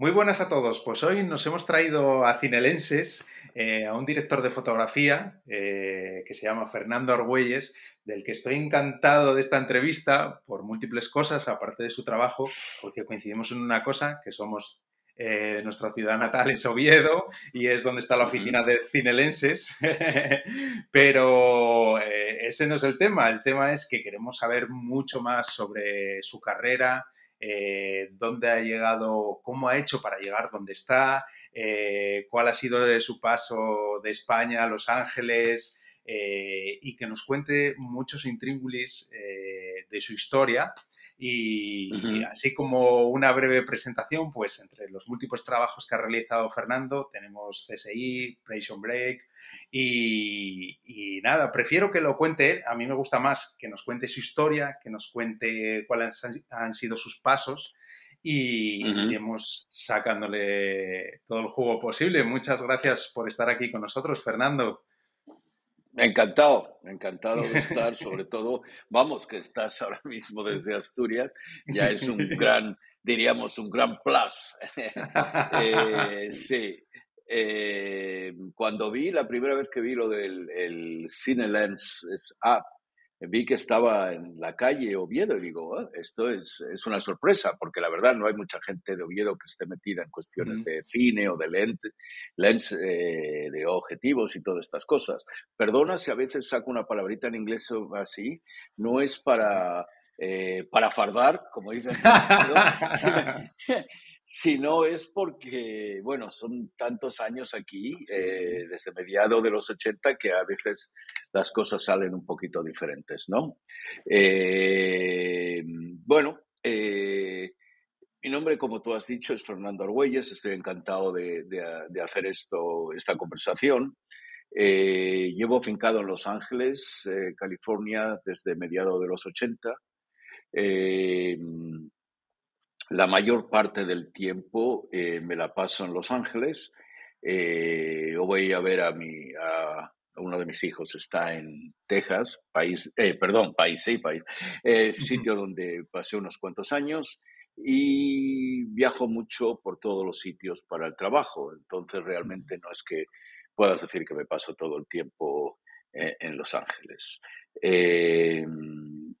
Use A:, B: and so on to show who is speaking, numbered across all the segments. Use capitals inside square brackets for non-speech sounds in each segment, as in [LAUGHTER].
A: Muy buenas a todos. Pues hoy nos hemos traído a Cinelenses eh, a un director de fotografía eh, que se llama Fernando Argüelles, del que estoy encantado de esta entrevista por múltiples cosas, aparte de su trabajo, porque coincidimos en una cosa, que somos eh, nuestra ciudad natal en Oviedo y es donde está la oficina de Cinelenses, [LAUGHS] pero ese no es el tema, el tema es que queremos saber mucho más sobre su carrera, eh, dónde ha llegado, cómo ha hecho para llegar donde está, eh, cuál ha sido su paso de España a Los Ángeles eh, y que nos cuente muchos intríngulis de su historia y, así como una breve presentación, pues entre los múltiples trabajos que ha realizado Fernando, tenemos CSI, Prison Break y, nada, prefiero que lo cuente él, a mí me gusta más que nos cuente su historia, que nos cuente cuáles han, sido sus pasos y iremos sacándole todo el jugo posible. Muchas gracias por estar aquí con nosotros,
B: Fernando. Encantado, encantado de [LAUGHS] estar, sobre todo, vamos que estás ahora mismo desde Asturias, ya es un [LAUGHS] gran, diríamos, un gran plus. [LAUGHS] Eh, sí, eh, cuando vi, la primera vez que vi lo del el Cine es, app. Ah, vi que estaba en la calle Oviedo y digo, ah, esto es, es, una sorpresa, porque la verdad no hay mucha gente de Oviedo que esté metida en cuestiones de cine o de lente lens eh, de objetivos y todas estas cosas. Perdona si a veces saco una palabrita en inglés o así, no es para... Eh, para fardar, como dicen, [LAUGHS] Si no, es porque, bueno, son tantos años aquí, eh, desde mediados de los 80, que a veces las cosas salen un poquito diferentes, ¿no? Eh, bueno, eh, mi nombre, como tú has dicho, es Fernando Argüelles, estoy encantado de, ah, hacer esto, esta conversación. llevo fincado en Los Ángeles, California, desde mediados de los 80. La mayor parte del tiempo eh, me la paso en Los Ángeles. Eh, voy a ver a mi a uno de mis hijos está en Texas, país, eh, perdón, país, sí, país, sitio donde pasé unos cuantos años y viajo mucho por todos los sitios para el trabajo. Entonces realmente no es que puedas decir que me paso todo el tiempo en Los Ángeles. Em,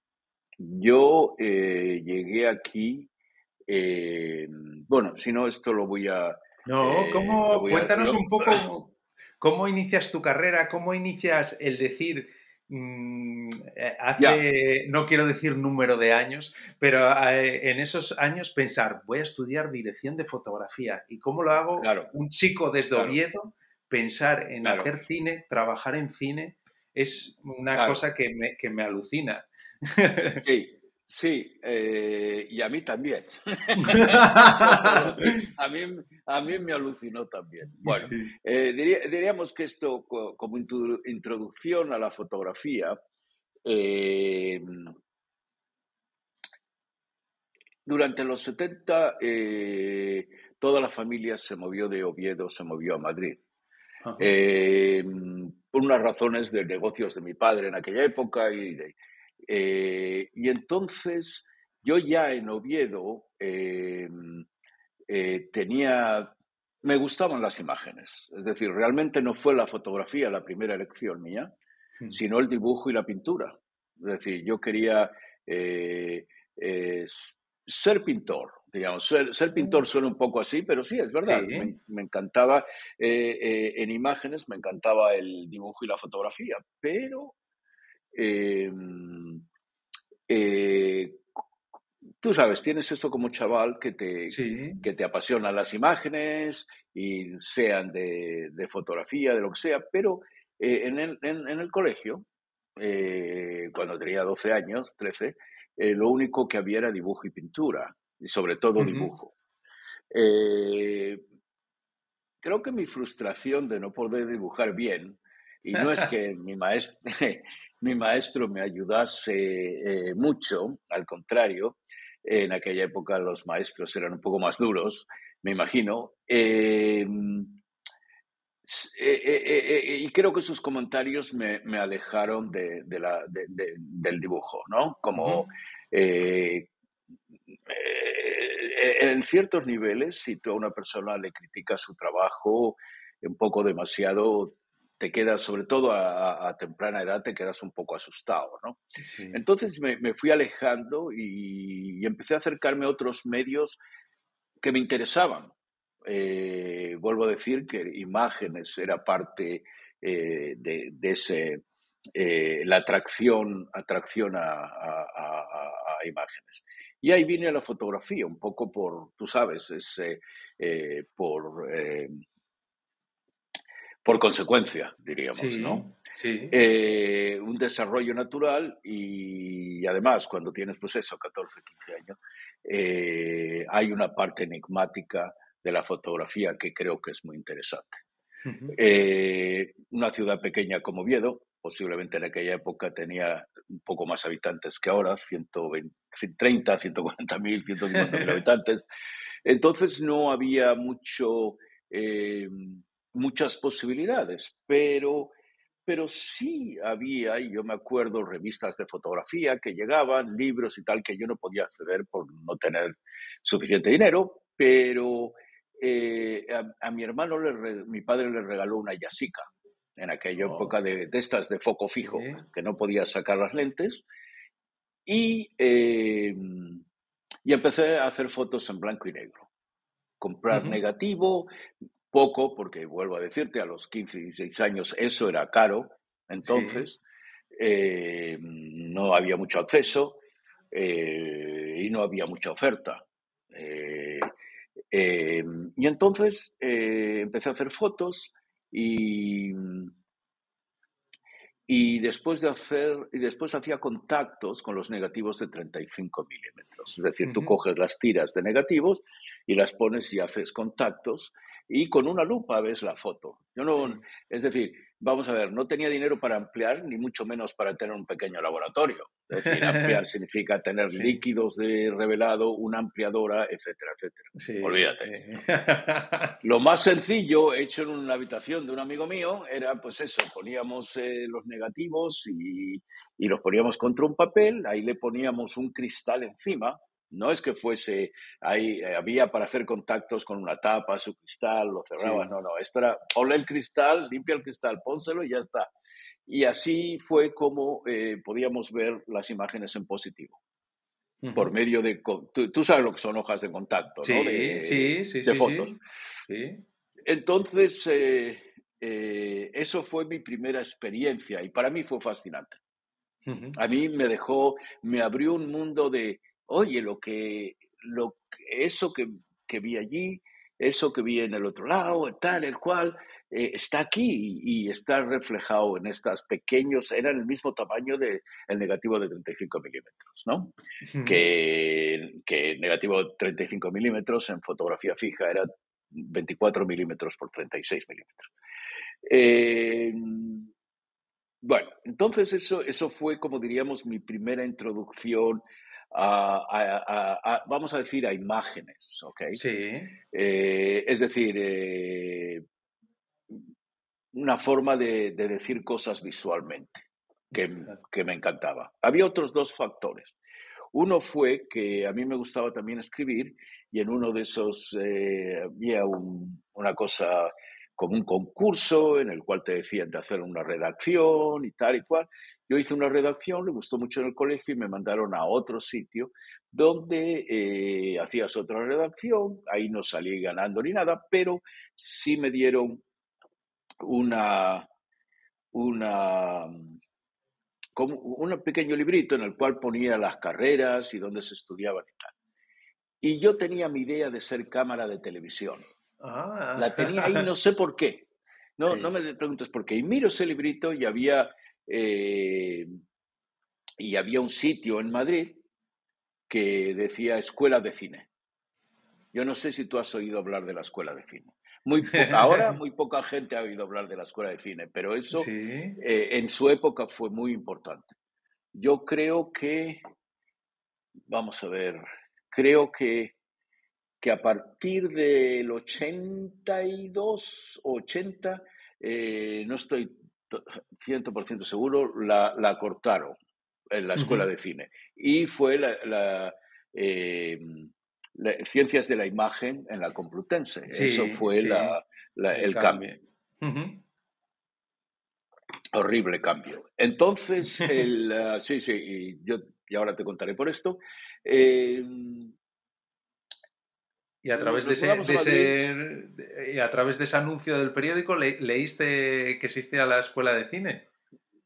B: yo llegué aquí eh, bueno, si no, esto lo voy a... No, eh, cuéntanos un poco cómo
A: inicias tu carrera, cómo inicias el decir...
B: Mm,
A: eh, hace, no quiero decir número de años, pero en esos años pensar, voy a estudiar dirección de fotografía. ¿Y cómo lo hago? Un chico desde Oviedo, pensar en hacer cine, trabajar en cine, es una cosa que me, que me alucina.
B: Sí, Sí, eh, y a mí también. [LAUGHS] a, mí, me alucinó también. Bueno, eh, diríamos que esto como introducción a la fotografía, eh, durante los 70 toda la familia se movió de Oviedo, se movió a Madrid. por unas razones de negocios de mi padre en aquella época y de, eh, y entonces yo ya en Oviedo eh, eh, tenía, me gustaban las imágenes, es decir, realmente no fue la fotografía la primera elección mía, hmm. sino el dibujo y la pintura. Es decir, yo quería ser pintor, digamos, ser, pintor oh. suena un poco así, pero sí, es verdad, me, encantaba en imágenes, me encantaba el dibujo y la fotografía, pero Em, eh, tú sabes, tienes eso como chaval que te, que te apasiona las imágenes y sean de, de fotografía, de lo que sea, pero eh, en, el, en, el, colegio, eh, cuando tenía 12 años, 13, lo único que había era dibujo y pintura, y sobre todo dibujo. creo que mi frustración de no poder dibujar bien, y no es [LAUGHS] que mi maestro... [LAUGHS] mi maestro me ayudase eh, mucho, al contrario, en aquella época los maestros eran un poco más duros, me imagino. Em, eh, eh, y creo que sus comentarios me, alejaron del dibujo, ¿no? Como en ciertos niveles, si tú a una persona le critica su trabajo, un poco demasiado te quedas, sobre todo a, temprana edad, te quedas un poco asustado, ¿no? Entonces me, fui alejando y, empecé a acercarme a otros medios que me interesaban. Eh, vuelvo a decir que imágenes era parte eh, de, ese, eh, la atracción, atracción a, imágenes. Y ahí vine a la fotografía, un poco por, tú sabes, ese, por por consecuencia, diríamos, ¿no? Sí. Eh, un desarrollo natural y, además cuando tienes pues eso, 14, 15 años, eh, hay una parte enigmática de la fotografía que creo que es muy interesante. Eh, una ciudad pequeña como Viedo, posiblemente en aquella época tenía un poco más habitantes que ahora, 130, 140 mil, 150 mil [LAUGHS] habitantes. Entonces no había mucho muchas posibilidades, pero, pero sí había, y yo me acuerdo, revistas de fotografía que llegaban, libros y tal, que yo no podía acceder por no tener suficiente dinero, pero eh, a, mi hermano, le mi padre le regaló una yasica en aquella oh. época de, estas de foco fijo, que no podía sacar las lentes, y, em, y empecé a hacer fotos en blanco y negro comprar negativo, poco, porque vuelvo a decirte, a los 15, y 16 años eso era caro, entonces eh, no había mucho acceso eh, y no había mucha oferta. Eh, y entonces empecé a hacer fotos y, y después de hacer y después hacía contactos con los negativos de 35 milímetros es decir tú coges las tiras de negativos y las pones y haces contactos y con una lupa ves la foto. Yo no, es decir, vamos a ver, no tenía dinero para ampliar, ni mucho menos para tener un pequeño laboratorio. Es decir, ampliar [LAUGHS] significa tener líquidos de revelado, una ampliadora, etcétera, etcétera. Olvídate. [LAUGHS] Lo más sencillo, hecho en una habitación de un amigo mío, era pues eso, poníamos eh, los negativos y, y los poníamos contra un papel, ahí le poníamos un cristal encima, no es que fuese, ahí eh, había para hacer contactos con una tapa, su cristal, lo cerraba. no, no, esto era, ole el cristal, limpia el cristal, pónselo y ya está. Y así fue como eh, podíamos ver las imágenes en positivo. Por medio de. Tú, sabes lo que son hojas de contacto, ¿no? De, sí, sí, de sí, fotos. Sí. Entonces, eh, eso fue mi primera experiencia y para mí fue fascinante. A mí me dejó, me abrió un mundo de, oye, lo que, lo, eso que, vi allí, eso que vi en el otro lado, tal, el cual, eh, está aquí y, está reflejado en estas pequeños, eran el mismo tamaño del el negativo de 35 milímetros, ¿no? Que, que el negativo de 35 milímetros en fotografía fija era 24 milímetros por 36 milímetros. Eh, bueno, entonces eso, eso fue, como diríamos, mi primera introducción a, vamos a decir, a imágenes, ¿ok? Sí. Eh, es decir, eh, una forma de, decir cosas visualmente, que, me encantaba. Había otros dos factores. Uno fue que a mí me gustaba también escribir y en uno de esos eh, había una cosa como un concurso en el cual te decían de hacer una redacción y tal y cual. Yo hice una redacción, le gustó mucho en el colegio y me mandaron a otro sitio donde eh, hacías otra redacción, ahí no salí ganando ni nada, pero sí me dieron una, una, como un pequeño librito en el cual ponía las carreras y dónde se estudiaba. y tal. Y yo tenía mi idea de ser cámara de televisión.
A: Ah. La tenía ahí, no
B: sé por qué. No, no me preguntes por qué. Y miro ese librito y había eh, y había un sitio en Madrid que decía Escuela de Cine. Yo no sé si tú has oído hablar de la Escuela de Cine. [LAUGHS] ahora muy poca gente ha oído hablar de la Escuela de Cine, pero eso eh, en su época fue muy importante. Yo creo que, vamos a ver, creo que, que a partir del 82 80, eh, no estoy 100% seguro, la, cortaron en la escuela de cine. Y fue em, la, Ciencias de la Imagen en la Complutense. Eso fue el, cambio. Horrible cambio. Entonces, [LAUGHS] ah, sí, sí, y yo y ahora te contaré por esto. Em, y a eh, través de ese,
A: eh, a través de ese anuncio del periódico leíste que existía la
B: escuela de cine.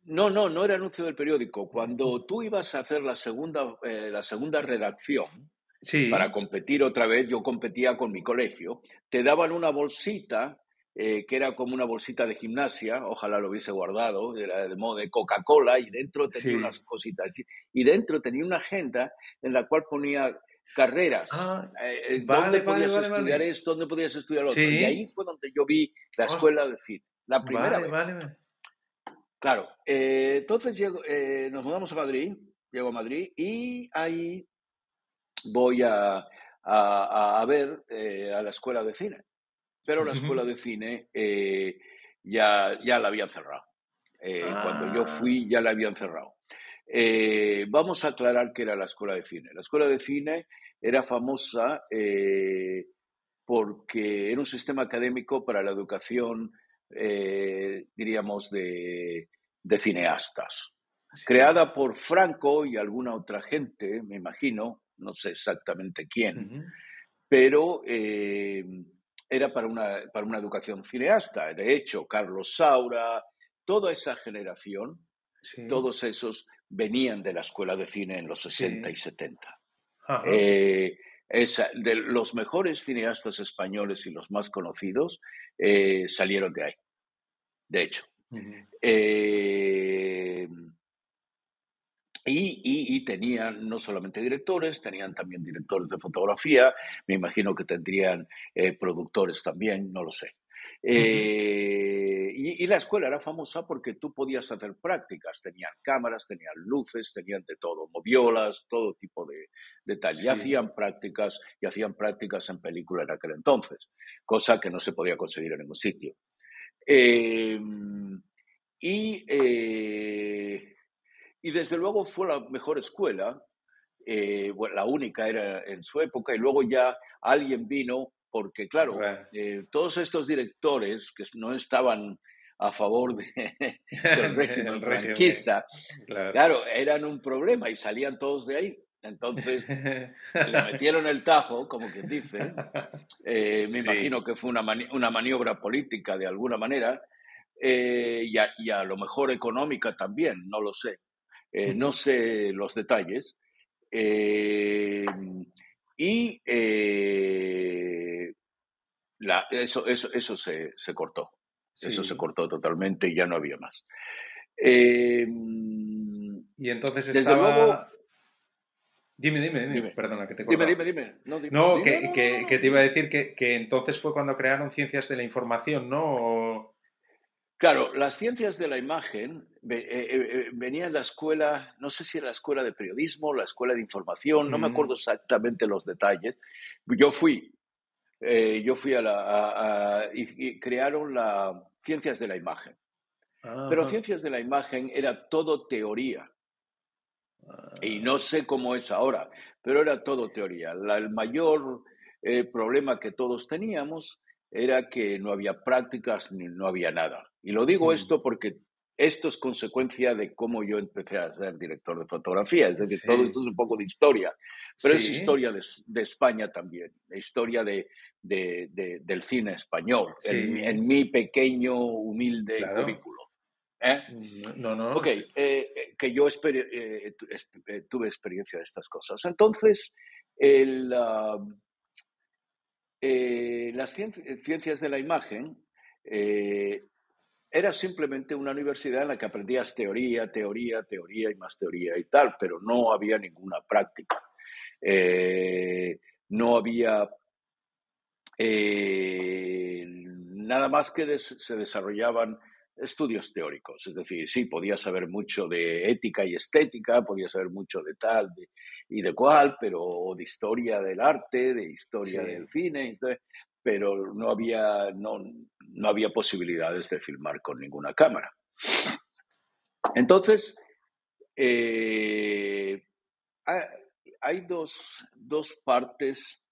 B: No, no, no era anuncio del periódico. Cuando tú ibas a hacer la segunda, eh, la segunda redacción para competir otra vez, yo competía con mi colegio, te daban una bolsita que era como una bolsita de gimnasia, ojalá lo hubiese guardado, era de modo de Coca-Cola y dentro tenía unas cositas. Y dentro tenía una agenda en la cual ponía carreras. Ah, eh, eh, ¿Dónde podías estudiar esto? ¿Dónde podías estudiar otro? Y ahí fue donde yo vi la escuela de cine. La primera vez. Claro. Eh, entonces nos mudamos a Madrid. Llego a Madrid y ahí voy a, ver a la escuela de cine. Pero la escuela de cine ya, la habían cerrado. Cuando yo fui ah. ya la habían cerrado. Eh, vamos a aclarar qué era la escuela de Cine. La escuela de Cine era famosa eh, porque era un sistema académico para la educación, eh, diríamos, de, cineastas. Creada por Franco y alguna otra gente, me imagino, no sé exactamente quién, pero era para una, para una educación cineasta. De hecho, Carlos Saura, toda esa generación todos esos venían de la escuela de cine en los 60 y 70. Eh, de los mejores cineastas españoles y los más conocidos eh, salieron de ahí, de hecho. Eh, y, tenían no solamente directores, tenían también directores de fotografía, me imagino que tendrían productores también, no lo sé. Eh, y, la escuela era famosa porque tú podías hacer prácticas, tenían cámaras, tenían luces, tenían de todo, moviolas, todo tipo de detalles. Y hacían prácticas, y hacían prácticas en película en aquel entonces, cosa que no se podía conseguir en ningún sitio. Em, y, eh, y desde luego fue la mejor escuela, eh, la única era en su época, y luego ya alguien vino porque claro, eh, todos estos directores que no estaban a favor [LAUGHS] del régimen franquista, claro. eran un problema y salían todos de ahí. Entonces, [LAUGHS] le metieron el tajo, como quien dice. Eh, me imagino que fue una, maniobra política de alguna manera eh, y, a, lo mejor económica también, no lo sé. no sé los detalles. y eso, eso, se, cortó. Eso se cortó totalmente y ya no había más. Em, y entonces estaba...
A: Dime, dime, dime, Perdona, que te corto. Dime,
B: dime, dime. No,
A: que, te iba a decir que, entonces fue cuando crearon ciencias de la información, ¿no?
B: Claro, las ciencias de la imagen eh, eh, eh, venía en la escuela, no sé si era la escuela de periodismo, la escuela de información, no me acuerdo exactamente los detalles. Yo fui eh, yo fui a la... y, crearon las ciencias de la imagen. Ah, pero ciencias de la imagen era todo teoría. y ah. no sé cómo es ahora, pero era todo teoría. el mayor eh, problema que todos teníamos era que no había prácticas ni no había nada. Y lo digo esto porque esto es consecuencia de cómo yo empecé a ser director de fotografía. Es decir, todo esto es un poco de historia, pero es historia de, España también, historia de, del cine español, en, mi pequeño, humilde currículo. ¿eh? No, no. Ok, eh, eh, que yo tuve experiencia de estas cosas. Entonces, las ciencias de la imagen eh, era simplemente una universidad en la que aprendías teoría, teoría, teoría y más teoría y tal, pero no había ninguna práctica. Eh, no había eh, nada más que se desarrollaban estudios teóricos, es decir, sí, podías saber mucho de ética y estética, podías saber mucho de tal y de cual, pero de historia del arte, de historia del cine, pero no había, no, había posibilidades de filmar con ninguna cámara. Entonces, eh, hay dos, partes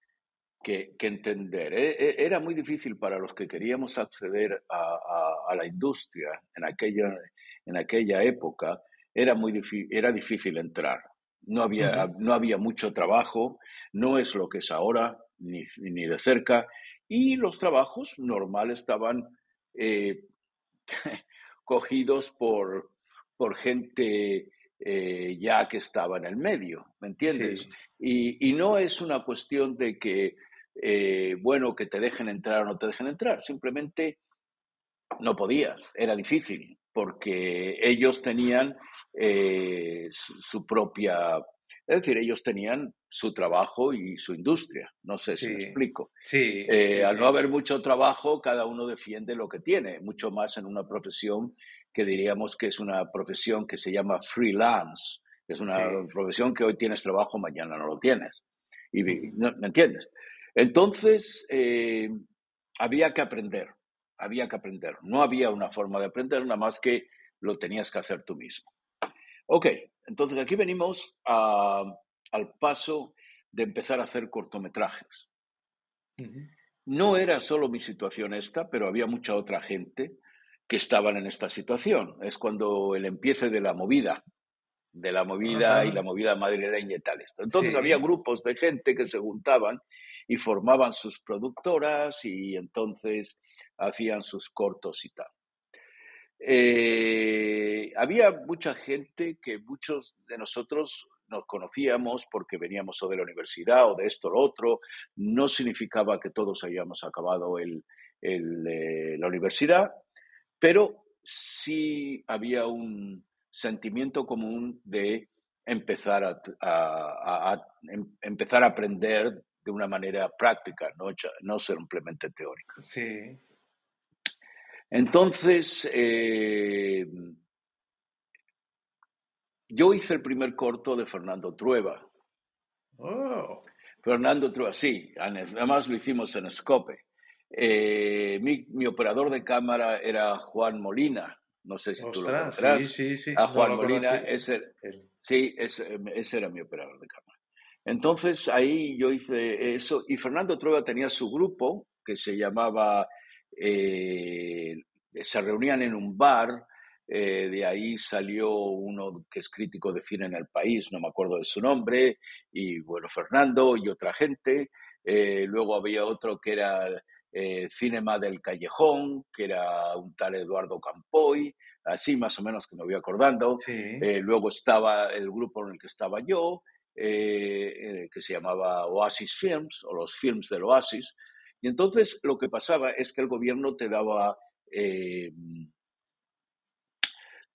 B: que, entender. E, e, era muy difícil para los que queríamos acceder a, la industria en aquella, en aquella época, era, muy era difícil entrar. No había, no había mucho trabajo, no es lo que es ahora, ni, ni de cerca, y los trabajos normales estaban eh, [LAUGHS] cogidos por, por gente eh, ya que estaba en el medio, ¿me entiendes? Y, no es una cuestión de que, eh, bueno, que te dejen entrar o no te dejen entrar, simplemente no podías, era difícil, porque ellos tenían su, propia es decir, ellos tenían su trabajo y su industria. No sé si me explico. Eh, sí, Al no haber mucho trabajo, cada uno defiende lo que tiene, mucho más en una profesión que diríamos que es una profesión que se llama freelance. Es una profesión que hoy tienes trabajo, mañana no lo tienes. Y, ¿Me entiendes? Entonces, eh, había que aprender, había que aprender. No había una forma de aprender, nada más que lo tenías que hacer tú mismo. Ok, entonces aquí venimos al paso de empezar a hacer cortometrajes. No era solo mi situación esta, pero había mucha otra gente que estaban en esta situación. Es cuando el empiece de la movida, de la movida y la movida madrileña y tal. Entonces había grupos de gente que se juntaban y formaban sus productoras y entonces hacían sus cortos y tal. Eh, había mucha gente que muchos de nosotros nos conocíamos porque veníamos o de la universidad o de esto o otro. No significaba que todos hayamos acabado el, eh, la universidad, pero sí había un sentimiento común de empezar a, em, empezar a aprender de una manera práctica, no, no simplemente teórica. Sí, entonces, eh, yo hice el primer corto de Fernando Trueba. Oh. Fernando Trueba, sí, además lo hicimos en Scope. Eh, mi, operador de cámara era Juan Molina, no sé si tú lo conocerás. Sí, sí, sí. A Juan Molina, ese, sí, era mi operador de cámara. Entonces ahí yo hice eso y Fernando Trueba tenía su grupo que se llamaba eh, se reunían en un bar, eh, de ahí salió uno que es crítico de cine en el país, no me acuerdo de su nombre, y bueno, Fernando y otra gente. Eh, luego había otro que era Cinema del Callejón, que era un tal Eduardo Campoy, así más o menos que me voy acordando. luego estaba el grupo en el que estaba yo, que se llamaba Oasis Films, o los Films del Oasis, y entonces lo que pasaba es que el gobierno te daba, eh,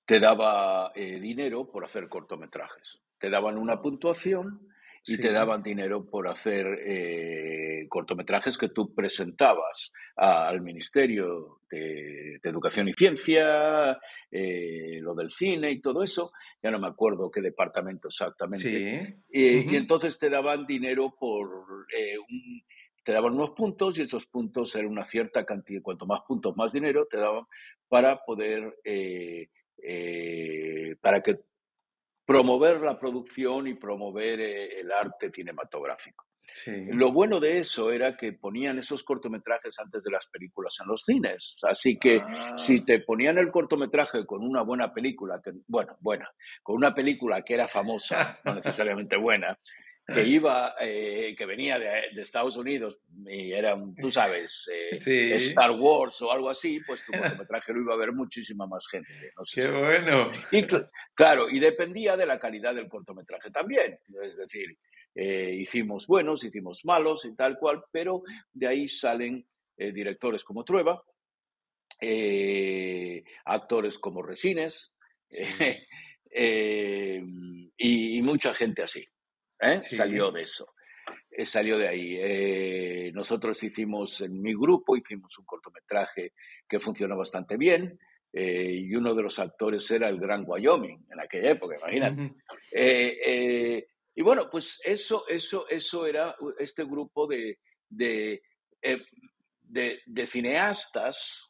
B: te daba eh, dinero por hacer cortometrajes. Te daban una puntuación y te daban dinero por hacer eh, cortometrajes que tú presentabas al Ministerio de, Educación y Ciencia, lo del cine y todo eso, ya no me acuerdo qué departamento exactamente. Y entonces te daban dinero por un, te daban unos puntos y esos puntos eran una cierta cantidad, cuanto más puntos, más dinero te daban para poder, eh, eh, para que promover la producción y promover eh, el arte cinematográfico. Lo bueno de eso era que ponían esos cortometrajes antes de las películas en los cines. Así que si ah. te ponían el cortometraje con una buena película, que, bueno, buena, con una película que era famosa, no necesariamente buena, que iba, eh, que venía de, Estados Unidos y era, tú sabes, eh, Star Wars o algo así, pues tu cortometraje lo iba a ver muchísima más gente. Qué bueno. claro, y dependía de la calidad del cortometraje también. Es decir, eh, hicimos buenos, hicimos malos y tal cual, pero de ahí salen directores como Trueba, actores como Resines [LAUGHS] y mucha gente así. ¿eh? Salió de eso. Eh, salió de ahí. Eh, nosotros hicimos, en mi grupo, hicimos un cortometraje que funcionó bastante bien. y uno de los actores era el Gran Wyoming en aquella época, imagínate. y bueno, pues eso, eso, eso era uh, este grupo de, de, cineastas,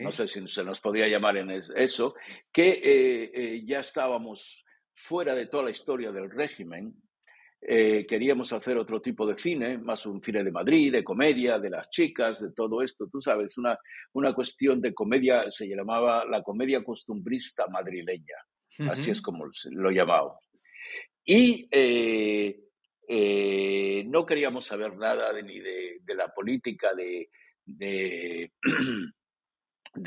B: no sé si se nos podía llamar en eso, que ya estábamos fuera de toda la historia del régimen, eh, queríamos hacer otro tipo de cine, más un cine de Madrid, de comedia, de las chicas, de todo esto, tú sabes, una, una cuestión de comedia, se llamaba la comedia costumbrista madrileña, así es como lo llamaba. Y eh, eh, no queríamos saber nada de, ni de, la política, [CLEARS THROAT]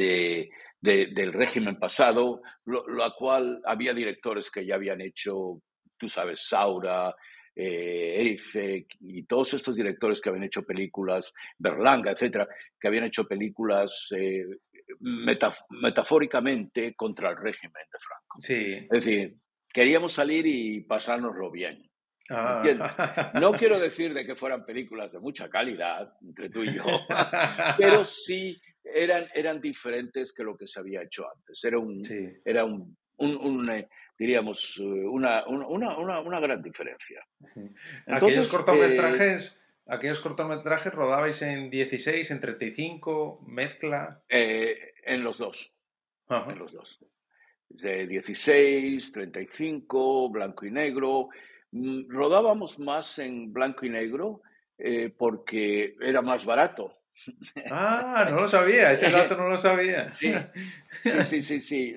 B: de del régimen pasado, lo, lo, cual había directores que ya habían hecho, tú sabes, Saura, eh, y todos estos directores que habían hecho películas, Berlanga, etcétera, que habían hecho películas eh, metafóricamente contra el régimen de Franco.
A: Sí. Es decir,
B: queríamos salir y pasárnoslo bien. Ah. No quiero decir de que fueran películas de mucha calidad, entre tú y yo, [LAUGHS] pero sí eran, eran diferentes que lo que se había hecho antes. Era un, era un eh, diríamos, eh, una, una, una, una gran diferencia. [LAUGHS] Entonces, aquellos, cortometrajes,
A: eh, aquellos cortometrajes rodabais en 16, en 35, mezcla.
B: Eh, en los dos.
A: En los dos.
B: De 16, 35, blanco y negro. Mm, rodábamos más en blanco y negro porque era más barato.
A: Ah, no lo sabía, ese dato
B: no lo sabía. [LAUGHS] sí, sí, sí. sí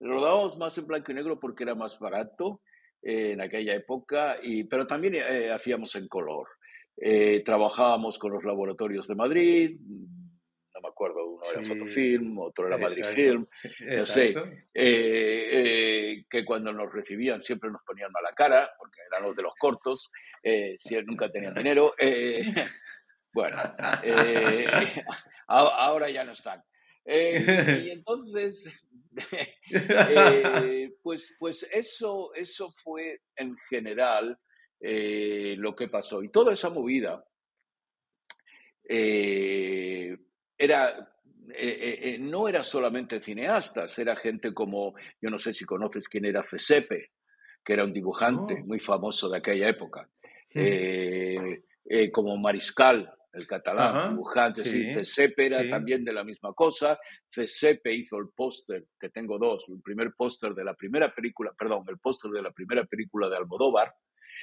B: lo dábamos más en blanco y negro porque era más barato eh, en aquella época, y, pero también eh, hacíamos en color. Eh, trabajábamos con los laboratorios de Madrid, no me acuerdo, uno era Fotofilm, otro era Madrid Film, no que cuando nos recibían siempre nos ponían mala cara, porque eran los de los cortos, nunca tenían dinero. [LAUGHS] bueno, [LAUGHS] ahora ya no están. Eh, y [LAUGHS] entonces, [LAUGHS] eh, pues, pues eso, eso fue en general eh, lo que pasó. Y toda esa movida era no era solamente cineastas, era gente como, yo no sé si conoces quién era Fesepe, que era un dibujante muy famoso de aquella época, como Mariscal, el catalán, Ajá, dibujante, sí, también de la misma cosa. Fesepe hizo el póster, que tengo dos, el primer póster de la primera película, perdón, el póster de la primera película de Almodóvar,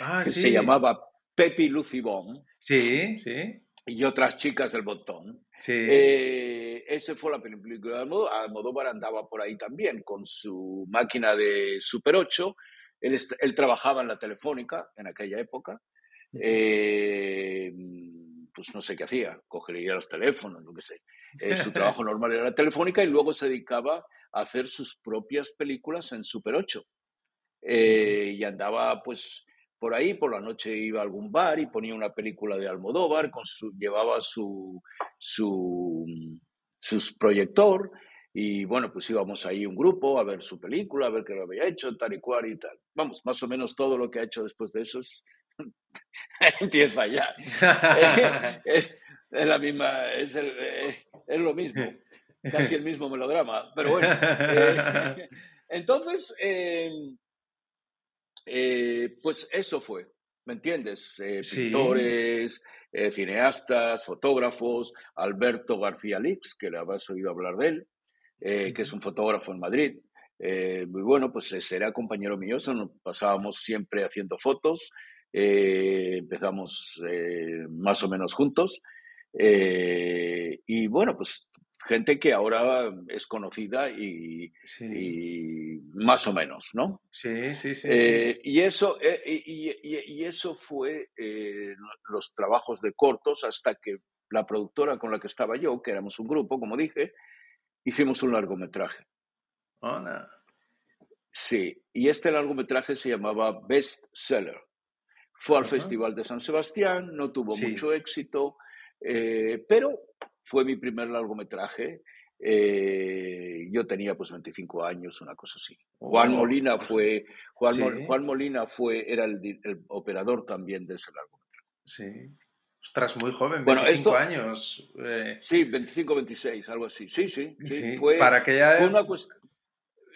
B: ah, que se llamaba Pepi Lucy Bomb. Sí, sí. Y otras chicas del botón. Sí. Eh, esa fue la película de Almodóvar. Almodóvar andaba por ahí también con su máquina de Super 8. Él, él trabajaba en la telefónica en aquella época. Eh, pues no sé qué hacía, cogería los teléfonos, lo que sé. Eh, su [LAUGHS] trabajo normal era la telefónica y luego se dedicaba a hacer sus propias películas en Super 8. Eh, y andaba pues por ahí, por la noche iba a algún bar y ponía una película de Almodóvar, con su, llevaba su, su, su proyector y bueno, pues íbamos ahí un grupo a ver su película, a ver qué lo había hecho, tal y cual y tal. Vamos, más o menos todo lo que ha hecho después de eso es [LAUGHS] empieza ya. [LAUGHS] Eh, eh, es, la misma, eh, es, lo mismo, casi el mismo melodrama. Pero bueno, [LAUGHS] entonces, em, pues eso fue, ¿me entiendes? Pintores, cineastas, fotógrafos, Alberto García Lix, que le habrás oído hablar de él, que es un fotógrafo en Madrid, muy bueno, pues será compañero mío, nos pasábamos siempre haciendo fotos, eh, empezamos eh, más o menos juntos. Eh, y bueno, pues gente que ahora es conocida y, más o menos, ¿no? Sí, sí, sí. Y, eso, y, eso fue los trabajos de cortos hasta que la productora con la que estaba yo, que éramos un grupo, como dije, hicimos un largometraje. Sí, y este largometraje se llamaba Best Seller. Fue al Festival de San Sebastián, no tuvo mucho éxito, eh, pero fue mi primer largometraje. Eh, yo tenía pues 25 años, una cosa así. Juan oh, Molina pues fue, Juan, Molina fue, era el, operador también de ese largometraje. Sí. Ostras, muy joven, 25 bueno, esto, años. Eh. Sí, 25, 26, algo así. Sí, sí. sí, Fue, para que una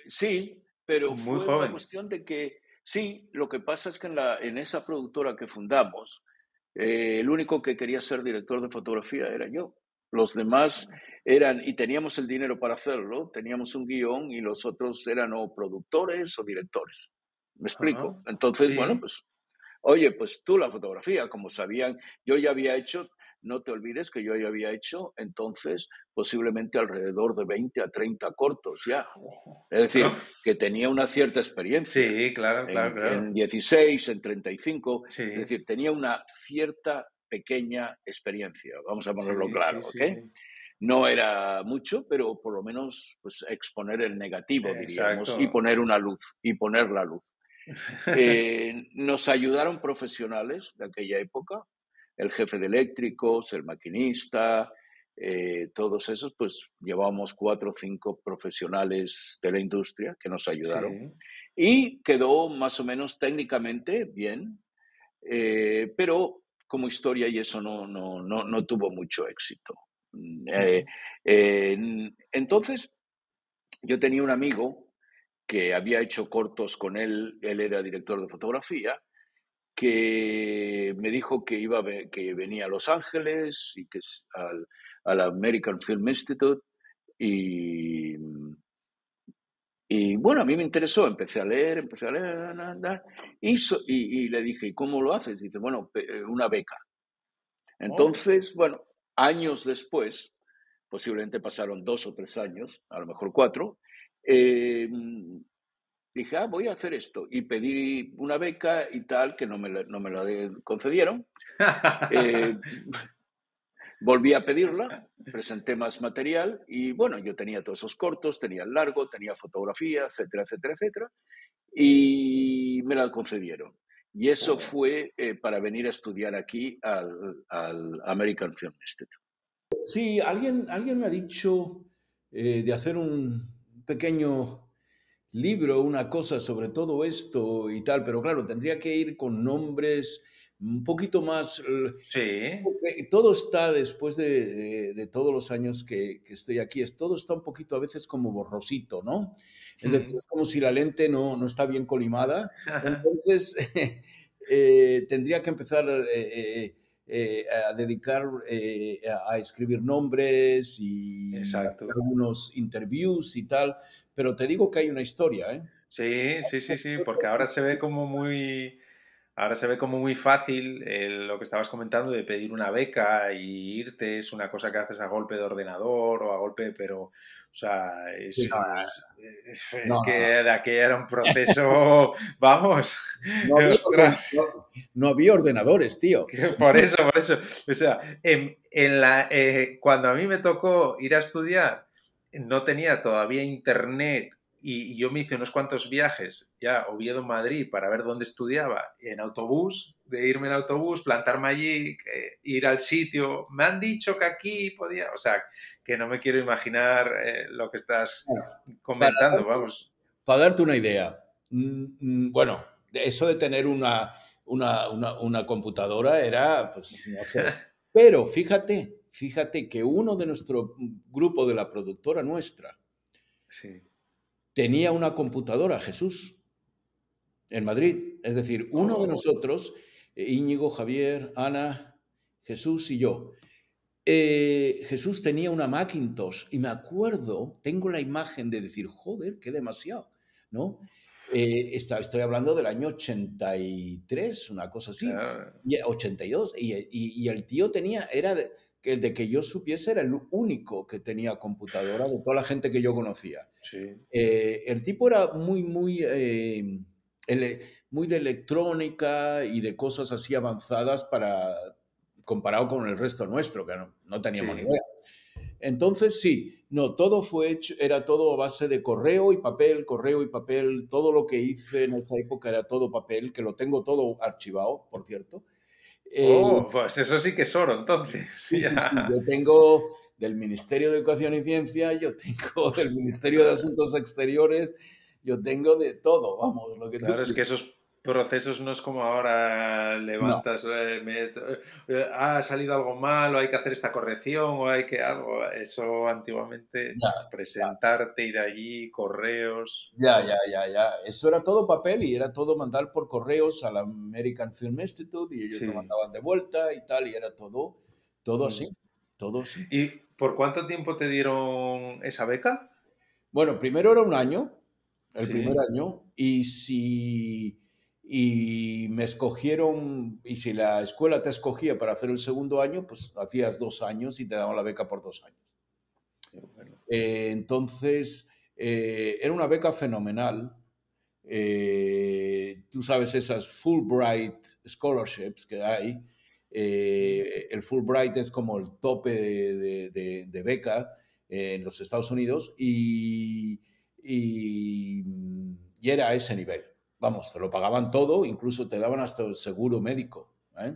B: Sí, pero una cuestión de que Sí, lo que pasa es que en, la, esa productora que fundamos, eh, el único que quería ser director de fotografía era yo. Los demás eran, y teníamos el dinero para hacerlo, teníamos un guión y los otros eran o productores o directores. ¿Me explico? Entonces, bueno, pues, oye, pues tú la fotografía, como sabían, yo ya había hecho no te olvides que yo ya había hecho entonces posiblemente alrededor de 20 a 30 cortos ya. Es decir, que tenía una cierta experiencia. Sí, claro, claro, en, claro. En 16, en 35, es decir, tenía una cierta pequeña experiencia, vamos a ponerlo claro, No era mucho, pero por lo menos pues, exponer el negativo, diríamos, y poner una luz, y poner la luz. [LAUGHS] Eh, nos ayudaron profesionales de aquella época, el jefe de eléctricos, el maquinista, eh, todos esos, pues llevamos cuatro o cinco profesionales de la industria que nos ayudaron. Y quedó más o menos técnicamente bien, eh, pero como historia y eso no, no, no, tuvo mucho éxito. Mm, eh, entonces, yo tenía un amigo que había hecho cortos con él, él era director de fotografía, que me dijo que, iba a, que venía a Los Ángeles y que al, al American Film Institute y, y bueno, a mí me interesó, empecé a leer, empecé a leer, y, le dije, ¿y cómo lo haces? Dice, bueno, eh, una beca. Entonces, bueno, años después, posiblemente pasaron dos o tres años, a lo mejor cuatro, em, dije, ah, voy a hacer esto. Y pedí una beca y tal, que no me la, no me la concedieron. Eh, volví a pedirla, presenté más material y bueno, yo tenía todos esos cortos, tenía largo, tenía fotografía, etcétera, etcétera, etcétera. Y me la concedieron. Y eso fue eh, para venir a estudiar aquí al, American Film Institute. Sí, alguien, alguien me ha dicho eh, de hacer un pequeño libro una cosa sobre todo esto y tal, pero claro, tendría que ir con nombres un poquito más... Eh, sí. todo está, después de, todos los años que, estoy aquí, es, todo está un poquito a veces como borrosito, ¿no? Es como si la lente no, no está bien colimada. [LAUGHS] Entonces, [LAUGHS] eh, tendría que empezar eh, a dedicar a escribir nombres y algunos interviews y tal, pero te digo que hay una historia, ¿eh? Sí, sí, sí, sí, porque ahora se ve como muy, ahora se ve como
A: muy fácil eh, lo que estabas comentando de pedir una beca y irte, es una cosa que haces a golpe de ordenador o a golpe, pero, o sea, es, que era un proceso, [LAUGHS] vamos,
B: no había, ordenadores, tío. Por eso, por eso, o sea,
A: la, eh, cuando a mí me tocó ir a estudiar, no tenía todavía internet y, yo me hice unos cuantos viajes, ya Oviedo-Madrid, para ver dónde estudiaba, en autobús, de irme en autobús, plantarme allí, eh, ir al sitio. Me han dicho que aquí podía,
B: o sea, que no me quiero imaginar eh, lo que estás comentando, vamos. Para darte una idea, mm, mm, bueno, eso de tener una, una, computadora era, pues, no sé. [LAUGHS] Pero fíjate, fíjate que uno de nuestro grupo de la productora nuestra tenía una computadora, Jesús, en Madrid. Es decir, uno de oh. nosotros, eh, Íñigo, Javier, Ana, Jesús y yo. Eh, Jesús tenía una Macintosh y me acuerdo, tengo la imagen de decir, joder, qué demasiado, ¿no? Eh, está, estoy hablando del año 83, una cosa así, y 82, y, y, y, el tío tenía, era de, el de que yo supiese era el único que tenía computadora de toda la gente que yo conocía. Eh, el tipo era muy, muy, eh, muy de electrónica y de cosas así avanzadas para comparado con el resto nuestro, que no, teníamos ni idea. Entonces sí, no, todo fue hecho, era todo a base de correo y papel, correo y papel, todo lo que hice en esa época era todo papel, que lo tengo todo archivado, por cierto. Oh, pues eso sí que es oro, entonces. Yo tengo del Ministerio de Educación y Ciencia, yo tengo del Ministerio de Asuntos Exteriores, yo tengo de todo, vamos. Lo que claro, es que
A: es procesos no es como ahora levantas, eh, eh, ah, ha salido algo mal o hay que hacer esta corrección o hay que algo. Eso antiguamente, presentarte, ir allí, correos. Ya, ya,
B: ya, ya. Eso era todo papel y era todo mandar por correos al American Film Institute y ellos lo mandaban de vuelta y tal y era todo, todo así. Mm. Todo así. ¿Y
A: por cuánto tiempo te dieron esa beca? Bueno, primero era un año, el primer año,
B: y si y me escogieron, y si la escuela te escogía para hacer el segundo año, pues hacías dos años y te daban la beca por dos años. Eh, entonces, eh, era una beca fenomenal. Eh, tú sabes esas Fulbright Scholarships que hay. el Fulbright es como el tope de, beca en los Estados Unidos y, y era a ese nivel vamos, te lo pagaban todo, incluso te daban hasta el seguro médico. ¿eh?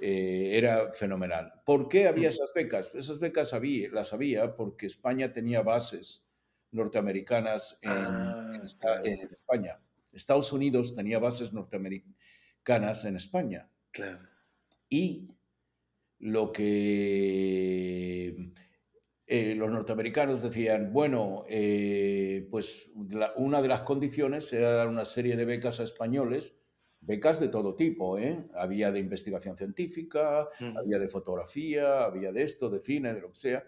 B: Eh, era fenomenal. ¿Por qué había esas becas? Esas becas las había porque España tenía bases norteamericanas en, ah, en España. Estados Unidos tenía bases norteamericanas en España. Claro. Y lo que eh, los norteamericanos decían, bueno, eh, pues una de las condiciones era dar una serie de becas a españoles, becas de todo tipo, ¿eh? había de investigación científica, mm. había de fotografía, había de esto, de cine, de lo que sea,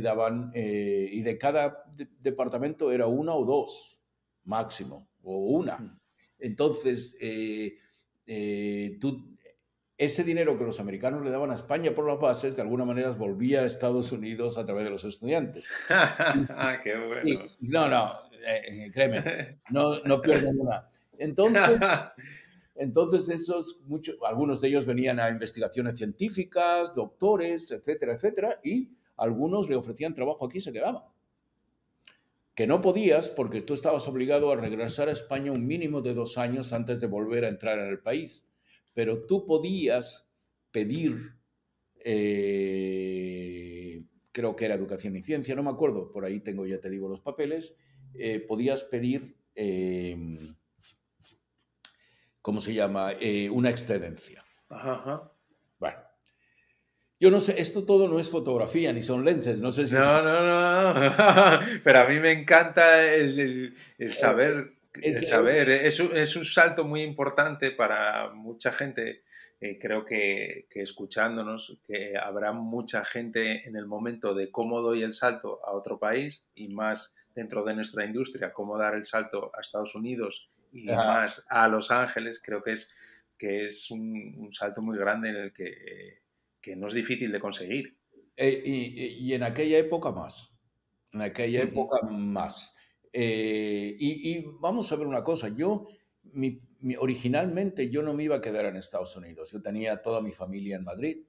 B: daban, y de cada departamento era una o dos, máximo, o una. Mm. Entonces, tú ese dinero que los americanos le daban a España por las bases, de alguna manera volvía a Estados Unidos a través de los estudiantes. [LAUGHS] ah, qué bueno. no, no, eh, eh, créeme, no, no pierden nada. Entonces, [LAUGHS] entonces esos, muchos, algunos de ellos venían a investigaciones científicas, doctores, etcétera, etcétera, y algunos le ofrecían trabajo aquí y se quedaban. Que no podías porque tú estabas obligado a regresar a España un mínimo de dos años antes de volver a entrar en el país pero tú podías pedir, eh, creo que era educación y ciencia, no me acuerdo, por ahí tengo, ya te digo, los papeles, eh, podías pedir, em, ¿cómo se llama?, eh, una excedencia. Ajá, Bueno. Yo no sé, esto todo no es fotografía ni son lenses, no sé si... No,
A: no, no, [LAUGHS] pero a mí me encanta el saber saber. Eh, es, es, un salto muy importante para mucha gente. Eh, creo que, que, escuchándonos, que habrá mucha gente en el momento de cómo doy el salto a otro país y más dentro de nuestra industria, cómo dar el salto a Estados Unidos
C: y más
A: a Los Ángeles. Creo que es, que es un, salto muy grande en el que, que no es difícil de conseguir. Eh, y,
B: y, en aquella época más. En aquella época más. Eh, y, vamos a ver una cosa, yo originalmente yo no me iba a quedar en Estados Unidos, yo tenía toda mi familia en Madrid,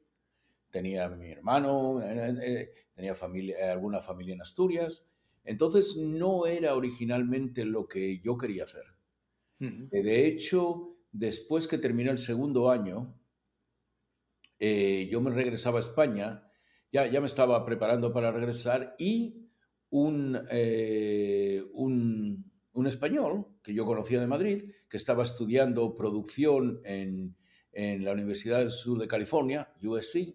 B: tenía mi hermano, eh, eh, tenía familia, alguna familia en Asturias, entonces no era originalmente lo que yo quería hacer.
C: De
B: hecho, después que terminé el segundo año, yo me regresaba a España, ya, ya me estaba preparando para regresar y eh, un, español que yo conocía de Madrid, que estaba estudiando producción en, la Universidad del Sur de California, USC,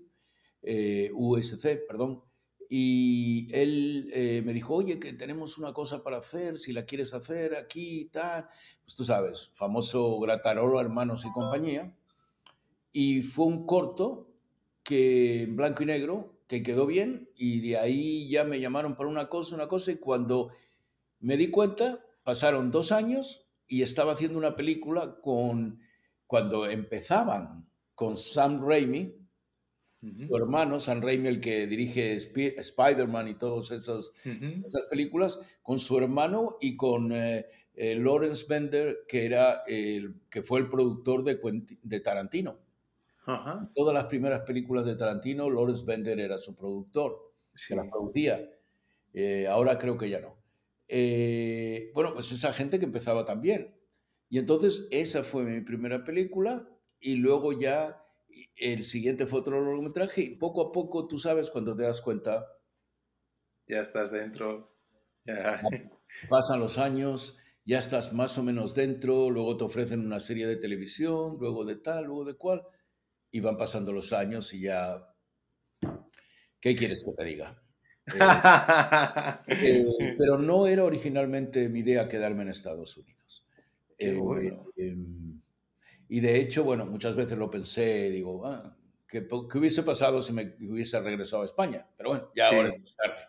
B: eh, USC, perdón, y él eh, me dijo, oye, que tenemos una cosa para hacer, si la quieres hacer aquí y tal. Pues tú sabes, famoso Gratarolo, Hermanos y compañía. Y fue un corto que en blanco y negro que quedó bien y de ahí ya me llamaron para una cosa, una cosa y cuando me di cuenta pasaron dos años y estaba haciendo una película con, cuando empezaban con Sam Raimi, su hermano, Sam Raimi, el que dirige Spider-Man y todas esas, películas, con su hermano y con eh, eh, Lawrence Bender, que, era el, que fue el productor de Tarantino. Todas las primeras películas de Tarantino, Lawrence Bender era su productor, sí. que las producía. Eh, ahora creo que ya no. Eh, bueno, pues esa gente que empezaba también. Y entonces esa fue mi primera película y luego ya el siguiente fue otro largometraje y poco a poco tú sabes cuando te das cuenta. Ya estás dentro. [LAUGHS] Pasan los años, ya estás más o menos dentro, luego te ofrecen una serie de televisión, luego de tal, luego de cual y van pasando los años y ya... ¿Qué quieres que te diga? [LAUGHS] Eh, eh, pero no era originalmente mi idea quedarme en Estados Unidos.
A: Eh, bueno.
B: Em, y de hecho, bueno, muchas veces lo pensé, digo, ah, ¿qué, hubiese pasado si me hubiese regresado a España? Pero bueno, ya ahora es tarde.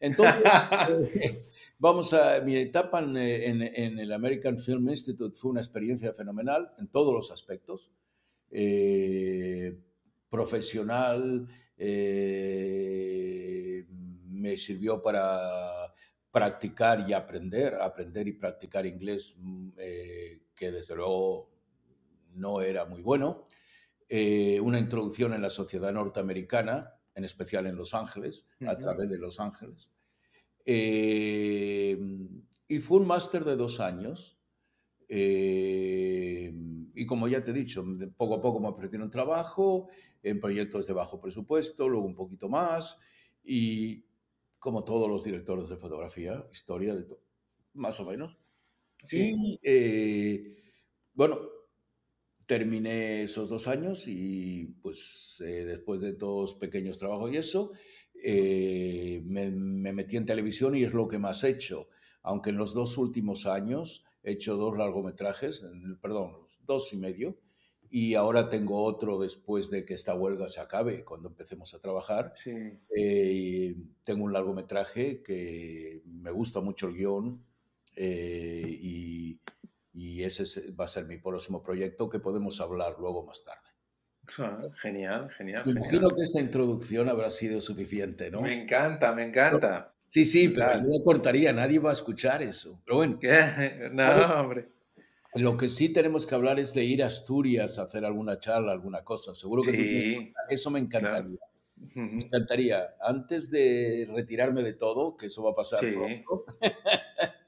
B: Entonces, [LAUGHS] vamos a, mi etapa en, en el American Film Institute fue una experiencia fenomenal en todos los aspectos. Eh, profesional, eh, me sirvió para practicar y aprender, aprender y practicar inglés, mm, eh, que desde luego no era muy bueno, una introducción en la sociedad norteamericana, en especial en Los Ángeles, a través de Los Ángeles. y fue un máster de dos años, eh, y como ya te he dicho, poco a poco me ofrecieron trabajo en proyectos de bajo presupuesto, luego un poquito más, y como todos los directores de fotografía, historia de todo, más o menos. Sí. Eh, bueno, terminé esos dos años y pues eh, después de dos pequeños trabajos y eso, me, me, metí en televisión y es lo que más he hecho, aunque en los dos últimos años He hecho dos largometrajes, perdón, dos y medio, y ahora tengo otro después de que esta huelga se acabe, cuando empecemos a trabajar. Sí. Eh, tengo un largometraje que me gusta mucho el guión eh, y, ese va a ser mi próximo proyecto que podemos hablar luego más tarde. Ah, genial, genial. Me genial. imagino que esta introducción habrá sido suficiente, ¿no? Me encanta, me encanta. Sí, sí, pero no cortaría, nadie va a escuchar eso. Pero bueno. ¿Qué? [LAUGHS] No, hombre. Lo que sí tenemos que hablar es de ir a Asturias a hacer alguna charla, alguna cosa. Seguro que eso me encantaría. Me encantaría, antes de retirarme de todo, que eso va a pasar pronto.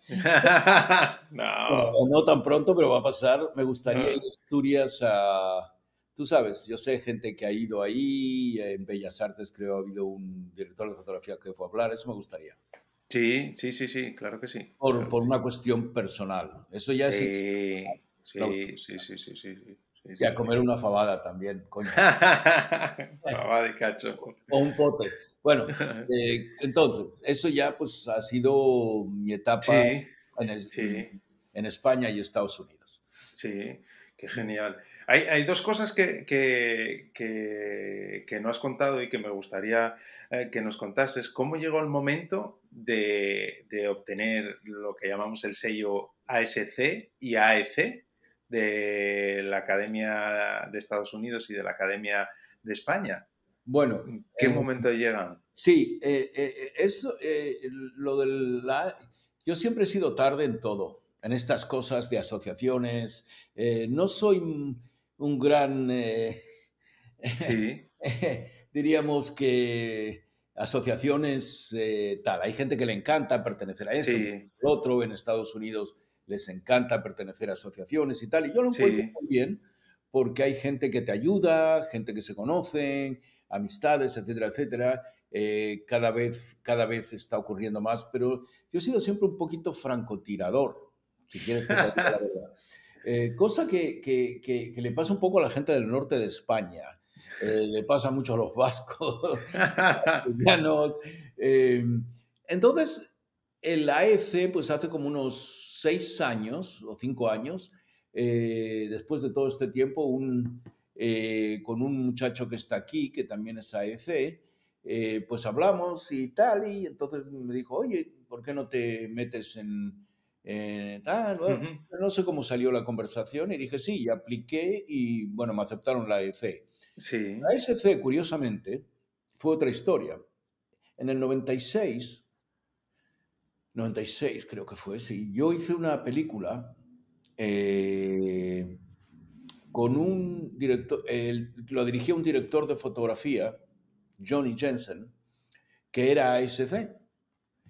B: [LAUGHS] no. [LAUGHS] no tan pronto, pero va a pasar. Me gustaría ah. ir a Asturias a, tú sabes, yo sé gente que ha ido ahí, en Bellas Artes creo ha habido un director de fotografía que fue a hablar, eso me gustaría. Sí, sí, sí, sí, claro que sí. Por, por una cuestión personal, eso ya sí, es... Sí, sí, sí, sí, sí, sí, Y a comer una fabada también, coño. [LAUGHS] fabada y cacho. O un pote. Bueno, [LAUGHS] eh, entonces, eso ya pues ha sido mi etapa en, en España y Estados Unidos. Sí genial. Hay, dos cosas que,
A: que, no has contado y que me gustaría eh, que nos contases. ¿Cómo llegó el momento de, obtener lo que llamamos el sello ASC y AEC de la Academia de Estados Unidos y de la Academia de España? Bueno, ¿qué eh, momento llegan? Sí, eh,
B: eso, lo del... Yo siempre he sido tarde en todo en estas cosas de asociaciones. Eh, no soy un gran, eh, [LAUGHS] diríamos que asociaciones eh, tal. Hay gente que le encanta pertenecer a esto, el otro en Estados Unidos les encanta pertenecer a asociaciones y tal. Y yo lo encuentro muy bien porque hay gente que te ayuda, gente que se conocen, amistades, etcétera, etcétera. cada, vez, cada vez está ocurriendo más, pero yo he sido siempre un poquito francotirador si quieres la eh, cosa que, que, que, le pasa un poco a la gente del norte de España, eh, le pasa mucho a los vascos, [LAUGHS] a los eh, entonces, el AEC, pues hace como unos seis años o cinco años, eh, después de todo este tiempo, un, con un muchacho que está aquí, que también es AEC, pues hablamos y tal, y entonces me dijo, oye, ¿por qué no te metes en, eh, tal, no sé cómo salió la conversación y dije sí, y apliqué y bueno, me aceptaron la EC. Sí. La EC, curiosamente, fue otra historia. En el 96, 96 creo que fue, sí, yo hice una película eh, con un director, lo dirigía un director de fotografía, Johnny Jensen, que era ASC.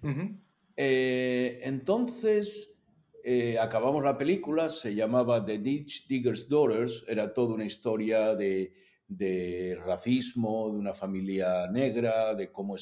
B: E eh, entonces, eh, acabamos la película, se llamaba The Ditch Digger's Daughters, era toda una historia de, racismo, de una familia negra, de cómo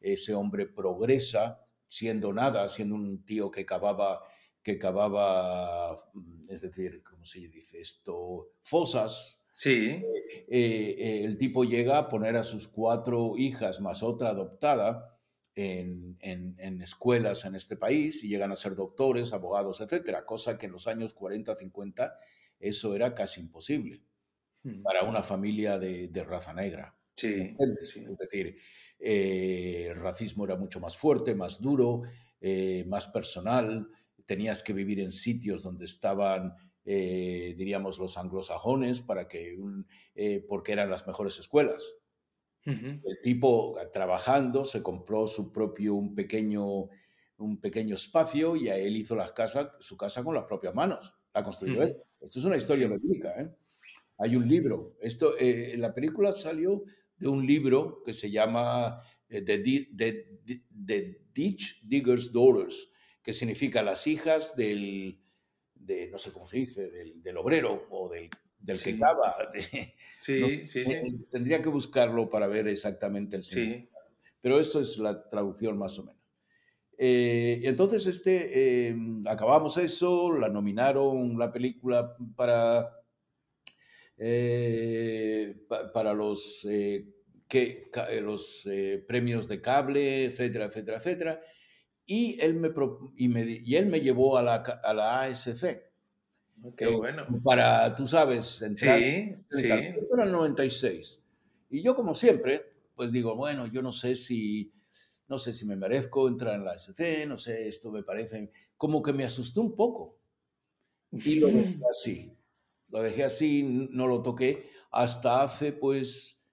B: ese hombre progresa siendo nada, siendo un tío que cavaba, que cavaba, mm, es decir, ¿cómo se dice esto? Fosas. Sí. Eh, el tipo llega a poner a sus cuatro hijas más otra adoptada en, escuelas en este país y llegan a ser doctores, abogados, etcétera, cosa que en los años 40, 50 eso era casi imposible hmm. para una familia de, raza negra. Sí, Es decir, eh, el racismo era mucho más fuerte, más duro, eh, más personal, tenías que vivir en sitios donde estaban eh, diríamos los anglosajones para que porque eran las mejores escuelas el tipo ah, trabajando se compró su propio un pequeño, un pequeño espacio y a él hizo las casas, su casa con las propias manos. La construyó él. Esto es una historia sí. ¿eh? Hay un libro. Esto, eh, la película salió de un libro que se llama eh, The, Ditch Digger's Daughters, que significa las hijas del, de, no sé cómo se dice, del, del obrero o del del que cava. Sí, [LAUGHS] sí, eh, eh, Tendría que buscarlo para ver exactamente el Sí. Pero eso es la traducción más o menos. Eh, entonces, este, em, acabamos eso, la nominaron la película para, eh, para los, que, los premios de cable, etcétera, etcétera, etcétera. Y él me, y me, y él me llevó a la, a la ASC, Qué bueno. Para, tú sabes, entrar. Sí, sí. Eso era el 96. Y yo, como siempre, pues digo, bueno, yo no sé si, no sé si me merezco entrar en la SC, no sé, esto me parece, como que me asustó un poco. Y lo dejé [LAUGHS] así. Lo dejé así, no lo toqué hasta hace, pues,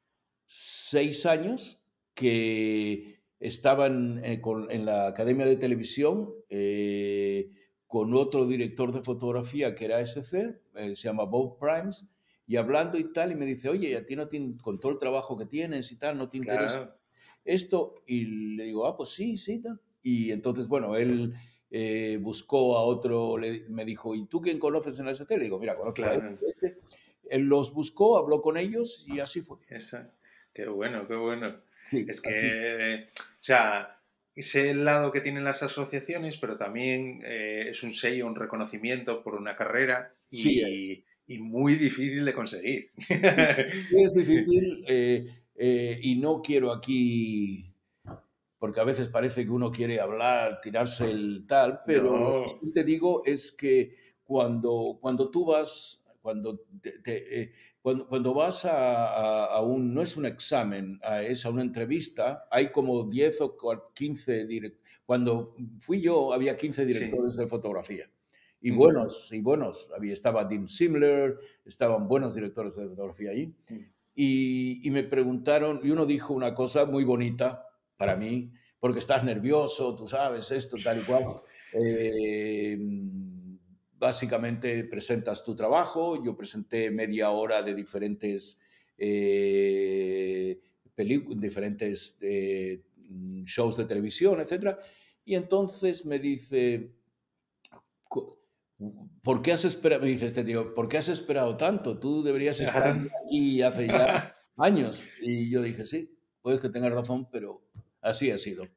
B: seis años que estaba en, eh, en la Academia de Televisión. Eh, con otro director de fotografía que era SC, eh, se llama Bob Primes, y hablando y tal, y me dice, oye, a ti no con todo el trabajo que tienes y tal, no te interesa esto, y le digo, ah, pues sí, sí, Y entonces, bueno, él eh, buscó a otro, le, me dijo, ¿y tú quién conoces en la SC? Le digo, mira, conozco este, a este. Él los buscó, habló con ellos y así fue.
A: Qué bueno, qué bueno. es que, o sea, el lado que tienen las asociaciones, pero también eh, es un sello, un reconocimiento por una carrera y, muy difícil de conseguir.
B: es difícil eh, eh, y no quiero aquí, porque a veces parece que uno quiere hablar, tirarse el tal, pero lo que te digo es que cuando, cuando tú vas, cuando te, cuando, vas a, un, no es un examen, es a una entrevista, hay como 10 o 15 directores. Cuando fui yo había 15 directores de fotografía. Y buenos, y buenos. Había, estaba Dim Simler, estaban buenos directores de fotografía ahí. Y, y me preguntaron, y uno dijo una cosa muy bonita para mí, porque estás nervioso, tú sabes esto, tal y cual. [LAUGHS] Eh, básicamente presentas tu trabajo, yo presenté media hora de diferentes, eh, diferentes eh, shows de televisión, etc. Y entonces me dice, ¿por qué has esperado? Me dice este tío, ¿por qué has esperado tanto? Tú deberías estar aquí hace ya [LAUGHS] años. Y yo dije, sí, puedes que tenga razón, pero así ha sido.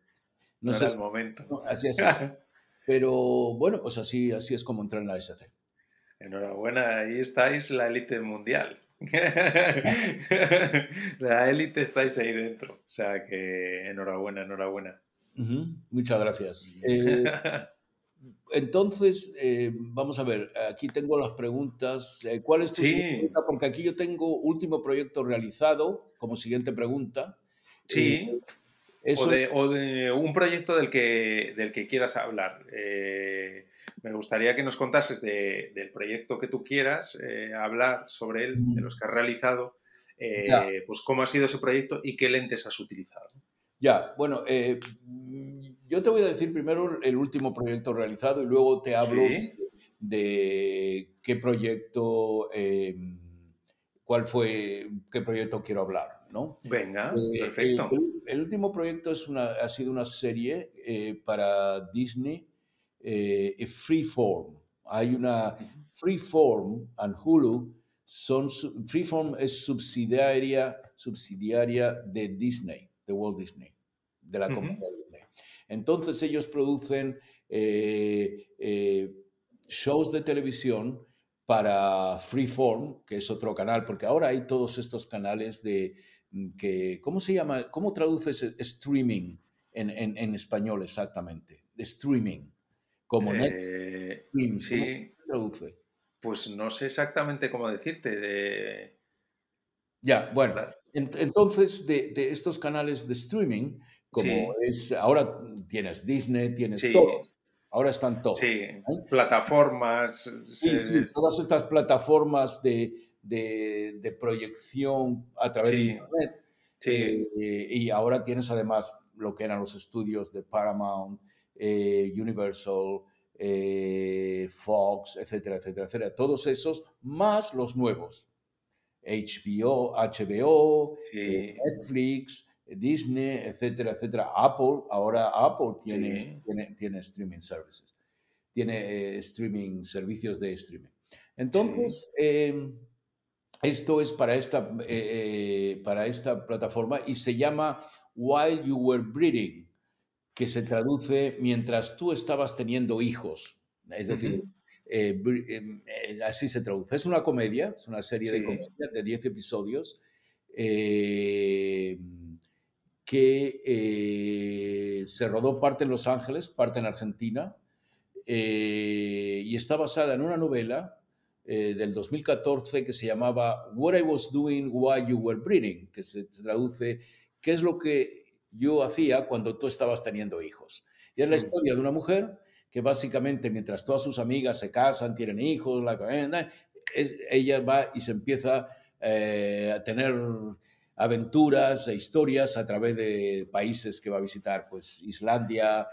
B: No, es el momento. así ha sido. [LAUGHS] Pero bueno, pues así, así es como entré en la SC. Enhorabuena, ahí estáis la élite mundial.
A: [LAUGHS] la élite estáis ahí dentro. O sea que enhorabuena, enhorabuena.
B: Muchas gracias. Eh, [LAUGHS] entonces, eh, vamos a ver, aquí tengo las preguntas. Eh, ¿Cuál es tu pregunta? Porque aquí yo tengo último proyecto realizado como siguiente pregunta. Sí o,
A: de, un proyecto del que, del que quieras hablar. Eh, me gustaría que nos contases de, del proyecto que tú quieras eh, hablar sobre él, de los que has realizado, eh, pues cómo ha sido ese proyecto y qué lentes has utilizado.
B: Ya, bueno, yo te voy a decir primero el último proyecto realizado y luego te hablo de qué proyecto, em, cuál fue, qué proyecto quiero hablar. Venga, eh, perfecto. El, último proyecto es una, ha sido una serie eh, para Disney, eh, Freeform. Hay una Freeform and Hulu. Son, Freeform es subsidiaria, subsidiaria de Disney, de Walt Disney, de la comunidad Disney. Entonces ellos producen shows de televisión para Freeform, que es otro canal, porque ahora hay todos estos canales de, que, ¿cómo se llama? ¿Cómo traduces e-, streaming en, español exactamente? Streaming, como eh, net Sí.
A: ¿Cómo traduce? Pues no sé exactamente cómo decirte. De...
B: Ya, bueno. entonces, de, estos canales de streaming, como es, ahora tienes Disney, tienes todos. Ahora están todos. Sí, ¿eh? plataformas. Sí, todas estas plataformas de, de, proyección a través de Internet. Eh, y ahora tienes además lo que eran los estudios de Paramount, eh, Universal, eh, Fox, etcétera, etcétera, etcétera. Todos esos, más los nuevos. HBO, HBO, Netflix, Disney, etcétera, etcétera. Apple, ahora Apple tiene, tiene, streaming services, tiene streaming, servicios de streaming. Entonces, em, esto es para esta, eh, eh, para esta plataforma y se llama While You Were Breeding, que se traduce mientras tú estabas teniendo hijos. Es decir, eh, así se traduce. Es una comedia, es una serie de comedias de 10 episodios que se rodó parte en Los Ángeles, parte en Argentina, y está basada en una novela eh, del 2014 que se llamaba What I Was Doing While You Were Breeding, que se traduce ¿Qué es lo que yo hacía cuando tú estabas teniendo hijos? Y es la mm. historia de una mujer que básicamente mientras todas sus amigas se casan, tienen hijos, la, eh, es, ella va y se empieza eh, a tener aventuras e historias a través de países que va a visitar, pues Islandia,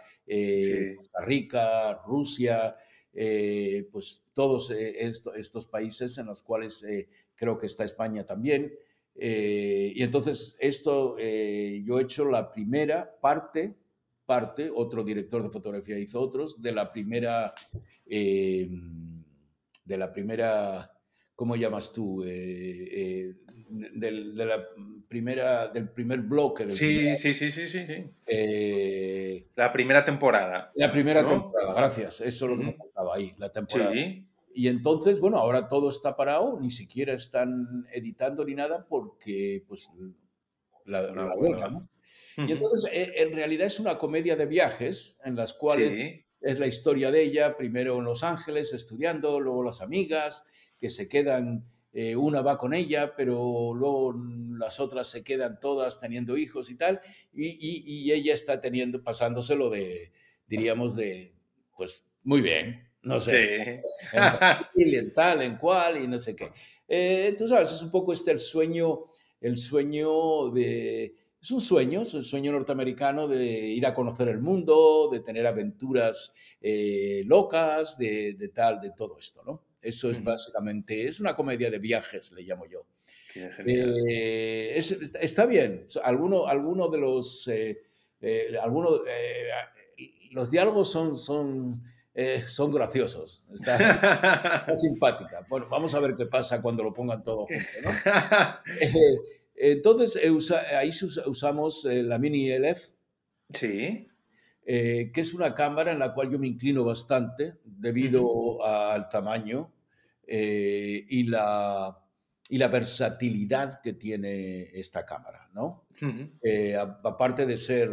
B: Costa Rica, Rusia, eh, pues todos eh, estos países en los cuales eh, creo que está España también. y entonces esto yo he hecho la primera parte, parte, otro director de fotografía hizo otros, de la primera, de la primera ¿cómo llamas tú? Eh, eh, del, de la primera, del primer bloque. sí, sí, sí, sí, sí, eh, la primera temporada. La primera temporada, gracias. Eso es lo que me faltaba ahí, la temporada. Y entonces, bueno, ahora todo está parado, ni siquiera están editando ni nada porque, pues, la, vuelta. ¿no? Y entonces, en realidad es una comedia de viajes en las cuales es la historia de ella, primero en Los Ángeles estudiando, luego las amigas, que se quedan, eh, una va con ella, pero luego las otras se quedan todas teniendo hijos y tal, y, ella está teniendo, pasándoselo de, diríamos, de, pues muy bien, no sé, y en, tal, en cual, y no sé qué. Entonces, eh, tú sabes, es un poco este el sueño, el sueño de, es un sueño, es un sueño norteamericano de ir a conocer el mundo, de tener aventuras eh, locas, de, tal, de todo esto, ¿no? Eso es básicamente, es una comedia de viajes, le llamo yo. Eh, está bien. Alguno, de los, eh, eh, los diálogos son, son, son graciosos. [LAUGHS] Está, simpática. Bueno, vamos a ver qué pasa cuando lo pongan todo junto. [LAUGHS] entonces, ahí usamos la Mini LF. E sí. que es una cámara en la cual yo me inclino bastante debido al tamaño eh, y, la, y la versatilidad que tiene esta cámara, ¿no? Eh, aparte de ser,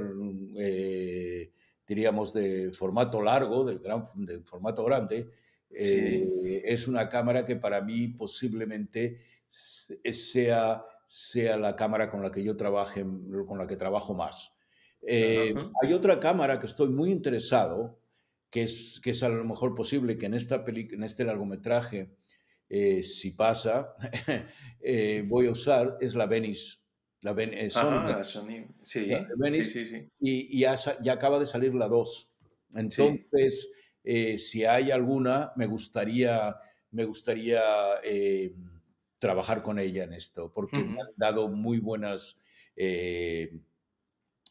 B: eh, diríamos, de formato largo, de, formato grande, es una cámara que para mí posiblemente sea, sea la cámara con la que yo trabaje, con la que trabajo más. Hay otra cámara que estoy muy interesado, que es, que es, a lo mejor posible que en, esta en este largometraje eh, si pasa, [LAUGHS] eh, voy a usar es la Venice. La, Sí, sí, sí, Y, ya, acaba de salir la 2. Entonces, eh, si hay alguna, me gustaría, me gustaría trabajar con ella en esto, porque me han dado muy buenas,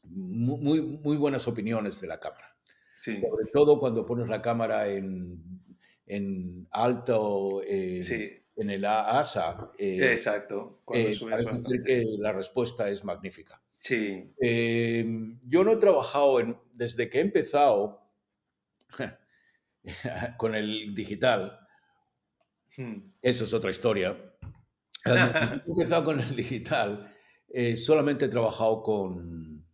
B: muy, buenas opiniones de la cámara. Sobre todo cuando pones la cámara en en alto, en el ASA. Eh, Exacto. Eh, que la respuesta es magnífica. Sí. Em, yo no he trabajado desde que [LAUGHS] hmm. he empezado con el digital. Eso eh, es otra historia. he empezado con el digital. solamente he trabajado con,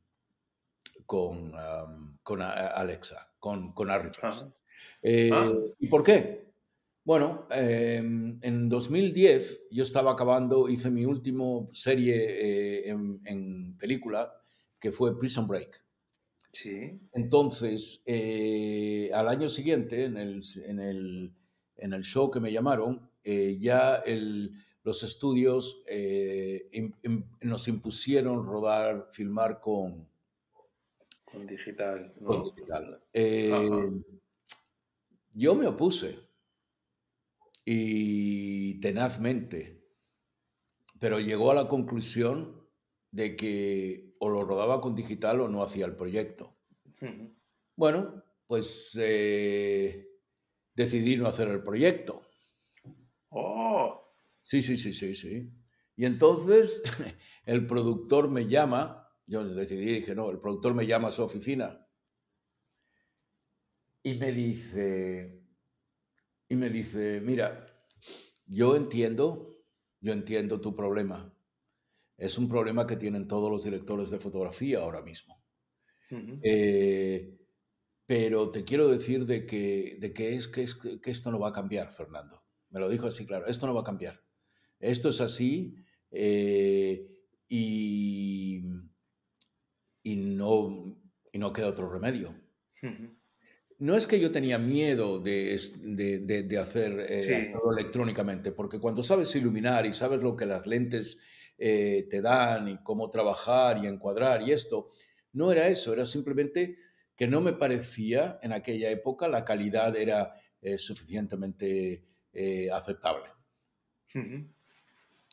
B: con, ah, Alexa, con, con Ah. Eh, ¿Y por qué? Bueno, em, en 2010 yo estaba acabando, hice mi último serie eh, en, película, que fue Prison Break. Sí. Entonces, eh, al año siguiente, en el, show que me llamaron, ya los estudios nos impusieron rodar, filmar con... Con digital. Con digital. Yo me opuse y tenazmente, pero llegó a la conclusión de que o lo rodaba con digital o no hacía el proyecto. Bueno, pues eh, decidí no hacer el proyecto. ¡Oh! Sí, sí, sí, sí, sí. Y entonces [LAUGHS] el productor me llama, yo decidí, dije, no, el productor me llama a su oficina y me dice, y me dice, mira, yo entiendo, yo entiendo tu problema. Es un problema que tienen todos los directores de fotografía ahora mismo. Eh, pero te quiero decir de que, de es, que, es, esto no va a cambiar, Fernando. Me lo dijo así, claro, esto no va a cambiar. Esto es así eh, y, y, no, no queda otro remedio no es que yo tenía miedo de, de, hacer eh, electrónicamente, porque cuando sabes iluminar y sabes lo que las lentes eh, te dan y cómo trabajar y encuadrar y esto, no era eso, era simplemente que no me parecía en aquella época la calidad era eh, suficientemente aceptable.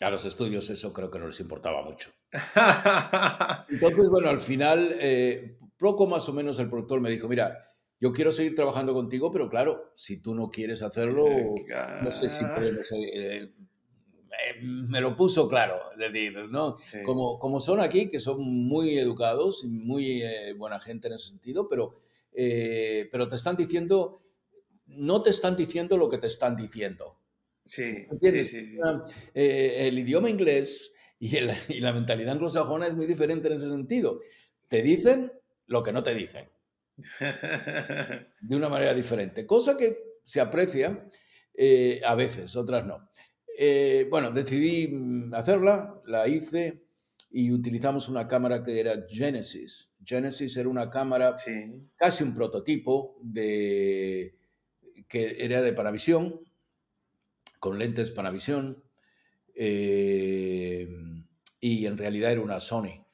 B: A los estudios eso creo que no les importaba mucho. [LAUGHS] Entonces, bueno, al final, poco más o menos el productor me dijo, mira, yo quiero seguir trabajando contigo, pero claro, si tú no quieres hacerlo, no sé si puedes... Eh, eh, me lo puso claro, es decir, ¿no? Como, son aquí, que son muy educados y muy eh, buena gente en ese sentido, pero, pero te están diciendo, no te están diciendo lo que te están diciendo. Sí, sí, sí, ah, el idioma inglés y, y la mentalidad anglosajona es muy diferente en ese sentido. Te dicen lo que no te dicen.
C: [LAUGHS] de
B: una manera diferente, cosa que se aprecia eh, a veces, otras no. Eh, bueno, decidí mm, hacerla, la hice y utilizamos una cámara que era Genesis. Genesis era una cámara, casi un prototipo de que era de Panavisión, con lentes Panavisión, eh, y en realidad era una Sony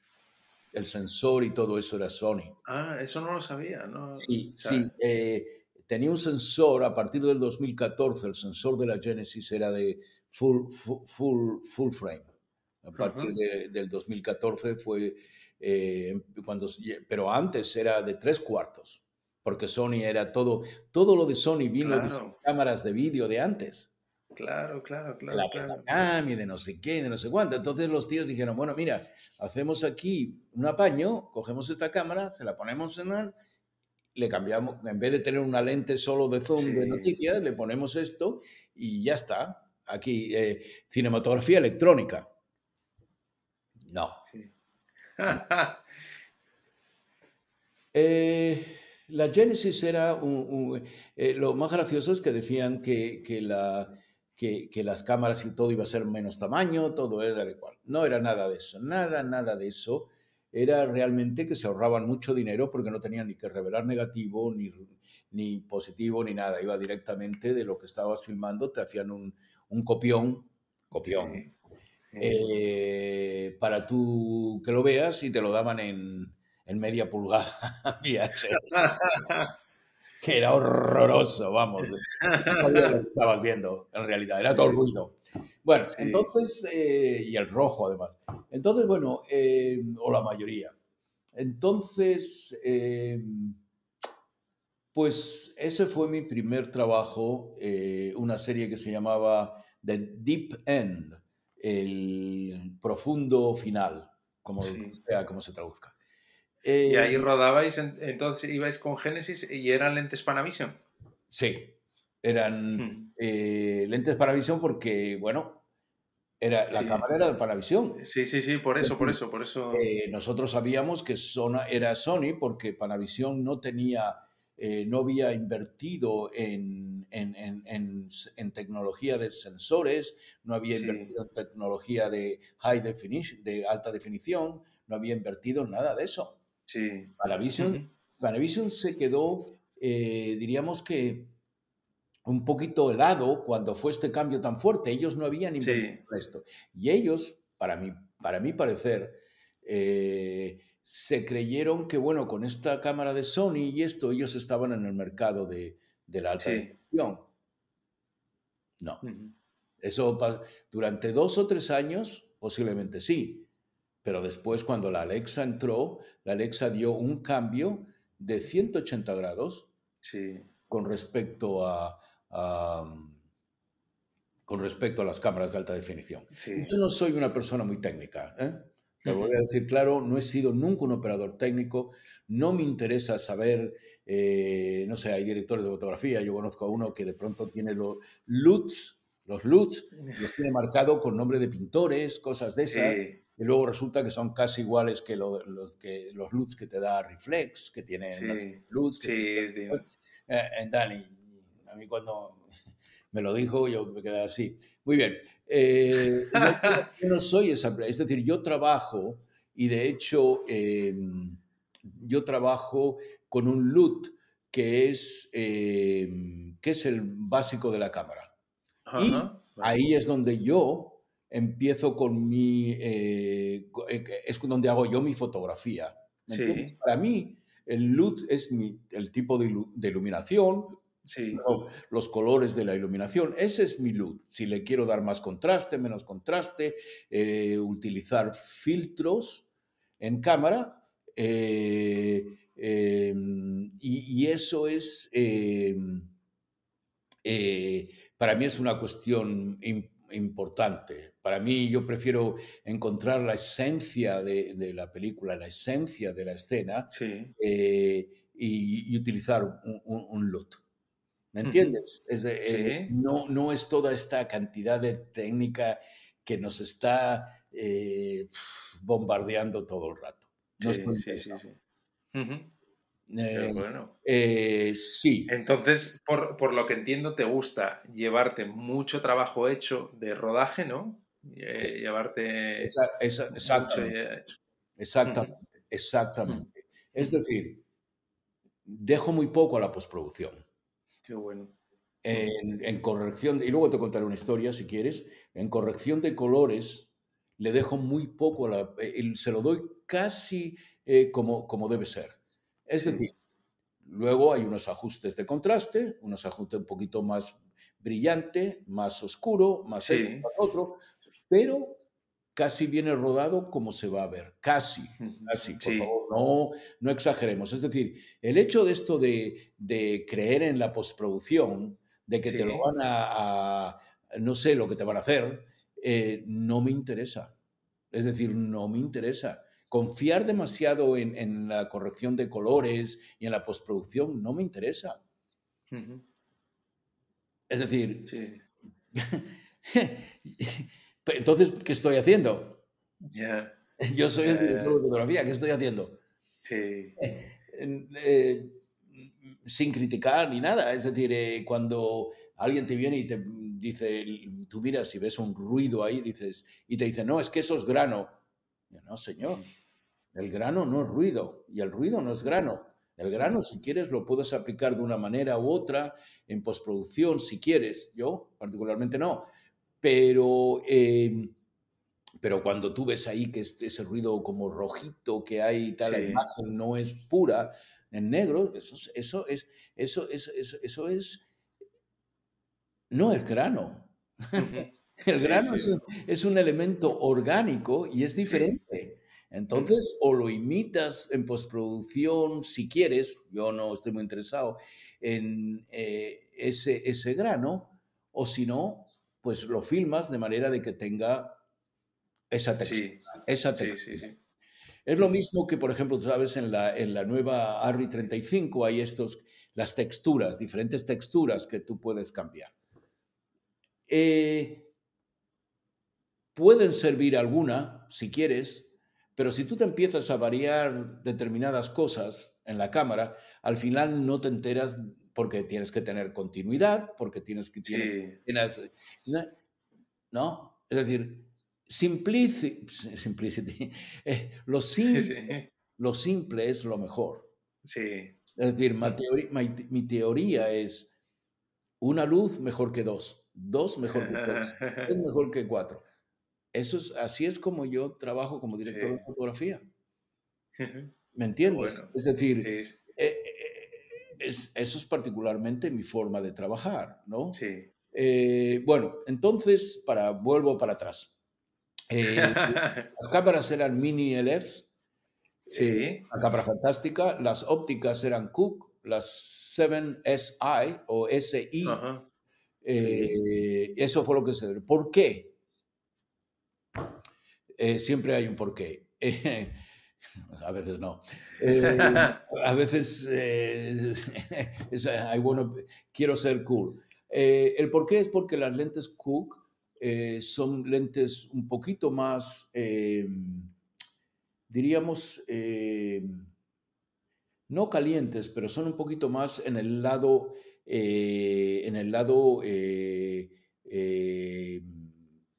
B: el sensor y todo eso era Sony.
A: Ah, eso no lo sabía, ¿no? Sí,
B: eh, tenía un sensor, a partir del 2014, el sensor de la Genesis era de full, full, full, frame. A partir del 2014 fue eh, cuando, pero antes era de tres cuartos, porque Sony era todo, todo lo de Sony vino de cámaras de vídeo de antes. Claro, claro, claro. La claro. de no sé qué, de no sé cuánto. Entonces los tíos dijeron, bueno, mira, hacemos aquí un apaño, cogemos esta cámara, se la ponemos en le cambiamos, en vez de tener una lente solo de zoom de noticias, le ponemos esto y ya está. Aquí, eh, cinematografía electrónica. No. [LAUGHS] Eh, la Genesis era un, eh, lo más gracioso es que decían que la que, las cámaras y todo iba a ser menos tamaño, todo era igual. No era nada de eso, nada, nada de eso. Era realmente que se ahorraban mucho dinero porque no tenían ni que revelar negativo, ni, ni positivo, ni nada. Iba directamente de lo que estabas filmando, te hacían un, un copión, copión, eh, para tú que lo veas y te lo daban en, en media pulgada. [LAUGHS] [LAUGHS] que [LAUGHS] era horroroso, vamos. No sabía lo que estabas viendo, en realidad, era todo ruido. Bueno, entonces, eh, y el rojo además. Entonces, bueno, eh, o la mayoría. Entonces, eh, pues ese fue mi primer trabajo, una serie que se llamaba The Deep End, el profundo final, como, sea, como se traduzca
A: y ahí eh, rodabais, entonces ibais con Genesis y eran lentes Panavision.
B: Sí, eran hmm. eh, lentes Panavision porque, bueno, era, la cámara era de Panavision. Sí, sí, sí, por eso, por eso, por eso. Eh, nosotros sabíamos que era Sony porque Panavision no tenía, no había invertido en, tecnología de sensores, no había invertido en tecnología de high definition, de alta definición, no había invertido en nada de eso. Sí. Para Vision, para se quedó, eh, diríamos que un poquito helado cuando fue este cambio tan fuerte. Ellos no habían inventado esto. Y ellos, para mí, para mi parecer, eh, se creyeron que, bueno, con esta cámara de Sony y esto, ellos estaban en el mercado de, la alta No. Eso durante dos o tres años, posiblemente sí, pero después, cuando la Alexa entró, la Alexa dio un cambio de 180 grados sí. con respecto a, con respecto a las cámaras de alta definición. Yo no soy una persona muy técnica. ¿eh? Te voy a decir claro, no he sido nunca un operador técnico, no me interesa saber, eh, no sé, hay directores de fotografía, yo conozco a uno que de pronto tiene los LUTs, los LUTs, los tiene marcado con nombre de pintores, cosas de esas. Sí y luego resulta que son casi iguales que, los, que los LUTs que te da Reflex, que tiene sí, LUTs. sí, Dani, eh, a mí cuando me lo dijo yo me quedé así. Muy bien, eh, yo, [LAUGHS] no soy esa, es decir, yo trabajo y de hecho em, yo trabajo con un LUT que es, em, que es el básico de la cámara. Y ahí es donde yo empiezo con mi... Eh, eh, es donde hago yo mi fotografía. Para mí, el luz es el tipo de, iluminación, los, colores de la iluminación. Ese es mi luz. Si le quiero dar más contraste, menos contraste, eh, utilizar filtros en cámara. Em, y, eso es, em, para mí es una cuestión importante importante. Para mí yo prefiero encontrar la esencia de, la película, la esencia de la escena eh, y, utilizar un, loto.
A: ¿Me entiendes?
B: Eh, no, no es toda esta cantidad de técnica que nos está eh, bombardeando todo el rato. sí,
A: eh, bueno. Eh, sí. Entonces, por, lo que entiendo, te gusta llevarte mucho trabajo hecho de rodaje, ¿no? Eh, llevarte.
B: exacto exactamente. Exactamente. Es decir, dejo muy poco a la postproducción. Qué bueno. En, corrección, y luego te contaré una historia si quieres, en corrección de colores le dejo muy poco, a la, se lo doy casi como, como debe ser. Es decir, luego hay unos ajustes de contraste, unos ajustes un poquito más brillante, más oscuro, más, más otro, pero casi viene rodado como se va a ver, casi, casi, por favor, no, no exageremos. Es decir, el hecho de esto de, creer en la postproducción, de que te lo van a, no sé lo que te van a hacer, eh, no me interesa. Es decir, no me interesa. Confiar demasiado en, la corrección de colores y en la postproducción no me interesa. Es decir, [LAUGHS] entonces, ¿qué estoy haciendo? [LAUGHS] Yo soy el director de fotografía, ¿qué estoy haciendo? Sí. [LAUGHS] Eh, sin criticar ni nada. Es decir, eh, cuando alguien te viene y te dice, tú miras y ves un ruido ahí, dices, y te dice, no, es que eso es grano. no, señor. Mm. El grano no es ruido y el ruido no es grano. El grano, si quieres, lo puedes aplicar de una manera u otra en postproducción, si quieres. Yo particularmente no. Pero, em, pero cuando tú ves ahí que este, ese ruido como rojito que hay tal, imagen no es pura, en negro, eso, es, eso, es, no es grano. [LAUGHS] El grano es, un, elemento orgánico y es diferente. Entonces, o lo imitas en postproducción si quieres, yo no estoy muy interesado en eh, ese, ese grano, o si no, pues lo filmas de manera de que tenga esa textura. Sí. Esa textura. es lo mismo que, por ejemplo, tú sabes, en la, nueva ARRI 35 hay estos, las texturas, diferentes texturas que tú puedes cambiar. Eh, pueden servir alguna, si quieres, pero si tú te empiezas a variar determinadas cosas en la cámara, al final no te enteras porque tienes que tener continuidad, porque tienes que... Sí. Eh, ¿No? Es decir, simplicity, eh, lo, [LAUGHS] simple, lo simple es lo mejor. Sí. Es decir, mi teoría, teoría es una luz mejor que dos, dos mejor que tres, tres mejor que cuatro así es como yo trabajo como director de fotografía. ¿Me entiendes? es decir, eh, eh, eh, eso es particularmente mi forma de trabajar, ¿no? Sí. bueno, entonces, para, vuelvo para atrás. [LAUGHS] las cámaras eran mini LFs. E sí. la cámara fantástica. Las ópticas eran Cook, las 7SI o SI. Eso fue lo que se ¿Por qué? Eh, siempre hay un porqué. [LAUGHS] Eh, a veces no. Eh, [LAUGHS] a veces [LAUGHS] quiero ser cool. el porqué es porque las lentes Cook son lentes un poquito más, diríamos, no calientes, pero son un poquito más en el lado, en el lado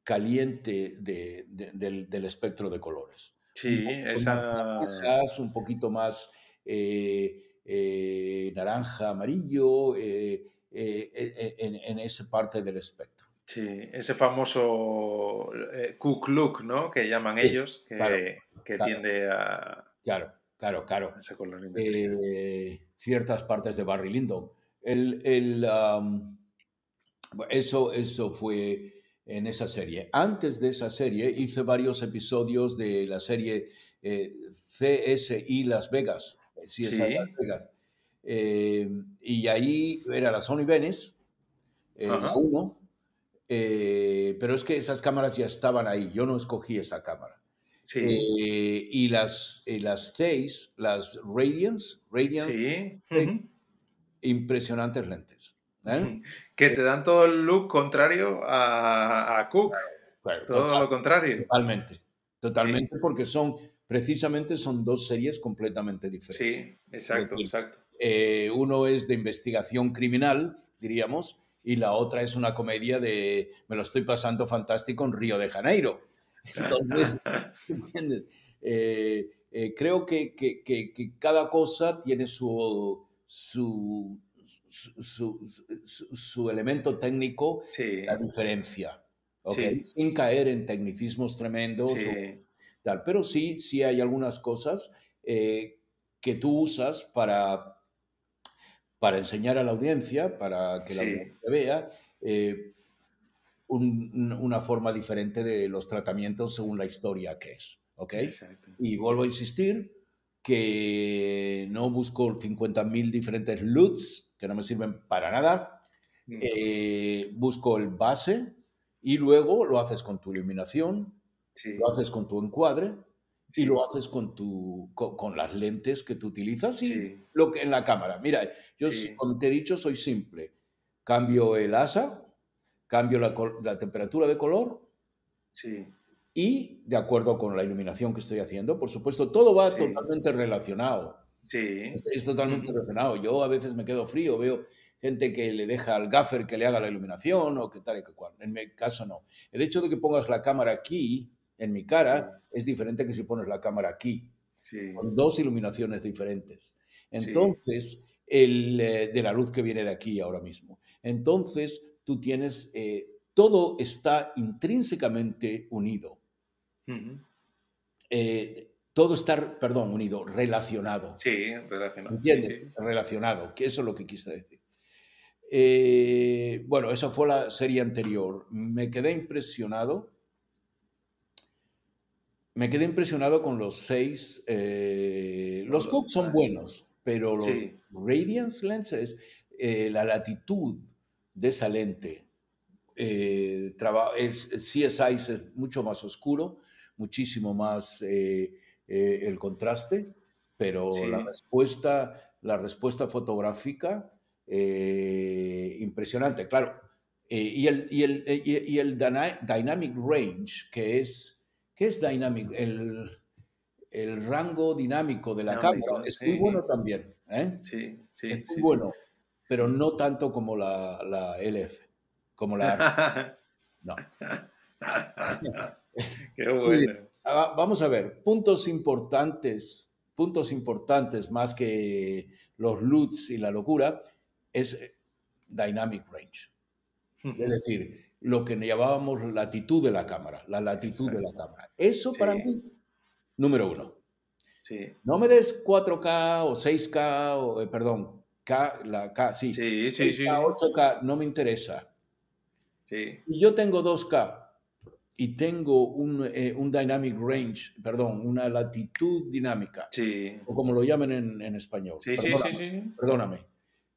B: caliente del, espectro de colores. Sí, esa... Quizás un poquito más eh, eh, naranja, amarillo, eh, en, esa parte del espectro. Sí,
A: ese famoso cook look, ¿no? Que llaman ellos, que, tiende
B: a... Claro, claro, claro. Ese color ciertas partes de Barry Lyndon. El, eso, eso fue en esa serie. Antes de esa serie hice varios episodios de la serie eh, CSI Las Vegas. Eh, sí. Eh, y ahí era la Sony Venice, eh, pero es que esas cámaras ya estaban ahí, yo no escogí esa cámara. Sí. y las, las Tays, las Radiance, Radiance impresionantes lentes. ¿Eh? [LAUGHS] Que te dan todo el look contrario a, Cook. todo lo contrario. Totalmente. Totalmente, porque son, precisamente son dos series completamente diferentes. Sí, exacto, exacto. Eh, uno es de investigación criminal, diríamos, y la otra es una comedia de me lo estoy pasando fantástico en Río de Janeiro. [LAUGHS] Entonces, [LAUGHS] eh, creo que, cada cosa tiene su, su su, elemento técnico la diferencia, ¿okay? sin caer en tecnicismos tremendos. tal. Pero sí, sí hay algunas cosas eh, que tú usas para, para enseñar a la audiencia, para que la audiencia vea. Eh, una forma diferente de los tratamientos según la historia que es. Y vuelvo a insistir, que no busco 50.000 diferentes LUTs que no me sirven para nada. Mm. Eh, busco el base y luego lo haces con tu iluminación, lo haces con tu encuadre y lo haces con, tu, con, las lentes que tú utilizas y lo que en la cámara. Mira, yo como te he dicho, soy simple. Cambio el asa, cambio la, la temperatura de color. Sí y de acuerdo con la iluminación que estoy haciendo, por supuesto, todo va totalmente relacionado. Sí. Es, totalmente relacionado. Yo a veces me quedo frío, veo gente que le deja al gaffer que le haga la iluminación o que tal y que cual. En mi caso no. El hecho de que pongas la cámara aquí, en mi cara, es diferente que si pones la cámara aquí. Sí. Con dos iluminaciones diferentes. Entonces, el, eh, de la luz que viene de aquí ahora mismo. Entonces, tú tienes, eh, todo está intrínsecamente unido. Eh, todo estar, perdón, unido, relacionado. Sí, relacionado. ¿Entiendes? Relacionado, que eso es lo que quise decir. Eh, bueno, esa fue la serie anterior. Me quedé impresionado. Me quedé impresionado con los seis. Eh, los Cooks son buenos, pero los Radiance Lenses, la latitud de esa lente, si es, el CSI es mucho más oscuro muchísimo más eh, eh, el contraste, pero la, respuesta, la respuesta fotográfica, eh, impresionante, claro. y el, y el, y el dynamic range, que es, que es dynamic? El, rango dinámico de la cámara es muy bueno también. Es muy bueno, pero no tanto como la, la LF, como la... [LAUGHS] no. [LAUGHS] [LAUGHS] Qué ah, Vamos a ver, puntos importantes, puntos importantes más que los LUTs y la locura es eh, Dynamic Range. Es decir, lo que llamábamos latitud de la cámara, la latitud de la cámara. Eso para mí, número uno. Sí. No me des 4K o 6K, o, eh, perdón, K, la K, sí. Sí, sí, 6K, sí. 8K, no me interesa. Sí. Y yo tengo 2K, y tengo eh, un, dynamic range, perdón, una latitud dinámica, o como lo llamen en, en español. Sí, perdóname, sí, sí, Perdóname.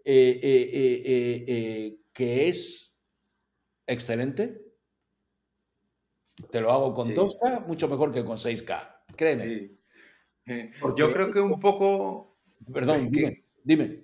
B: Eh, eh, que es excelente. Te lo hago con 2K, mucho mejor que con 6K, créeme. Yo creo que un poco... Perdón,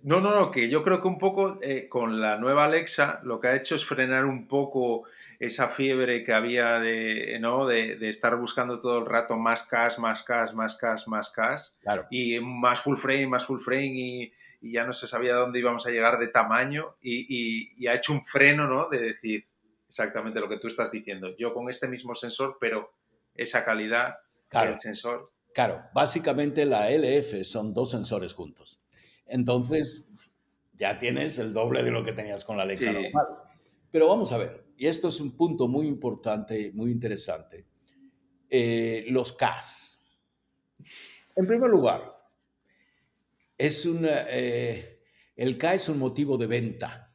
A: no, no, no, que yo creo que un poco eh, con la nueva Alexa lo que ha hecho es frenar un poco esa fiebre que había de, ¿no? de, estar buscando todo el rato más cas, más cas, más cas, más cas. Y más full frame, más full frame y, ya no se sabía dónde íbamos a llegar de tamaño y, ha hecho un freno, ¿no? De decir exactamente lo que tú estás diciendo. Yo con este mismo sensor, pero esa calidad del sensor.
B: Claro, básicamente la LF son dos sensores juntos. Entonces, ya tienes el doble de lo que tenías con la Alexa normal. Pero vamos a ver, y esto es un punto muy importante, muy interesante. Eh, los CAS. En primer lugar, es eh, el K es un motivo de venta.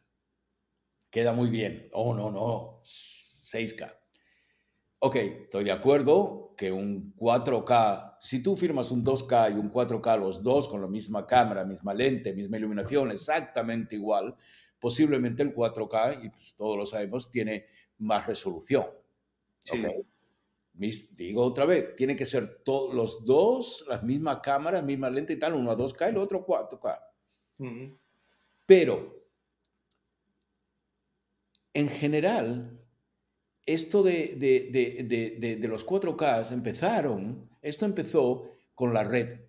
B: Queda muy bien. Oh, no, no, 6K. Ok, estoy de acuerdo que un 4K, si tú firmas un 2K y un 4K, los dos con la misma cámara, misma lente, misma iluminación, exactamente igual, posiblemente el 4K, y pues todos lo sabemos, tiene más resolución. Sí. digo otra vez, tiene que ser los dos, las mismas cámaras, misma lente y tal, uno a 2K y el otro 4K. Pero, en general, esto de, de, de, de los 4K empezaron, esto empezó con la red,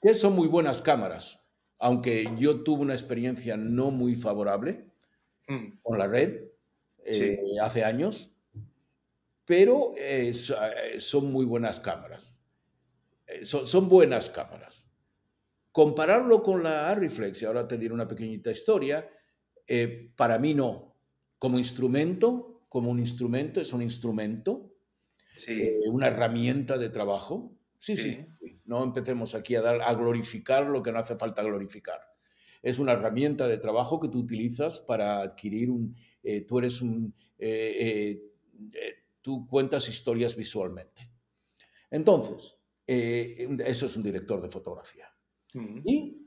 B: que son muy buenas cámaras, aunque yo tuve una experiencia no muy favorable mm. con la red eh, hace años, pero eh, eh, son muy buenas cámaras. son, son, buenas cámaras. Compararlo con la Arriflex, y ahora te diré una pequeñita historia, para mí no. Como instrumento, como un instrumento, es un instrumento, eh, una herramienta de trabajo. Sí, sí, sí, No empecemos aquí a, dar, a glorificar lo que no hace falta glorificar. Es una herramienta de trabajo que tú utilizas para adquirir un... Eh, tú eres un... Eh, tú cuentas historias visualmente. Entonces, eso es un director de fotografía.
C: Mm. Y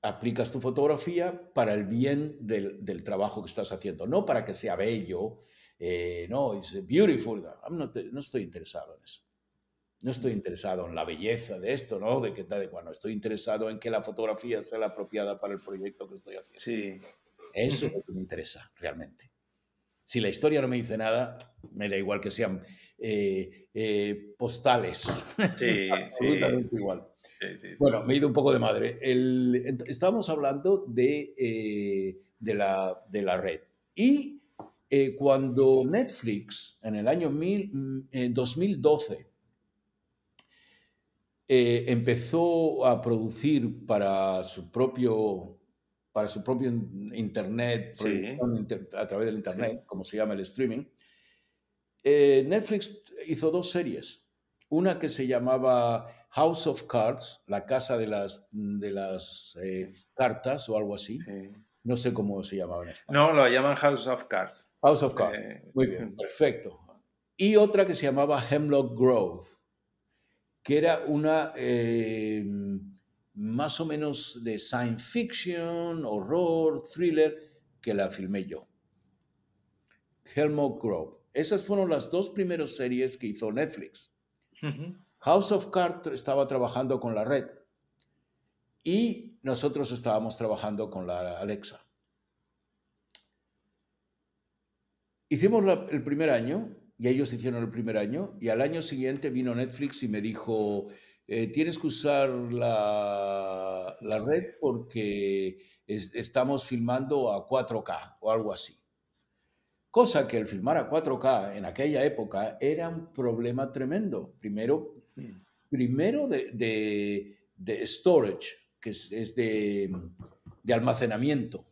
B: aplicas tu fotografía para el bien del, trabajo que estás haciendo, no para que sea bello eh, no, it's beautiful. no estoy interesado en eso. No estoy mm. interesado en la belleza de esto, ¿no? De qué tal, de cuando. Estoy interesado en que la fotografía sea la apropiada para el proyecto que estoy haciendo. Sí. Eso es lo [LAUGHS] que me interesa realmente. Si la historia no me dice nada, me da igual que sean eh, eh, postales. [LAUGHS] Sí, Absolutamente igual.
A: Sí, sí, Bueno,
B: me he ido un poco de madre. El, estábamos hablando de, de, la, de la red. Y eh, cuando Netflix, en el año 2012, mm, eh, eh, empezó a producir para su propio, para su propio internet, a través del internet, como se llama el streaming, Netflix hizo dos series. Una que se llamaba House of Cards, la casa de las, de las cartas o algo así. Sí no sé cómo se llamaba en No, lo llaman House of Cards. House of Cards. Eh, Muy bien, [LAUGHS] perfecto. Y otra que se llamaba Hemlock Grove, que era una eh, más o menos de science fiction, horror, thriller, que la filmé yo. Hemlock Grove. Esas fueron las dos primeras series que hizo Netflix. House of Cards estaba trabajando con la red y nosotros estábamos trabajando con la Alexa. Hicimos el primer año y ellos hicieron el primer año y al año siguiente vino Netflix y me dijo, eh, tienes que usar la, red porque estamos filmando a 4K o algo así. Cosa que el filmar a 4K en aquella época era un problema tremendo. Primero, primero de, de storage, que es, de, almacenamiento.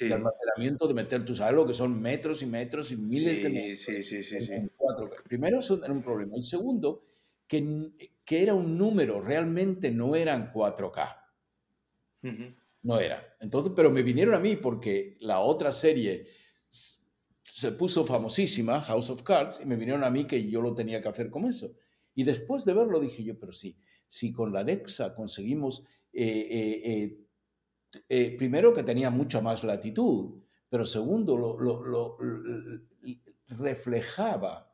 B: De almacenamiento, de meter, tus algo que son metros y metros y miles de metros. Sí, sí, sí. sí. Primero, eso era un problema. Y segundo, que, que era un número, realmente no eran 4K. No era. Entonces, pero me vinieron a mí porque la otra serie se puso famosísima, House of Cards, y me vinieron a mí que yo lo tenía que hacer como eso. Y después de verlo dije yo, pero sí, si con la Alexa conseguimos eh, eh, eh, primero que tenía mucha más latitud, pero segundo, lo, reflejaba,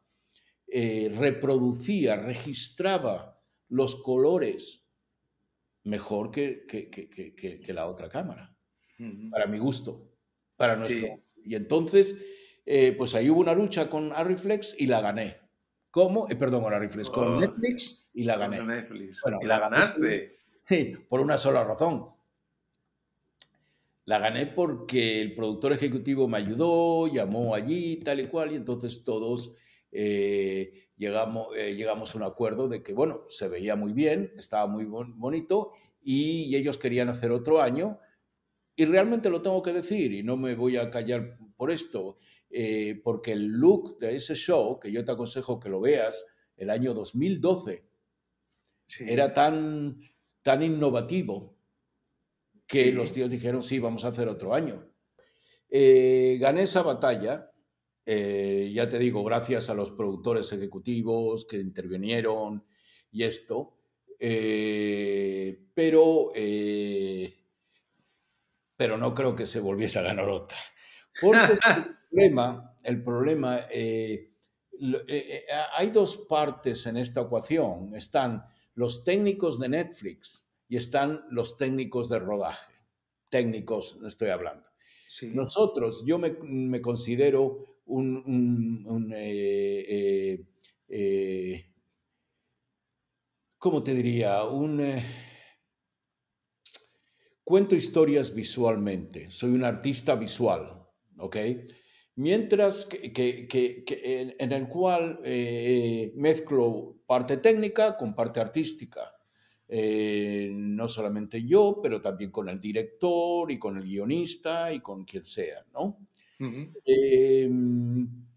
B: reproducía, registraba los colores mejor que, la otra cámara, para mi gusto, para nuestro. Y entonces, pues ahí hubo una lucha con Arriflex y la gané. ¿Cómo? perdón, con Arriflex, con ah. Netflix y la gané. Bueno, y la ganaste por una sola razón. La gané porque el productor ejecutivo me ayudó, llamó allí, tal y cual, y entonces todos eh, llegamos, eh, llegamos a un acuerdo de que, bueno, se veía muy bien, estaba muy bonito, y, ellos querían hacer otro año, y realmente lo tengo que decir, y no me voy a callar por esto, eh, porque el look de ese show, que yo te aconsejo que lo veas, el año 2012, era tan tan innovativo que los tíos dijeron, sí, vamos a hacer otro año. Eh, gané esa batalla, eh, ya te digo, gracias a los productores ejecutivos que intervinieron y esto, eh, pero, pero no creo que se volviese a ganar otra. Porque el [LAUGHS] problema, el problema hay dos partes en esta ecuación. Están los técnicos de Netflix y están los técnicos de rodaje. Técnicos, no estoy hablando. Nosotros, yo me, considero un, eh, eh, eh, ¿cómo te diría? Un... cuento historias visualmente, soy un artista visual, ¿ok? mientras que, en, el cual eh, mezclo parte técnica con parte artística. Eh, no solamente yo, pero también con el director y con el guionista y con quien sea, ¿no? Eh, en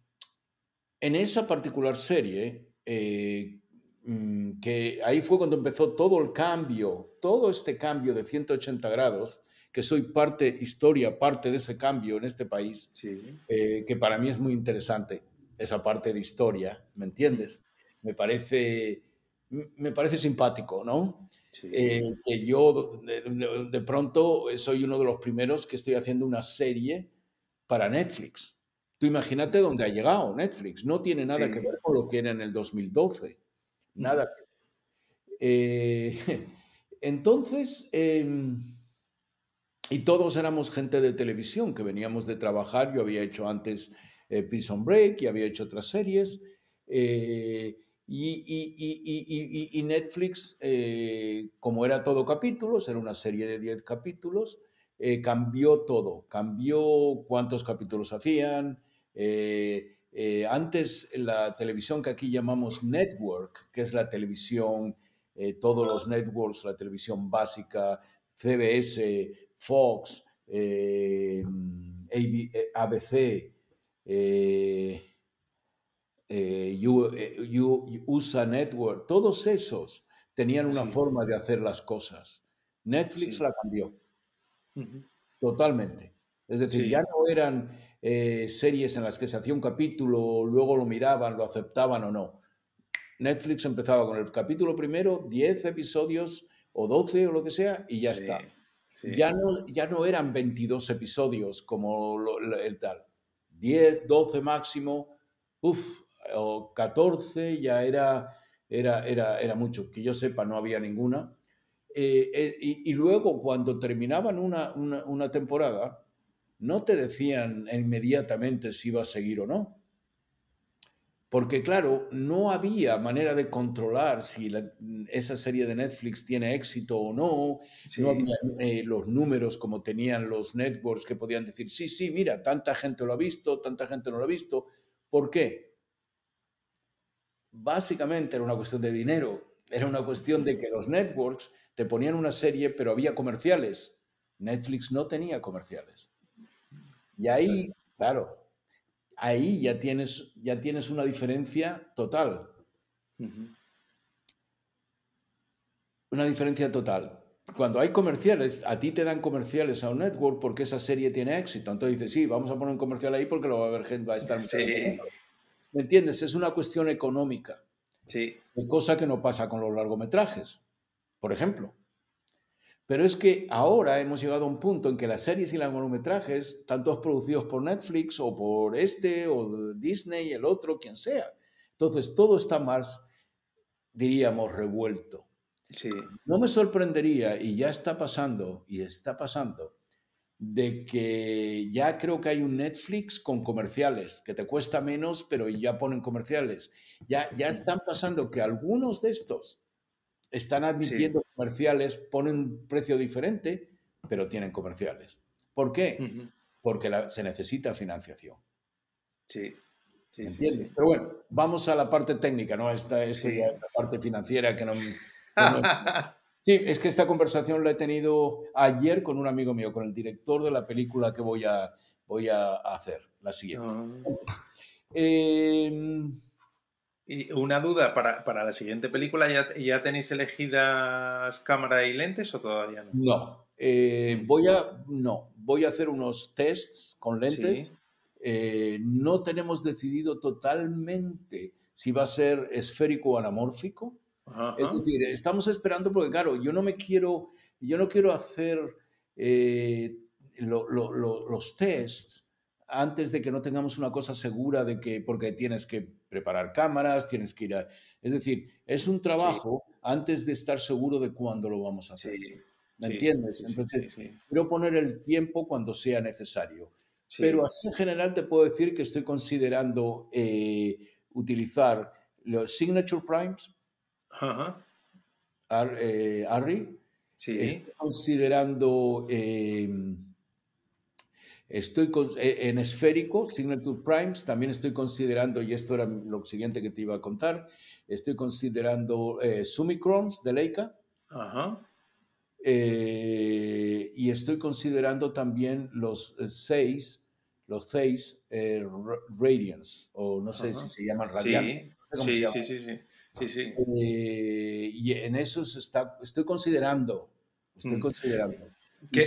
B: esa particular serie, mm, que ahí fue cuando empezó todo el cambio, todo este cambio de 180 grados, que soy parte, historia, parte de ese cambio en este país, eh, que para mí es muy interesante esa parte de historia, ¿me entiendes? Me parece, me parece simpático, ¿no? Eh, que yo de, pronto soy uno de los primeros que estoy haciendo una serie para Netflix. Tú imagínate dónde ha llegado Netflix. No tiene nada que ver con lo que era en el 2012. Nada. Que... Eh, [LAUGHS] entonces... Em, y todos éramos gente de televisión que veníamos de trabajar. Yo había hecho antes eh, Prison Break y había hecho otras series. Eh, y, Netflix, eh, como era todo capítulos, era una serie de 10 capítulos, cambió todo, cambió cuántos capítulos hacían. antes la televisión que aquí llamamos network, que es la televisión, todos los networks, la televisión básica, CBS, Fox, eh, ABC, eh, eh, USA Network, todos esos tenían una forma de hacer las cosas. Netflix la cambió. Totalmente. Es decir, ya no eran series en las que se hacía un capítulo, luego lo miraban, lo aceptaban o no. Netflix empezaba con el capítulo primero, 10 episodios o 12 o lo que sea, y ya está. Ya, no, ya no eran 22 episodios como el tal. 10, 12 máximo, uff, o 14 ya era, era, era, era mucho. Que yo sepa, no había ninguna. Eh, eh, y, luego, cuando terminaban una temporada, no te decían inmediatamente si iba a seguir o no porque claro, no había manera de controlar si mm, esa serie de Netflix tiene éxito o no, no había eh, los números como tenían los networks que podían decir, sí, sí, mira, tanta gente lo ha visto, tanta gente no lo ha visto. ¿Por qué? Básicamente era una cuestión de dinero, era una cuestión de que los networks te ponían una serie, pero había comerciales. Netflix no tenía comerciales. Y ahí, claro, ahí ya tienes, ya tienes una diferencia total. Una diferencia total. Cuando hay comerciales, a ti te dan comerciales a un network porque esa serie tiene éxito. Entonces dices, sí, vamos a poner un comercial ahí porque lo va a ver gente, va a estar... Sí. ¿Me entiendes? Es una cuestión económica. Sí. Cosa que no pasa con los largometrajes, por ejemplo. Pero es que ahora hemos llegado a un punto en que las series y los largometrajes, tanto producidos por Netflix o por este o Disney, el otro, quien sea. Entonces todo está más, diríamos, revuelto. Sí. No me sorprendería, y ya está pasando, y está pasando, de que ya creo que hay un Netflix con comerciales, que te cuesta menos, pero ya ponen comerciales. Ya, ya mm. están pasando que algunos de estos están admitiendo comerciales, ponen un precio diferente, pero tienen comerciales. ¿Por qué? Porque se necesita financiación. Sí. Sí, Pero bueno, vamos a la parte técnica, ¿no? Esta, es la parte financiera que no, [LAUGHS] Sí, es que esta conversación la he tenido ayer con un amigo mío, con el director de la película que voy a, voy a hacer, la siguiente. Ah.
A: Em, y una duda, para, la siguiente película, ¿ya, tenéis elegidas cámara y lentes o todavía no?
B: No, eh, voy a, no, voy a hacer unos tests con lentes. Eh, no tenemos decidido totalmente si va a ser esférico o anamórfico. Es decir, estamos esperando porque, claro, yo no me quiero, yo no quiero hacer eh, los tests antes de que no tengamos una cosa segura de que, porque tienes que preparar cámaras, tienes que ir a... Es decir, es un trabajo antes de estar seguro de cuándo lo vamos a hacer. ¿Me entiendes? Entonces, quiero poner el tiempo cuando sea necesario. Pero así en general te puedo decir que estoy considerando eh, utilizar los Signature Primes, Ajá. Eh, estoy considerando... Eh, Estoy eh, en esférico, Signature Primes, también estoy considerando, y esto era lo siguiente que te iba a contar, estoy considerando eh, Summicrons de Leica. Ajá. Eh, y estoy considerando también los 6 eh, seis, los seis o no sé si se llaman Radiant. Sí, sí, sí, sí, sí, sí. y en esos está, estoy considerando, estoy mm. considerando. ¿Qué?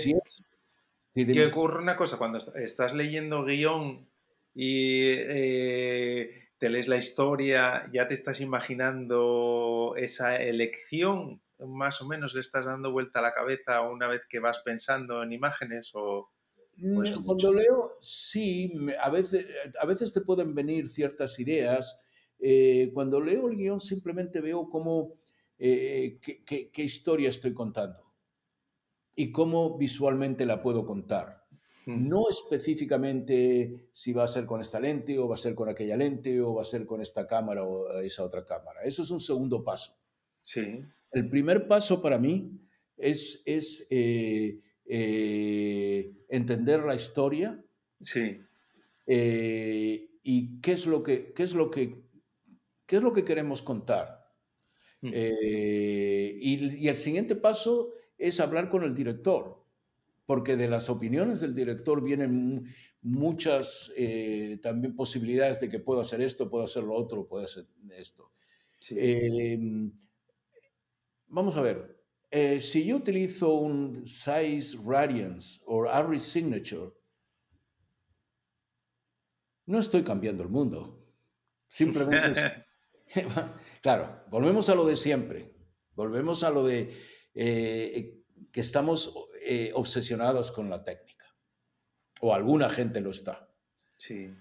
B: ¿Qué ocurre una cosa, cuando estás
A: leyendo guión y eh, te lees la historia, ya te estás imaginando esa elección, más o menos le estás dando vuelta a la cabeza una vez que vas pensando en
B: imágenes o... Mm, cuando leo, sí, a veces, a veces te pueden venir ciertas ideas. Eh, cuando leo el guión simplemente veo cómo, eh, qué historia estoy contando y cómo visualmente la puedo contar. Hmm. No específicamente si va a ser con esta lente o va a ser con aquella lente o va a ser con esta cámara o esa otra cámara. Eso es un segundo paso. Sí. El primer paso para mí es, es eh, eh, entender la historia. Sí. Eh, y qué es lo que, qué es lo que, qué es lo que queremos contar. Hmm. Y, y el siguiente paso es hablar con el director, porque de las opiniones del director vienen muchas eh, también posibilidades de que puedo hacer esto, puedo hacer lo otro, puedo hacer esto. Em, vamos a ver, eh, si yo utilizo un size radiance o array signature, no estoy cambiando el mundo. Simplemente, es, [LAUGHS] [LAUGHS] claro, volvemos a lo de siempre, volvemos a lo de eh, que estamos eh, obsesionados con la técnica, o alguna gente lo está. Sí.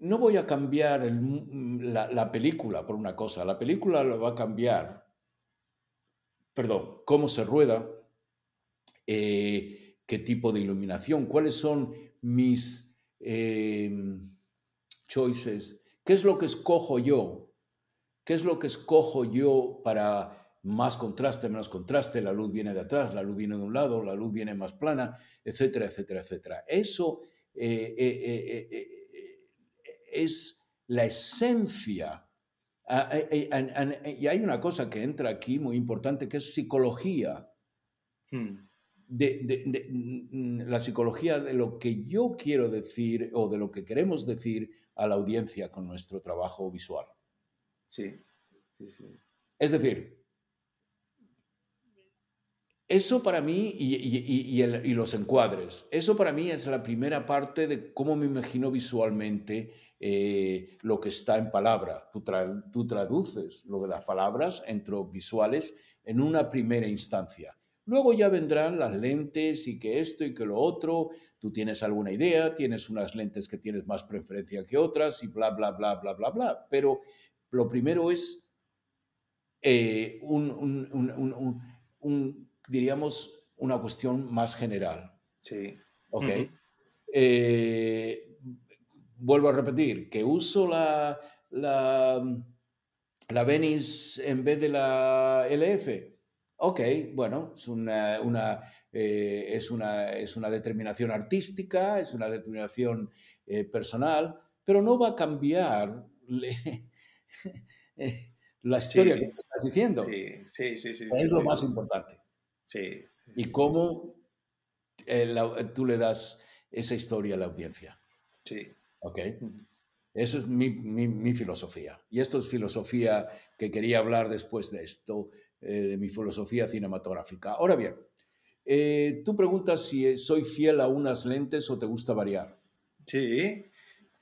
B: No voy a cambiar mm, la, película por una cosa, la película lo va a cambiar, perdón, cómo se rueda, eh, qué tipo de iluminación, cuáles son mis choices, qué es lo que escojo yo, qué es lo que escojo yo para más contraste, menos contraste, la luz viene de atrás, la luz viene de un lado, la luz viene más plana, etcétera, etcétera, etcétera. Eso eh, eh, eh, es la esencia. Ah, y hay una cosa que entra aquí muy importante que es psicología. Hmm. Mm, la psicología de lo que yo quiero decir o de lo que queremos decir a la audiencia con nuestro trabajo visual. Sí, sí, sí. Es decir, eso para mí, y, los encuadres, eso para mí es la primera parte de cómo me imagino visualmente eh, lo que está en palabra. Tú, traduces lo de las palabras entre visuales en una primera instancia. Luego ya vendrán las lentes y que esto y que lo otro, tú tienes alguna idea, tienes unas lentes que tienes más preferencia que otras y bla, bla, bla, bla, bla, bla. Pero lo primero es eh, un diríamos, una cuestión más general. Sí. ¿Ok? Eh, vuelvo a repetir, que uso la, la, la Venice en vez de la LF. Ok, bueno, es una, eh, es una, es una determinación artística, es una determinación eh, personal, pero no va a cambiar [LAUGHS] la historia que me estás diciendo. Sí, sí, sí. sí es lo más importante. Sí. ¿Y cómo tú le das esa historia a la audiencia? Sí. ¿Ok? esa es mi, filosofía. Y esto es filosofía que quería hablar después de esto, eh, de mi filosofía cinematográfica. Ahora bien, eh, tú preguntas si eh, soy fiel a unas lentes o te gusta variar. Sí.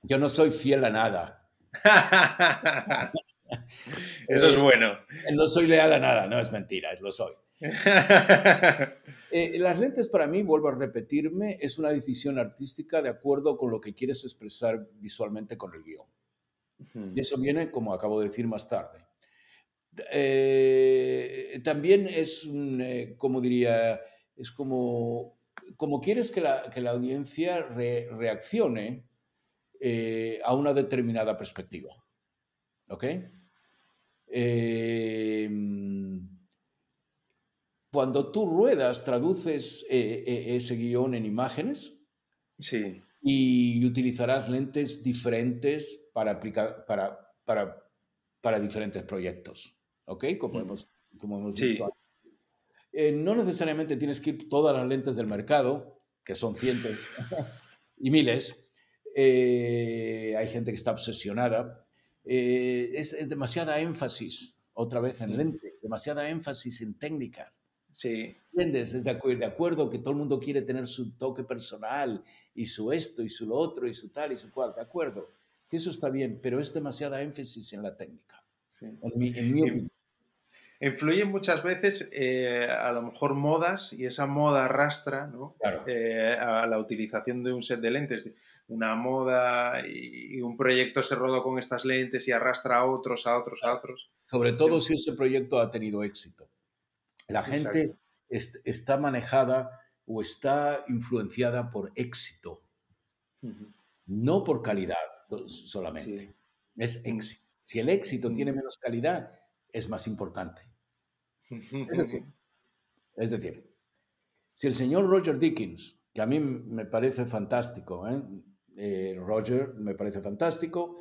B: Yo no soy fiel a nada. [LAUGHS] Eso es bueno. No soy leal a nada, no es mentira, lo soy. [LAUGHS] Eh, las lentes para mí, vuelvo a repetirme, es una decisión artística de acuerdo con lo que quieres expresar visualmente con el guión. Y eso viene, como acabo de decir, más tarde. Eh, también es, eh, como diría, es como, como quieres que la, audiencia reaccione a una determinada perspectiva. ¿Ok? Eh, cuando tú ruedas, traduces eh, eh, ese guión en imágenes. Sí. Y utilizarás lentes diferentes para aplicar, para, para, diferentes proyectos. ¿Ok? Como hemos, como visto. Eh, no necesariamente tienes que ir todas las lentes del mercado, que son cientos y miles. Eh, hay gente que está obsesionada. Es, es demasiada énfasis, otra vez en lente, demasiada énfasis en técnicas Sí. ¿Entiendes? Es de, acuerdo, que todo el mundo quiere tener su toque personal y su esto y su lo otro y su tal y su cual. De acuerdo, que eso está bien, pero es demasiada énfasis en la técnica. Sí. En mi, en em,
A: Influyen muchas veces eh, a lo mejor modas y esa moda arrastra eh, a la utilización de un set de lentes. Una moda y, un proyecto se rodó con estas lentes y arrastra a otros, a otros, a otros. Sobre todo
B: si ese proyecto ha tenido éxito. La gente está manejada o está influenciada por éxito, no por calidad solamente. Es Si el éxito tiene menos calidad, es más importante. [LAUGHS] es, decir, si el señor Roger Dickens, que a mí me parece fantástico, ¿eh? Eh, Roger me parece fantástico,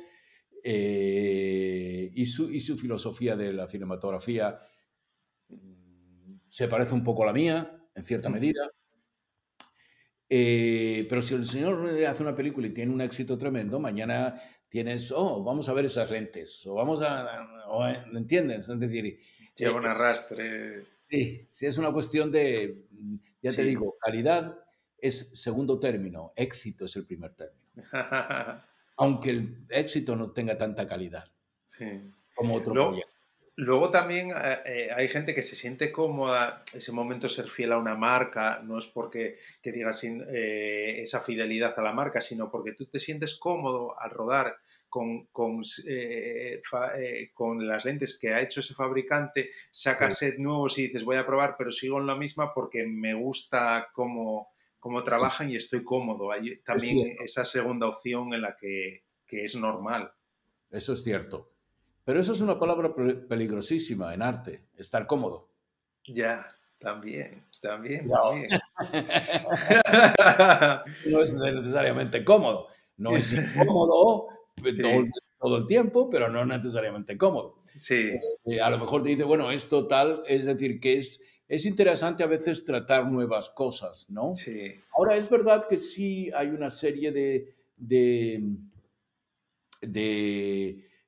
B: eh, y, y, su, filosofía de la cinematografía se parece un poco a la mía, en cierta medida. Eh, pero si el señor hace una película y tiene un éxito tremendo, mañana tienes, oh, vamos a ver esas lentes, o vamos a, o, eh", ¿entiendes? Es decir, lleva un eh,
A: arrastre.
B: Sí, sí, es una cuestión de, ya te digo, calidad es segundo término, éxito es el primer término.
A: [LAUGHS]
B: Aunque el éxito no tenga tanta calidad sí. como otro
A: Luego también eh, eh, hay gente que se siente cómoda ese momento ser fiel a una marca, no es porque digas eh, esa fidelidad a la marca, sino porque tú te sientes cómodo al rodar con, las lentes que ha hecho ese fabricante, sacas set nuevos y dices voy a probar, pero sigo en la misma porque me gusta cómo, trabajan y estoy cómodo. Hay también esa segunda opción en la que es
B: normal. Eso es cierto. Pero eso es una palabra peligrosísima en arte, estar cómodo. Ya, también, también, [LAUGHS] no. es necesariamente cómodo. No es [LAUGHS] incómodo eh, todo, el tiempo, pero no necesariamente cómodo. Sí. Eh, eh, a lo mejor te dice, bueno, es total, es decir, que es, es interesante a veces tratar nuevas cosas, ¿no? Sí. Ahora, es verdad que sí hay una serie de, de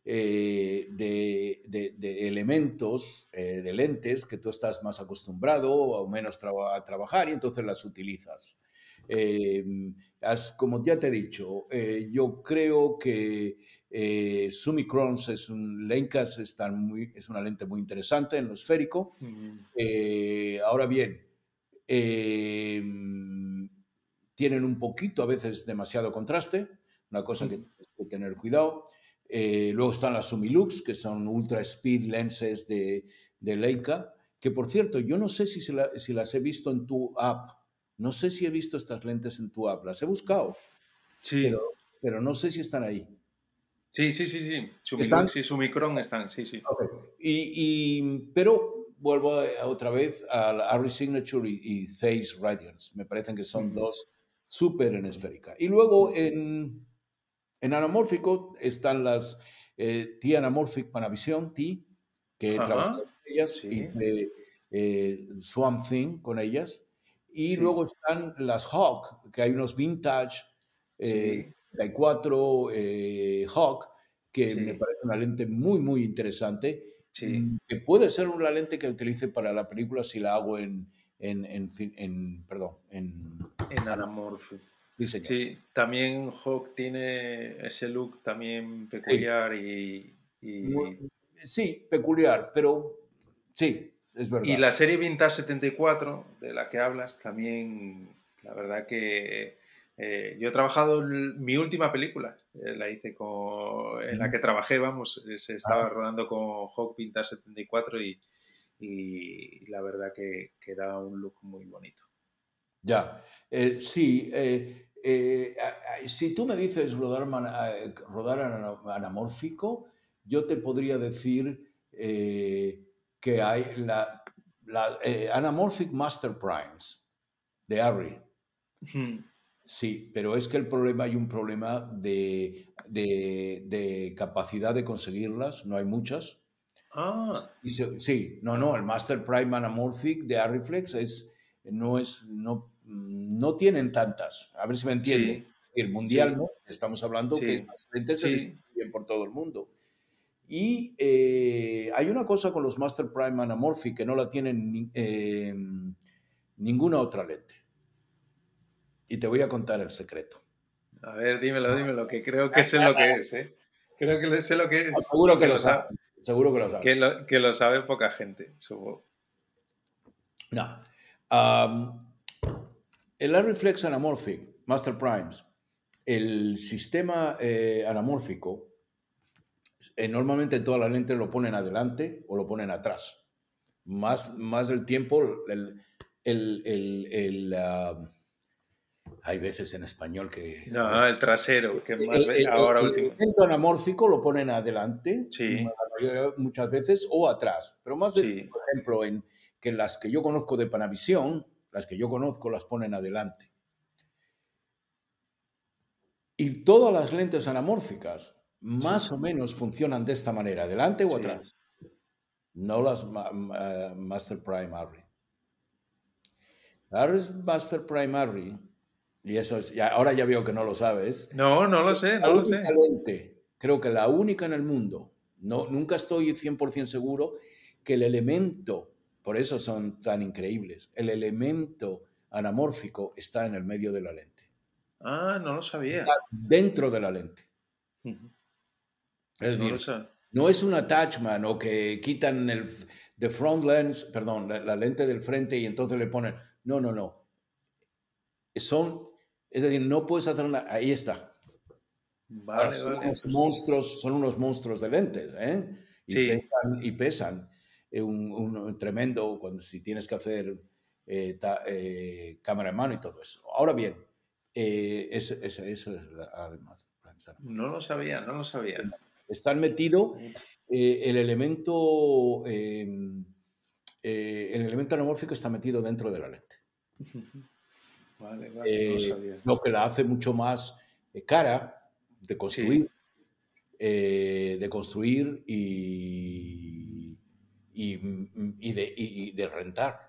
B: eh, de, elementos, eh, de lentes que tú estás más acostumbrado o menos a trabajar y entonces las utilizas. Eh, como ya te he dicho, yo creo que Sumicrons es un Lencas, es una lente muy interesante en lo esférico. ahora bien, em, tienen un poquito, a veces demasiado contraste, una cosa que tienes que tener cuidado. Eh, luego están las Sumilux, que son ultra speed lenses de, Leica, que por cierto, yo no sé si, si las he visto en tu app. No sé si he visto estas lentes en tu app. Las he buscado. Sí. Pero, no sé si están ahí.
A: Sí, sí, sí, sí. Sumilux y Sumicron están, sí, sí.
B: Y, pero vuelvo otra vez a Arri Signature y, y Radiance. Me parecen que son dos súper en esférica. Y luego en en anamórfico están las eh, T-Anamorphic para T,
C: que trabajado con
B: ellas, y eh, Swamp Thing con ellas. Y luego están las Hawk, que hay unos vintage, eh, 34 eh, Hawk, que me parece una lente muy, muy interesante. Mm, que puede ser una lente que utilice para la película si la hago en, en, en perdón, en, en anamórfico.
A: Sí, también Hawk tiene ese look también peculiar y, Sí, peculiar, pero sí, es verdad. Y la serie Vintage 74, de la que hablas, también, la verdad que eh, yo he trabajado en mi última película, eh, la hice con, en la que trabajé, vamos, eh, se estaba rodando con Hawk Vintage 74
B: y, la verdad que, que da un look muy bonito. Ya, eh, sí. Eh, eh, si tú me dices rodar, rodar anamórfico, yo te podría decir que hay la, la Anamorphic Master Primes de Harry. Sí, pero es que el problema, hay un problema de, capacidad de conseguirlas, no hay muchas. Ah. Sí, no, no, el Master Prime Anamorphic de Arriflex es, no es, no Mm, no tienen tantas. A ver si me entiendo. El mundial, ¿no? Estamos hablando que las lentes se distribuyen por todo el mundo. Y eh, hay una cosa con los Master Prime Anamorphic que no la tienen eh, ninguna otra lente. Y te voy a contar el secreto.
A: A ver, dímelo, ah, dímelo, que creo que sé lo que es, ¿eh? Creo que sé lo que es. Seguro que, lo sabe.
B: Seguro que lo sabe. Que lo, sabe poca gente, supongo. No. El Arriflex Master Primes, el sistema eh, anamórfico, eh, normalmente todas las lentes lo ponen adelante o lo ponen atrás. Más, más del tiempo, el, hay veces en español que... No, el trasero, que más el, ahora último. El anamórfico lo ponen adelante, muchas veces, o atrás. Pero más, de, por ejemplo, en que las que yo conozco de Panavisión, las que yo conozco las ponen adelante. Y todas las lentes anamórficas más o menos funcionan de esta manera, adelante o atrás. No las Master Primary. Las Master Primary, y eso es, ahora ya veo que no lo sabes. No, no lo sé, no lo sé. creo que la única en el mundo, no, nunca estoy 100% seguro que el elemento por eso son tan increíbles. El elemento anamórfico está en el medio de la lente. Ah, no lo sabía. Está dentro de la lente. Es no, es un attachment o que quitan el front lens, perdón, la, lente del frente y entonces le ponen. No, no, no. Son, es decir, no puedes hacer una. Ahí está. Vale, son unos monstruos, son unos monstruos de lentes, ¿eh? sí. y pesan. Eh, un, tremendo cuando, si tienes que hacer eh, eh, cámara en mano y todo eso. Ahora bien, eso, es además. No lo sabía, no lo sabía. Están metido el elemento, em, el elemento anamórfico está metido dentro de la lente.
A: [LAUGHS]
B: Lo que la hace mucho más cara de construir, de construir y Mm, y, de, rentar.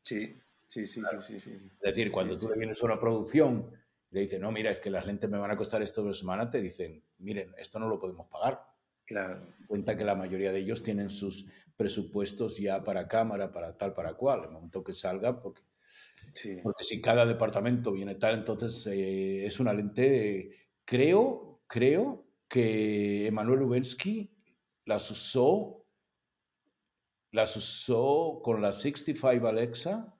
B: Sí, sí, sí, sí, sí, Es decir, cuando tú le vienes a una producción y le dices, no, mira, es que las lentes me van a costar esto de semana, te dicen, miren, esto no lo podemos pagar. Claro. Cuenta que la mayoría de ellos tienen sus presupuestos ya para cámara, para tal, para cual, el momento que salga, porque, porque si cada departamento viene tal, entonces eh, es una lente, creo, creo que Emanuel Lubensky las usó las usó con la 65 Alexa,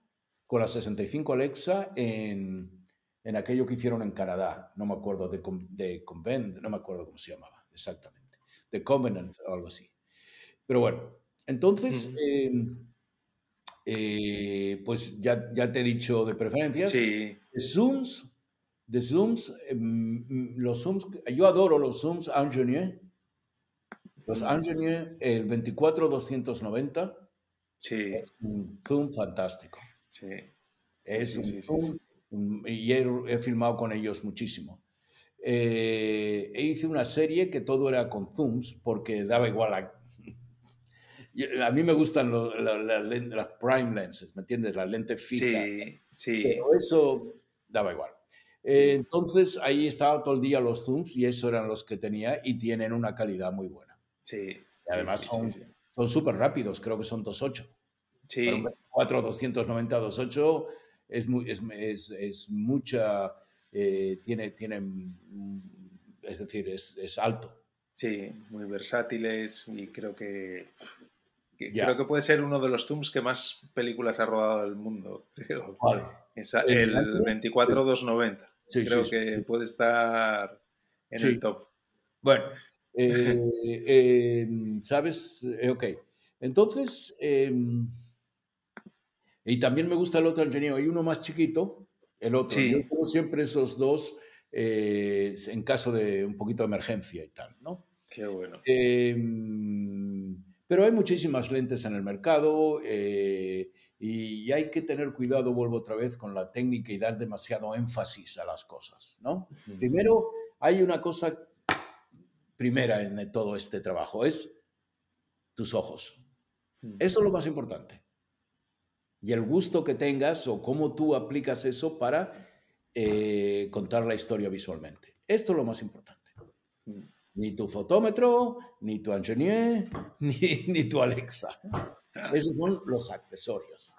B: con la 65 Alexa en, aquello que hicieron en Canadá, no me acuerdo de, de Convent, no me acuerdo cómo se llamaba exactamente, de Covenant o algo así. Pero bueno, entonces, em, eh, pues ya, te he dicho de preferencias. Sí. De Zooms, de Zooms, em, los Zooms, yo adoro los Zooms Ingenieur. Los Angenieux, el 24290, sí. es un zoom fantástico. Sí. Es un y he, he, filmado con ellos muchísimo. Eh, e hice una serie que todo era con zooms porque daba igual a... [LAUGHS] a mí me gustan las prime lenses, ¿me entiendes? La lentes fija. Sí, sí. Pero eso daba igual. Eh, entonces ahí estaba todo el día los zooms y esos eran los que tenía y tienen una calidad muy buena. Sí. Y además son súper rápidos, creo que son 2.8. Sí. 4, 290, 2.8 es, muy, es, mucha, eh, tiene, tienen, mm, es decir, es, alto. Sí, muy versátiles y creo que, creo que puede ser uno
A: de los zooms que más películas ha rodado [LAUGHS] el mundo, creo. el, 24
B: 290. creo que puede estar en el top. Bueno, eh, [LAUGHS] eh, mm, ¿Sabes? Eh, ok. Entonces, em, y también me gusta el otro ingeniero. Hay uno más chiquito, el otro. Yo tengo siempre esos dos en caso de un poquito de emergencia y tal, ¿no? Qué bueno. Em, pero hay muchísimas lentes en el mercado y hay que tener cuidado, vuelvo otra vez, con la técnica y dar demasiado énfasis a las cosas, ¿no? Primero, hay una cosa primera en eh, todo este trabajo, es tus ojos. Mm. Eso es lo más importante. Y el gusto que tengas o cómo tú aplicas eso para eh, contar la historia visualmente. Esto es lo más importante. Mm. Ni tu fotómetro, ni tu ingenier, [LAUGHS] ni, tu Alexa. Esos son los accesorios.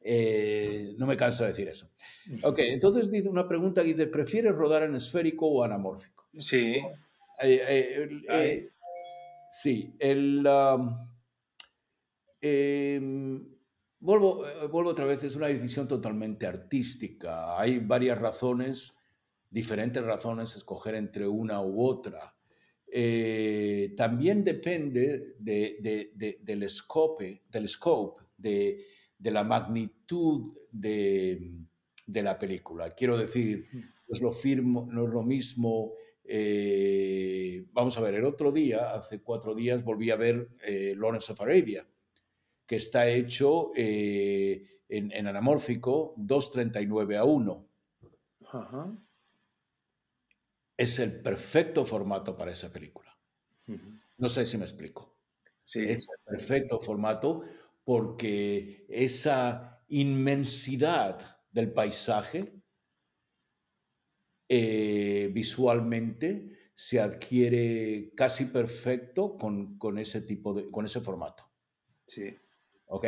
B: Eh, no me canso de decir eso. Mm. Ok, entonces dice una pregunta que dice, ¿prefieres rodar en esférico o anamórfico? Sí. Eh, sí, el, um, em, vuelvo, eh, vuelvo otra vez, es una decisión totalmente artística. Hay varias razones, diferentes razones, escoger entre una u otra. Eh, también depende del scope, del scope de, la magnitud de, la película. Quiero decir, pues lo, firmo, no es lo mismo eh, vamos a ver, el otro día, hace cuatro días, volví a ver eh, Lawrence of Arabia, que está hecho eh, en, anamórfico 2.39 a 1. Es el perfecto formato para esa película. No sé si me explico. Sí. Es el perfecto formato porque esa inmensidad del paisaje eh, visualmente se adquiere casi perfecto con, ese tipo de, con ese formato. Sí. ¿Ok?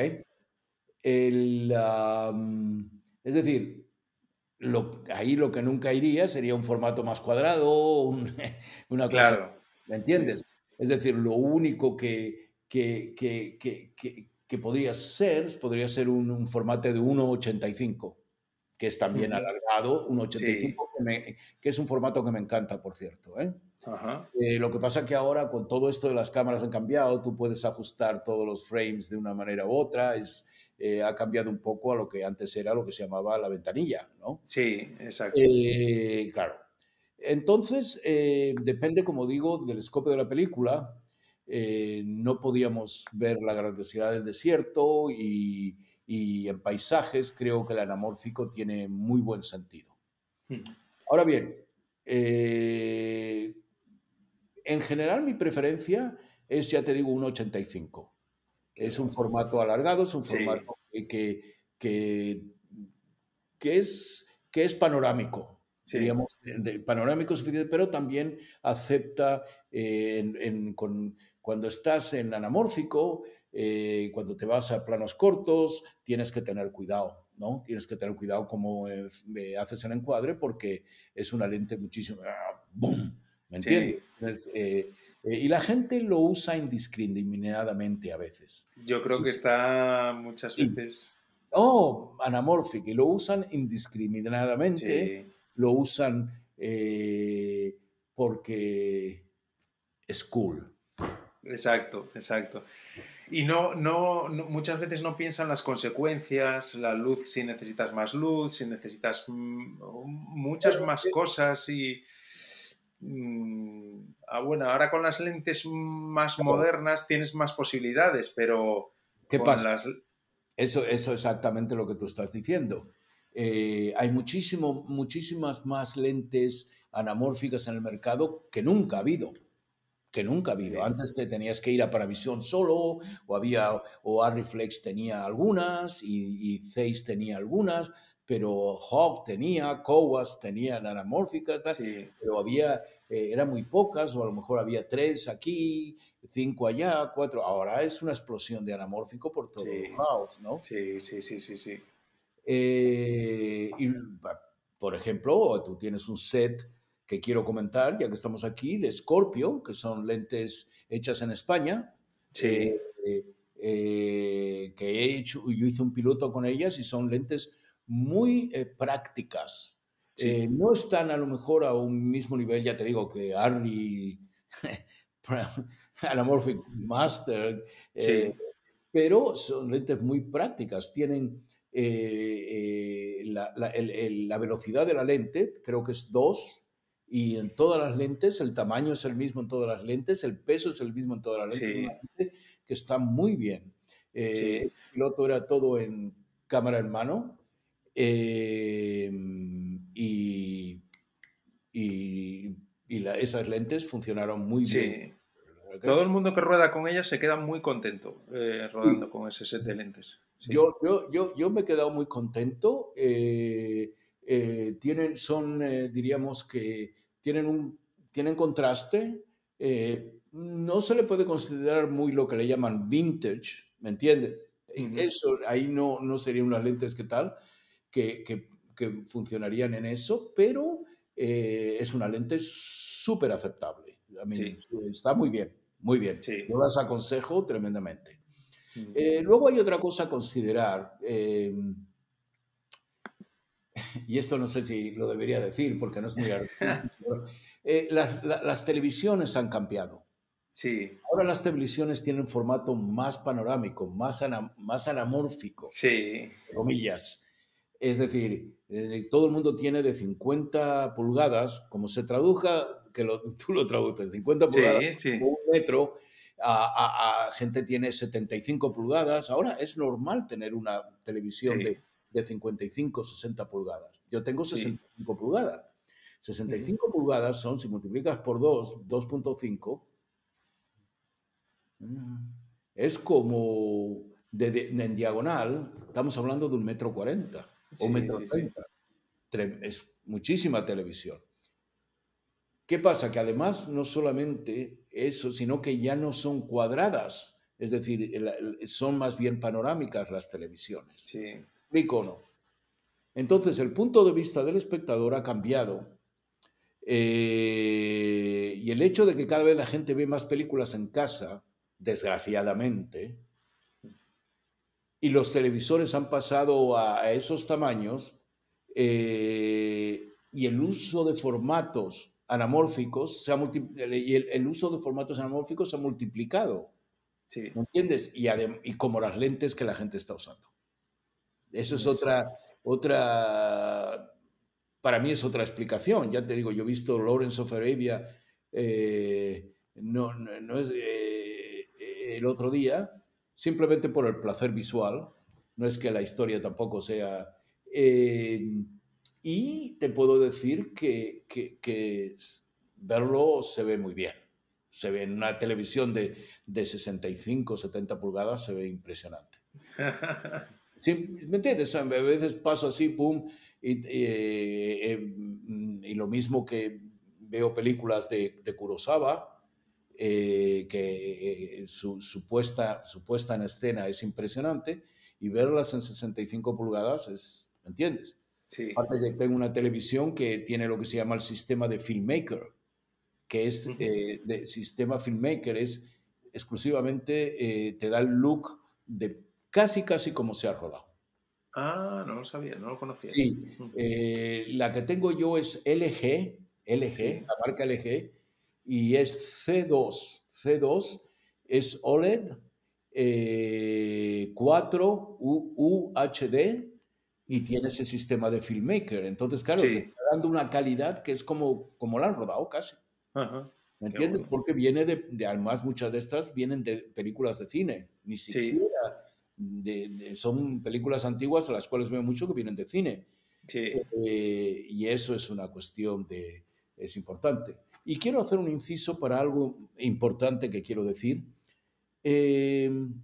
B: es decir, lo, ahí lo que nunca iría sería un formato más cuadrado, [LAUGHS] una cosa. Claro. ¿Me entiendes? Es decir, lo único que, que, podría ser, podría ser un, un formato de 1,85 que es también alargado, un 85, que, es un formato que me encanta, por cierto. ¿eh? Eh, lo que pasa es que ahora con todo esto de las cámaras han cambiado, tú puedes ajustar todos los frames de una manera u otra, es, eh, ha cambiado un poco a lo que antes era lo que se llamaba la ventanilla, ¿no? Sí, exacto. claro. Entonces, depende, como digo, del escopo de la película. no podíamos ver la grandiosidad del desierto y, y en paisajes creo que el anamórfico tiene muy buen sentido. Hmm. Ahora bien, eh, en general mi preferencia es, ya te digo, un 85. Es un formato alargado, es un formato que, que, que, es, que es panorámico. seríamos panorámico suficiente, pero también acepta eh, cuando estás en anamórfico, eh, cuando te vas a planos cortos, tienes que tener cuidado, ¿no? Tienes que tener cuidado cómo eh, eh, haces el encuadre porque es una lente muchísimo... Ah, ¿Me entiendes? y la gente lo usa indiscriminadamente a veces.
A: Yo creo que está muchas veces...
B: Oh, anamórfico, y lo usan indiscriminadamente, lo usan porque es cool.
A: Exacto, exacto. Y no, no, muchas veces no piensan las consecuencias, la luz, si necesitas más luz, si necesitas mm, muchas más cosas y... Mm, ah, bueno, ahora con las lentes más modernas tienes más posibilidades, pero...
B: ¿Qué pasa? Eso, eso es exactamente lo que tú estás diciendo. Eh, hay muchísimo, muchísimas más lentes anamórficas en el mercado que nunca ha habido que nunca ha habido. Antes te tenías que ir a Paravisión solo, o había, o Arriflex tenía algunas, y, y Zeiss tenía algunas, pero Hawk tenía, Cowas tenía anamórficas, pero había, eh, eran muy pocas, o a lo mejor había tres aquí, cinco allá, cuatro. Ahora es una explosión de anamórfico por todos sí. lados, ¿no? Sí, sí, sí, sí, sí. Eh, por ejemplo, tú tienes un set que quiero comentar, ya que estamos aquí, de Scorpio, que son lentes hechas en España. Sí. Eh, eh, eh, que he hecho, yo hice un piloto con ellas y son lentes muy prácticas. no están a lo mejor a un mismo nivel, ya te digo, que Arnie, Anamorphic [LAUGHS] Master, pero son lentes muy prácticas. Tienen la, la velocidad de la lente, creo que es 2, y en todas las lentes, el tamaño es el mismo en todas las lentes, el peso es el mismo en todas las lentes, que está muy bien. Eh, piloto era todo en cámara en mano em, y, y, esas lentes funcionaron
A: muy bien. Todo el mundo que rueda con ellas se queda muy contento eh, rodando con ese set de lentes.
B: Yo, yo, yo, yo, me he quedado muy contento. Eh, eh, tienen, son, diríamos que tienen, un, tienen contraste. Eh, no se le puede considerar muy lo que le llaman vintage, ¿me entiendes? Eso, ahí no, no serían unas lentes que tal, que, funcionarían en eso, pero eh, es una lente súper aceptable. Está muy bien, muy bien. Yo las aconsejo tremendamente. Eh, luego hay otra cosa a considerar. [LAUGHS] y esto no sé si lo debería decir porque no es muy [LAUGHS] artístico, eh, las, televisiones han cambiado. Sí. Ahora las televisiones tienen formato más panorámico, más, anamórfico. Sí. Comillas. Es decir, eh, todo el mundo tiene de 50 pulgadas, como se traduja, que [LAUGHS] tú lo traduces, 50 pulgadas, sí, un metro, a, gente tiene 75 pulgadas. Ahora es normal tener una televisión de de 55, 60 pulgadas. Yo tengo 65 pulgadas. 65 pulgadas son, si multiplicas por 2, 2.5, mm, es como en diagonal, estamos hablando de un metro cuarenta o metro treinta. es muchísima televisión. ¿Qué pasa? Que además no solamente eso, sino que ya no son cuadradas, es decir, son más bien panorámicas las televisiones. Sí icono. Entonces, el punto de vista del espectador ha cambiado. Eh, y el hecho de que cada vez la gente ve más películas en casa, desgraciadamente, y los televisores han pasado a, esos tamaños, eh, y el uso de formatos anamórficos, se ha y el, uso de formatos anamórficos se ha multiplicado. Sí. ¿Me entiendes? y como las lentes que la gente está usando. Eso es otra, otra, para mí es otra explicación. Ya te digo, yo he visto Lawrence of Arabia eh, no, no, es, eh, eh, el otro día, simplemente por el placer visual, no es que la historia tampoco sea... y te puedo decir que, verlo se ve muy bien. Se ve en una televisión de, de 65, 70 pulgadas, se ve impresionante.
A: [LAUGHS]
B: Sí, ¿Me entiendes? A veces paso así, pum, y, eh, eh, mm, y lo mismo que veo películas de, de Kurosawa, eh, que su, su, puesta, en escena es impresionante, y verlas en 65 pulgadas es, ¿me entiendes? Sí. Aparte que tengo una televisión que tiene lo que se llama el sistema de filmmaker, que es, el sistema filmmaker, es exclusivamente, te da el look de casi, casi como se ha rodado. Ah, no lo sabía, no lo conocía. Sí, eh, la que tengo yo es LG, LG, la marca LG, y es C2. C2 es OLED 4 eh, UHD y tiene ese sistema de filmmaker. Entonces, claro, te está dando una calidad que es como, como la han rodado casi. ¿Me entiendes? Porque viene de, además muchas de estas vienen de películas de cine. Ni siquiera son películas antiguas a las cuales veo mucho que vienen de cine. Eh, y eso es una cuestión de, es importante. Y quiero hacer un inciso para algo importante que quiero decir. Em,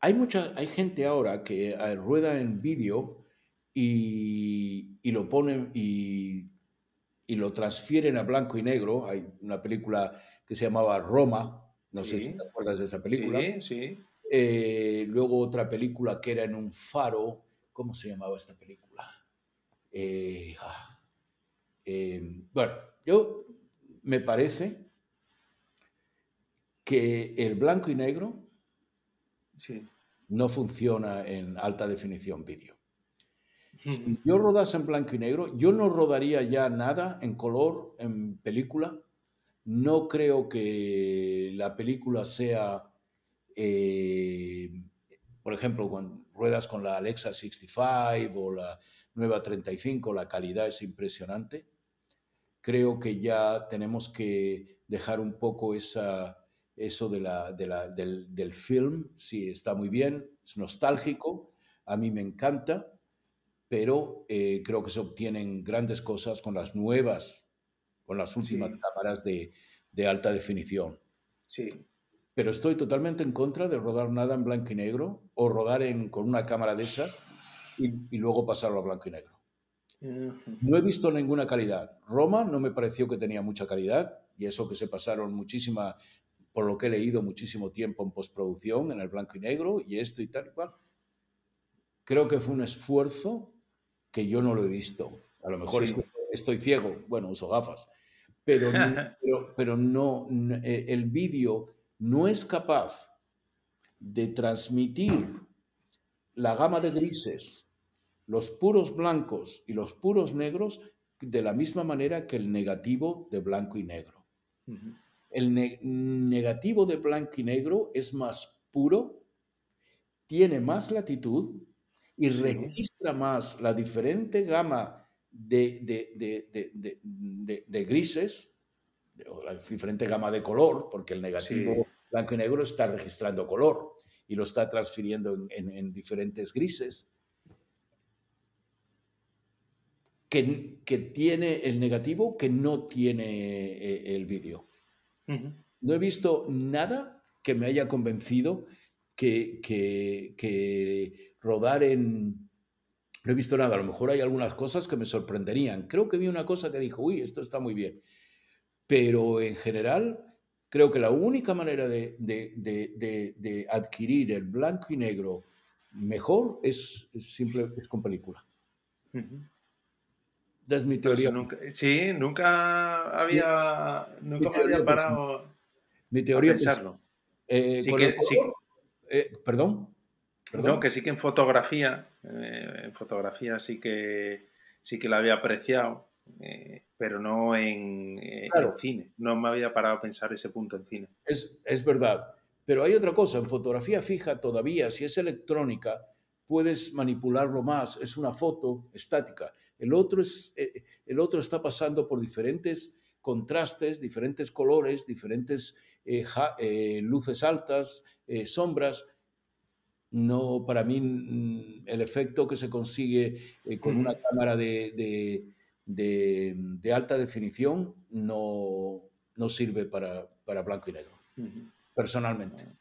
B: hay mucha, hay gente ahora que eh, rueda en vídeo y, lo ponen y, lo transfieren a blanco y negro. Hay una película que se llamaba Roma, no sé si te acuerdas de esa película. Sí, sí. Eh, luego otra película que era en un faro. ¿Cómo se llamaba esta película? Eh, ah, eh, bueno, yo me parece que el blanco y negro no funciona en alta definición vídeo. Si yo rodase en blanco y negro, yo no rodaría ya nada en color, en película. No creo que la película sea eh, por ejemplo, con ruedas con la Alexa 65 o la nueva 35, la calidad es impresionante. Creo que ya tenemos que dejar un poco esa, eso de la, del, del, film, sí, está muy bien, es nostálgico, a mí me encanta, pero eh, creo que se obtienen grandes cosas con las nuevas, con las últimas cámaras de, de alta definición. Sí, pero estoy totalmente en contra de rodar nada en blanco y negro o rodar con una cámara de esas y, luego pasarlo a blanco y negro. No he visto ninguna calidad. Roma no me pareció que tenía mucha calidad y eso que se pasaron muchísima, por lo que he leído, muchísimo tiempo en postproducción, en el blanco y negro y esto y tal y cual. Creo que fue un esfuerzo que yo no lo he visto. A lo mejor estoy ciego, bueno, uso gafas, pero, [LAUGHS] pero, pero, no, eh, el vídeo no es capaz de transmitir la gama de grises, los puros blancos y los puros negros de la misma manera que el negativo de blanco y negro. El negativo de blanco y negro es más puro, tiene más latitud y registra más la diferente gama de grises diferente gama de color, porque el negativo blanco y negro está registrando color y lo está transfiriendo en, diferentes grises. Que, que, tiene el negativo que no tiene eh, el vídeo.
C: No
B: he visto nada que me haya convencido que, que, que rodar en... No he visto nada, a lo mejor hay algunas cosas que me sorprenderían. Creo que vi una cosa que dijo, uy, esto está muy bien pero en general, creo que la única manera de, adquirir el blanco y negro mejor es, simple, es con película.
C: Esa
B: Es mi teoría. sí, nunca había, había
A: parado
B: mi teoría pensarlo.
A: perdón, No, que sí que en fotografía, eh, en fotografía sí que sí que la había apreciado eh, pero no en, el eh, cine. No me había
B: parado a pensar ese punto en cine. Es, es verdad. Pero hay otra cosa, en fotografía fija todavía, si es electrónica, puedes manipularlo más, es una foto estática. El otro, es, eh, el otro está pasando por diferentes contrastes, diferentes colores, diferentes luces altas, sombras. No, para mí mm, el efecto que se consigue con una cámara de de, alta definición no, sirve para, blanco y negro, personalmente. Ah.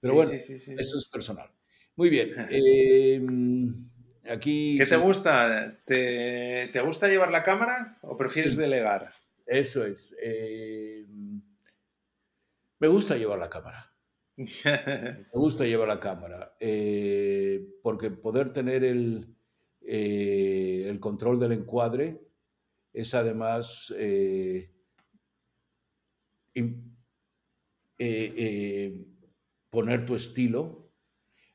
B: Pero bueno, eso es personal.
A: Muy bien. [LAUGHS] Em, aquí. ¿Qué te gusta? ¿Te,
B: gusta llevar la cámara o prefieres delegar? Eso es. Em, me gusta llevar la cámara.
C: [LAUGHS] me
B: gusta llevar la cámara. Eh, porque poder tener el, eh, el control del encuadre es además eh, eh, eh, poner tu estilo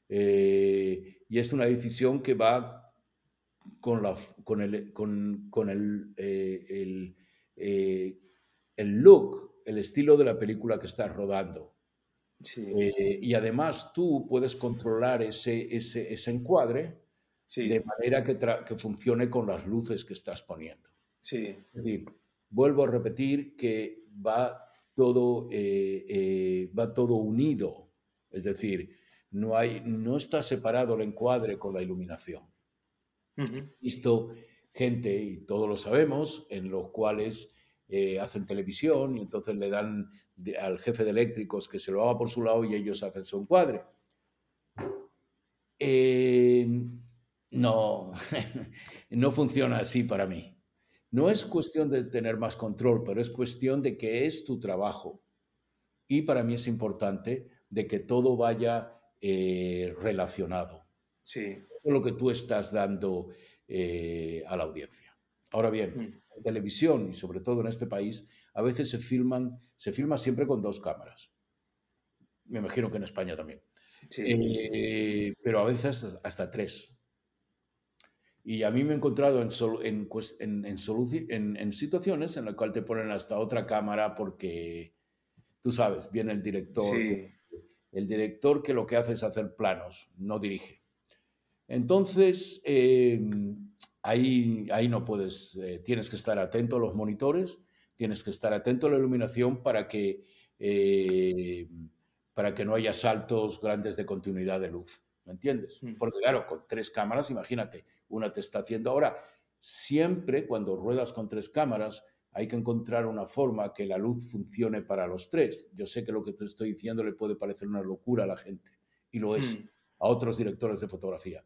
B: y es una decisión que va con, la, con el, con, el, look, el estilo de la película que estás rodando. y además tú puedes controlar ese, ese, encuadre de manera que, funcione con las luces que estás poniendo. Sí. Es decir, vuelvo a repetir que va todo, eh, eh, va todo unido. Es decir, no, hay, no está separado el encuadre con la iluminación. Esto, gente, y todos lo sabemos, en los cuales eh, hacen televisión y entonces le dan al jefe de eléctricos que se lo haga por su lado y ellos hacen su encuadre. no, [LAUGHS] no funciona así para mí. No es cuestión de tener más control, pero es cuestión de que es tu trabajo. Y para mí es importante de que todo vaya eh, relacionado. Sí. Con lo que tú estás dando eh, a la audiencia. Ahora bien, mm. en televisión y sobre todo en este país, a veces se filman, se filma siempre con dos cámaras. Me imagino que en España también. Eh, pero a veces hasta tres. Y a mí me he encontrado en, en, en, en situaciones en las cuales te ponen hasta otra cámara porque, tú sabes, viene el director. El director que lo que hace es hacer planos, no dirige. Entonces, em, ahí, ahí no puedes, eh, tienes que estar atento a los monitores, tienes que estar atento a la iluminación para que, em, para que no haya saltos grandes de continuidad de luz. ¿Me entiendes? Mm. Porque claro, con tres cámaras, imagínate, una te está haciendo. Ahora, siempre cuando ruedas con tres cámaras, hay que encontrar una forma que la luz funcione para los tres. Yo sé que lo que te estoy diciendo le puede parecer una locura a la gente, y lo es, hmm. a otros directores de fotografía.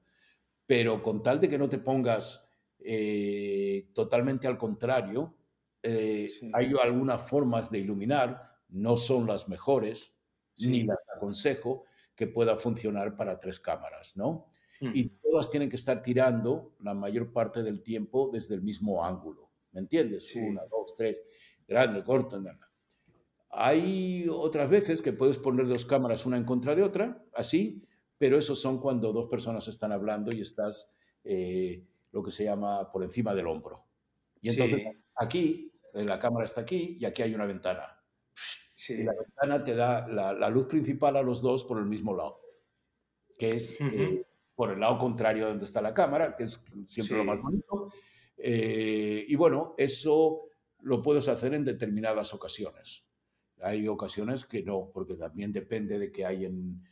B: Pero con tal de que no te pongas eh, totalmente al contrario, eh, hay algunas formas de iluminar, no son las mejores, ni las aconsejo, que pueda funcionar para tres cámaras, ¿no? Hmm todas tienen que estar tirando la mayor parte del tiempo desde el mismo ángulo. ¿Me entiendes? Una, dos, tres, grande, corto, nada. Hay otras veces que puedes poner dos cámaras una en contra de otra, así, pero esos son cuando dos personas están hablando y estás eh, lo que se llama por encima del hombro. Y entonces aquí, eh, la cámara está aquí y aquí hay una ventana. Y la ventana te da la, luz principal a los dos por el mismo lado, que es por el lado contrario donde está la cámara, que es siempre lo más bonito. Eh, y bueno, eso lo puedes hacer en determinadas ocasiones. Hay ocasiones que no, porque también depende de qué hay en,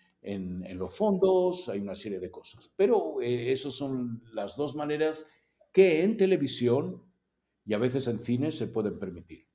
B: los fondos, hay una serie de cosas. Pero eh, esas son las dos maneras que en televisión y a veces en cine se pueden permitir.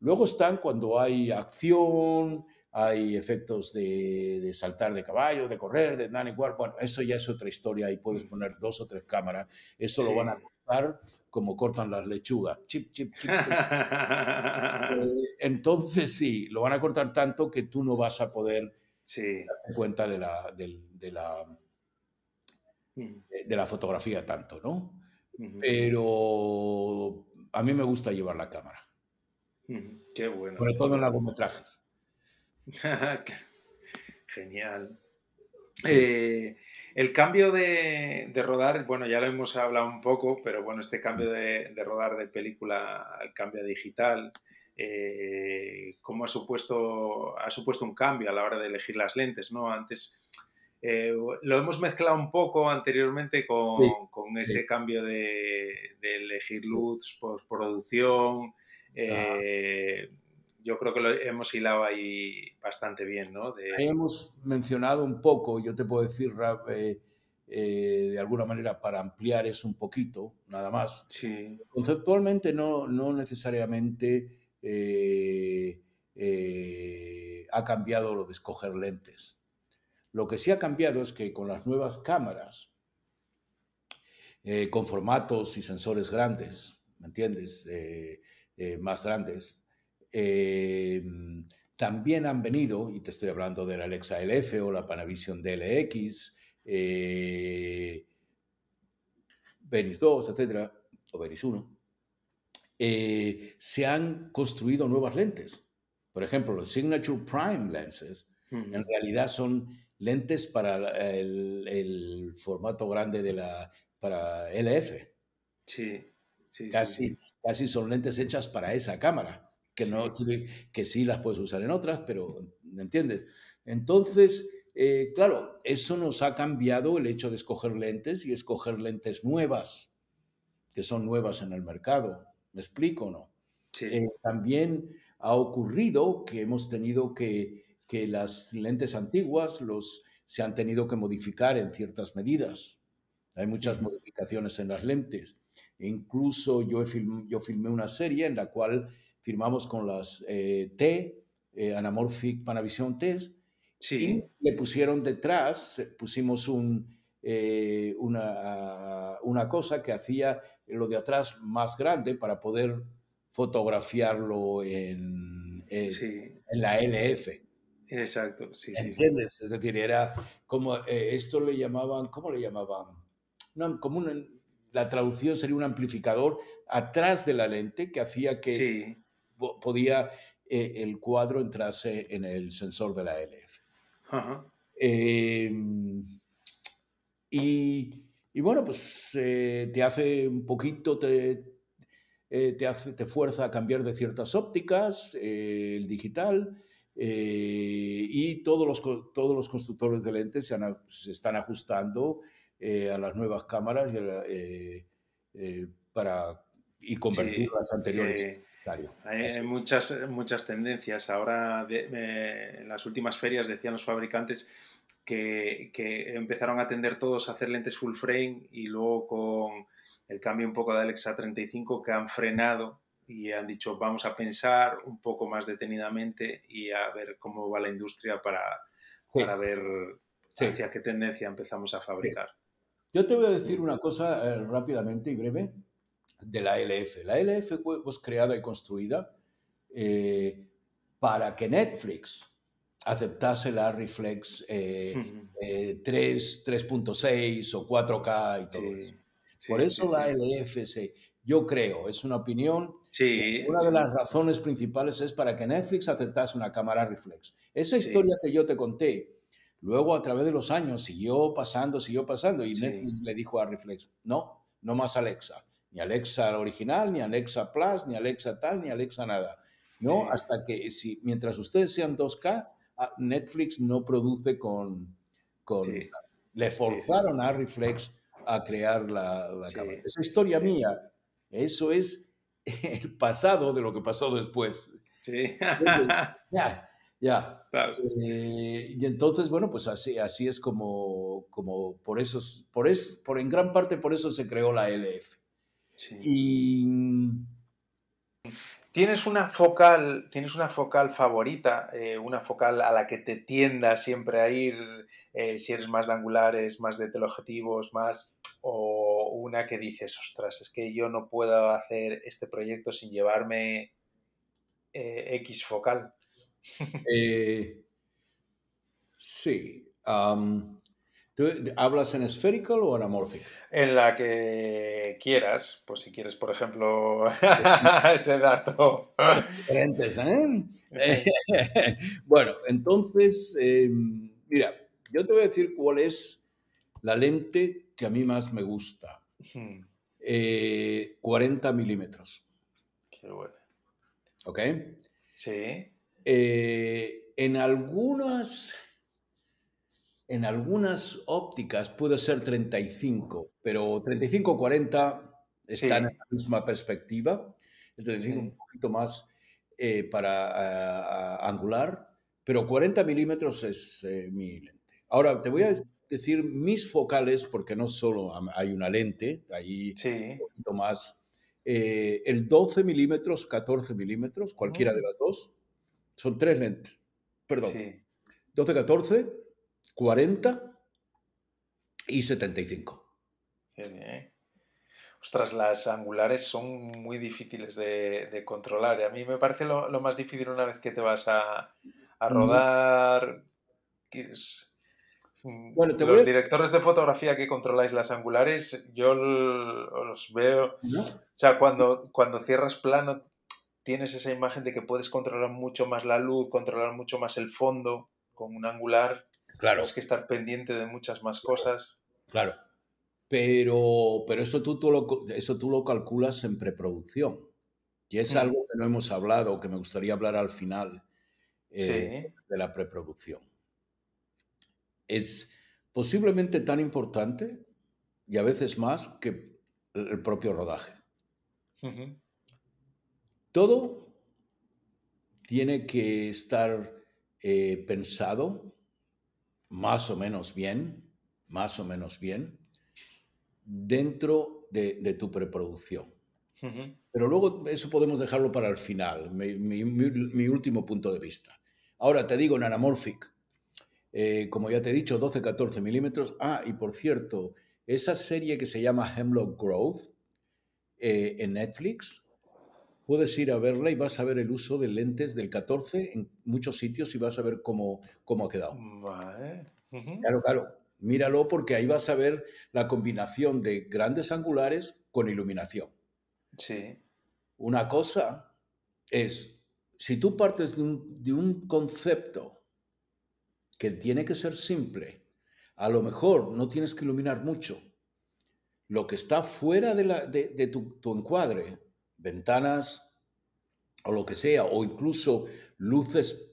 B: Luego están cuando hay acción, hay efectos de, saltar de caballo, de correr, de nada igual. Bueno, eso ya es otra historia. y puedes poner dos o tres cámaras. Eso lo van a cortar como cortan las lechugas. Chip, chip, chip. [LAUGHS] Eh, entonces sí, lo van a cortar tanto que tú no vas a poder sí. cuenta de la, de, la, de la fotografía tanto, ¿no? Pero a mí me gusta llevar la cámara.
A: Qué bueno. Sobre todo
B: en largometrajes.
A: [LAUGHS] Genial.
B: Eh,
A: el cambio de, rodar, bueno, ya lo hemos hablado un poco, pero bueno, este cambio de, rodar de película al cambio digital, eh, ¿cómo ha supuesto, ha supuesto un cambio a la hora de elegir las lentes? ¿no? Antes eh, lo hemos mezclado un poco anteriormente con, ese cambio de, elegir luz, postproducción yo creo que lo hemos hilado ahí bastante bien, ¿no?
B: hemos mencionado un poco, yo te puedo decir, Rap, eh, eh, de alguna manera para ampliar eso un poquito, nada más. Sí. Conceptualmente no, necesariamente eh, ha cambiado lo de escoger lentes. Lo que sí ha cambiado es que con las nuevas cámaras, con formatos y sensores grandes, ¿me entiendes? más grandes, Em, también han venido, y te estoy hablando de la Alexa LF o la Panavision DLX, eh, Venice 2, etcétera, o Venice eh, 1, se han construido nuevas lentes. Por ejemplo, los Signature Prime Lenses hmm. en realidad son lentes para el, formato grande de la para LF. Sí, casi son lentes hechas para esa cámara que, no, que sí las puedes usar en otras, pero ¿me entiendes? Entonces, eh, claro, eso nos ha cambiado el hecho de escoger lentes y escoger lentes nuevas, que son nuevas en el mercado. ¿Me explico o no? Sí. Eh, también ha ocurrido que hemos tenido que, que las lentes antiguas los, se han tenido que modificar en ciertas medidas. Hay muchas modificaciones en las lentes. incluso yo, yo filmé una serie en la cual firmamos con las eh, T, eh, Anamorphic Panavision T, Sí. le pusieron detrás, pusimos un, eh, una, una, cosa que hacía lo de atrás más grande para poder fotografiarlo en, en, la LF. Exacto, sí, Sí, ¿Entiendes? Es decir, era como, esto le llamaban, ¿cómo le llamaban? No, como la traducción sería un amplificador atrás de la lente que hacía que podía eh, el cuadro entrarse en el sensor de la LF. Em, y, y, bueno, pues eh, te hace un poquito, te, eh, te, hace, te fuerza a cambiar de ciertas ópticas, el digital. y todos los, todos los constructores de lentes se, están ajustando a las nuevas cámaras y para y convertir las anteriores.
A: hay muchas, muchas tendencias. Ahora, en las últimas ferias decían los fabricantes que, empezaron a tender todos a hacer lentes full frame y luego con el cambio un poco de Alexa 35 que han frenado y han dicho vamos a pensar un poco más detenidamente y a ver cómo va la industria para, ver hacia qué tendencia
B: empezamos a fabricar. Yo te voy a decir una cosa eh, rápidamente y breve de la LF. La LF fue pues, creada y construida eh, para que Netflix aceptase la Reflex eh, 3.6 eh, o 4K y todo Por eso la LF yo creo, es una opinión. una de las razones principales es para que Netflix aceptase una cámara reflex. Esa historia que yo te conté, luego a través de los años siguió pasando, siguió pasando, y Netflix le dijo a Reflex, no, no más Alexa ni Alexa original, ni Alexa Plus, ni Alexa tal, ni Alexa nada. ¿no? Hasta que si, mientras ustedes sean 2K, ah, Netflix no produce con... con Le forzaron a Reflex a crear la, cámara. Esa historia mía, eso es [LAUGHS] el pasado de lo que pasó después. Sí. ya, ya. [LAUGHS] Eh, y entonces, bueno, pues así, así es como, como por eso, por, es, por en gran parte por eso se creó la LF. Y... Mm, ¿Tienes una focal, tienes una focal
A: favorita, eh, una focal a la que te tienda siempre a ir, eh, si eres más de angulares, más de teleobjetivos, más, o una que dices, ostras, es que yo no puedo hacer este proyecto sin llevarme eh, X focal?
B: sí. ¿Tú hablas en esférico o en
A: En la que quieras, pues si quieres, por
B: ejemplo, [LAUGHS] ese dato. Diferentes, ¿eh? [LAUGHS] bueno, entonces, em, mira, yo te voy a decir cuál es la lente que a mí más me gusta. 40 hmm. eh, milímetros. Qué bueno. ¿Ok? Sí. Eh, en algunas en algunas ópticas puede ser 35, pero 35 o 40 están en la misma perspectiva. es decir, un poquito más eh, para eh, angular, pero 40 milímetros es eh, mi lente. Ahora, te voy a decir mis focales, porque no solo hay una lente, ahí un poquito más. el 12 milímetros, 14 milímetros, cualquiera mm. de las dos, son tres lentes. Perdón. 12, 14 40 y 75. bien. Ostras, las angulares
A: son muy difíciles de, controlar. ¿eh? A mí me parece lo, más difícil una vez que te vas a, mm. rodar. Bueno, mm, los directores de fotografía que controláis las angulares, yo los veo. O sea, cuando, cuando cierras plano, tienes esa imagen de que puedes controlar mucho más la luz, controlar mucho más el fondo con un angular. Claro. Tienes que estar pendiente de muchas más
B: cosas. Claro. Pero, eso, tú, lo, eso tú lo calculas en preproducción. Y es mm. algo que no hemos hablado, que me gustaría hablar al final eh, de la preproducción. Es posiblemente tan importante y a veces más que el propio rodaje. Todo tiene que estar eh, pensado más o menos bien, más o menos bien, dentro de, tu preproducción. Pero luego eso podemos dejarlo para el final, mi, último punto de vista. Ahora te digo, en eh, como ya te he dicho, 12-14 milímetros. Ah, y por cierto, esa serie que se llama Hemlock Grove eh, en Netflix, puedes ir a verla y vas a ver el uso de lentes del 14 en muchos sitios y vas a ver cómo, cómo ha quedado. Vale. Claro, claro. Míralo porque ahí vas a ver la combinación de grandes angulares con iluminación. Sí. Una cosa es, si tú partes de un, concepto que tiene que ser simple, a lo mejor no tienes que iluminar mucho. Lo que está fuera de, tu, tu encuadre, ventanas o lo que sea, o incluso luces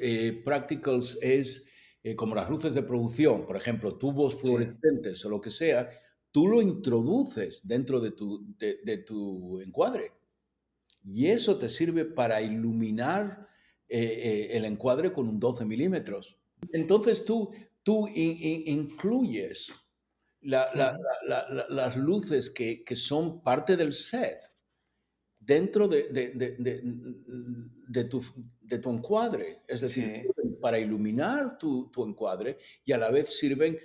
B: eh, practicals es eh, como las luces de producción, por ejemplo, tubos fluorescentes o lo que sea, tú lo introduces dentro de tu, de, tu encuadre. Y eso te sirve para iluminar eh, el encuadre con un 12 milímetros. Entonces tú, tú incluyes las luces que, que son parte del set dentro de, de, de, tu, encuadre, es decir, para iluminar tu, encuadre y a la vez sirven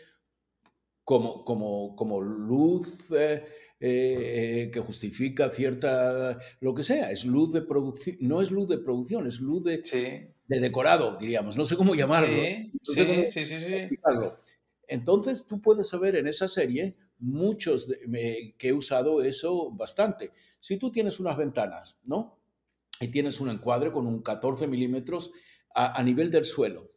B: como, como, como luz. Eh, eh, que justifica cierta, lo que sea, es luz de producción, no es luz de producción, es luz de, de decorado, diríamos, no sé cómo llamarlo. Sí, sí, sí, sí. Entonces tú puedes saber en esa serie muchos que he usado eso bastante. Si tú tienes unas ventanas, ¿no? Y tienes un encuadre con un 14 milímetros a, nivel del suelo.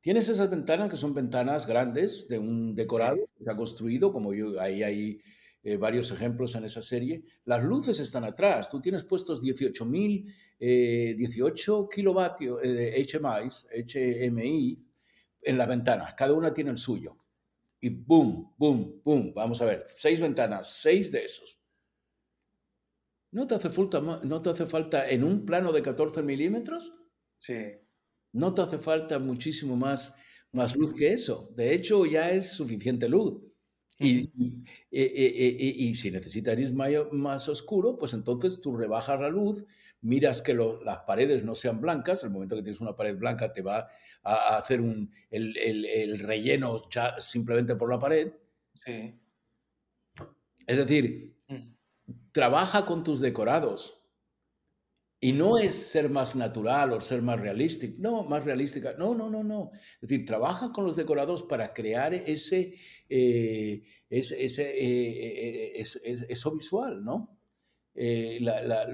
B: Tienes esas ventanas que son ventanas grandes de un decorado se ha construido, como yo, ahí hay eh, varios ejemplos en esa serie. Las luces están atrás. Tú tienes puestos 18.000, eh, 18 kilovatios HMI eh, en las ventanas. Cada una tiene el suyo y boom, boom, boom. Vamos a ver, seis ventanas, seis de esos. ¿No te hace falta, no te hace falta en un plano de 14 milímetros? Sí. No te hace falta muchísimo más, más luz que eso. De hecho, ya es suficiente luz. Y, eh, eh, eh, y si necesitarías más oscuro, pues entonces tú rebajas la luz miras que las paredes no sean blancas, el momento que tienes una pared blanca te va a, hacer el, relleno simplemente por la pared. Sí. Es decir, mm. trabaja con tus decorados. Y no es ser más natural o ser más realista, no, más realística, no, no, no, no. Es decir, trabaja con los decorados para crear ese, eh, ese, eh, eh, eso visual, ¿no?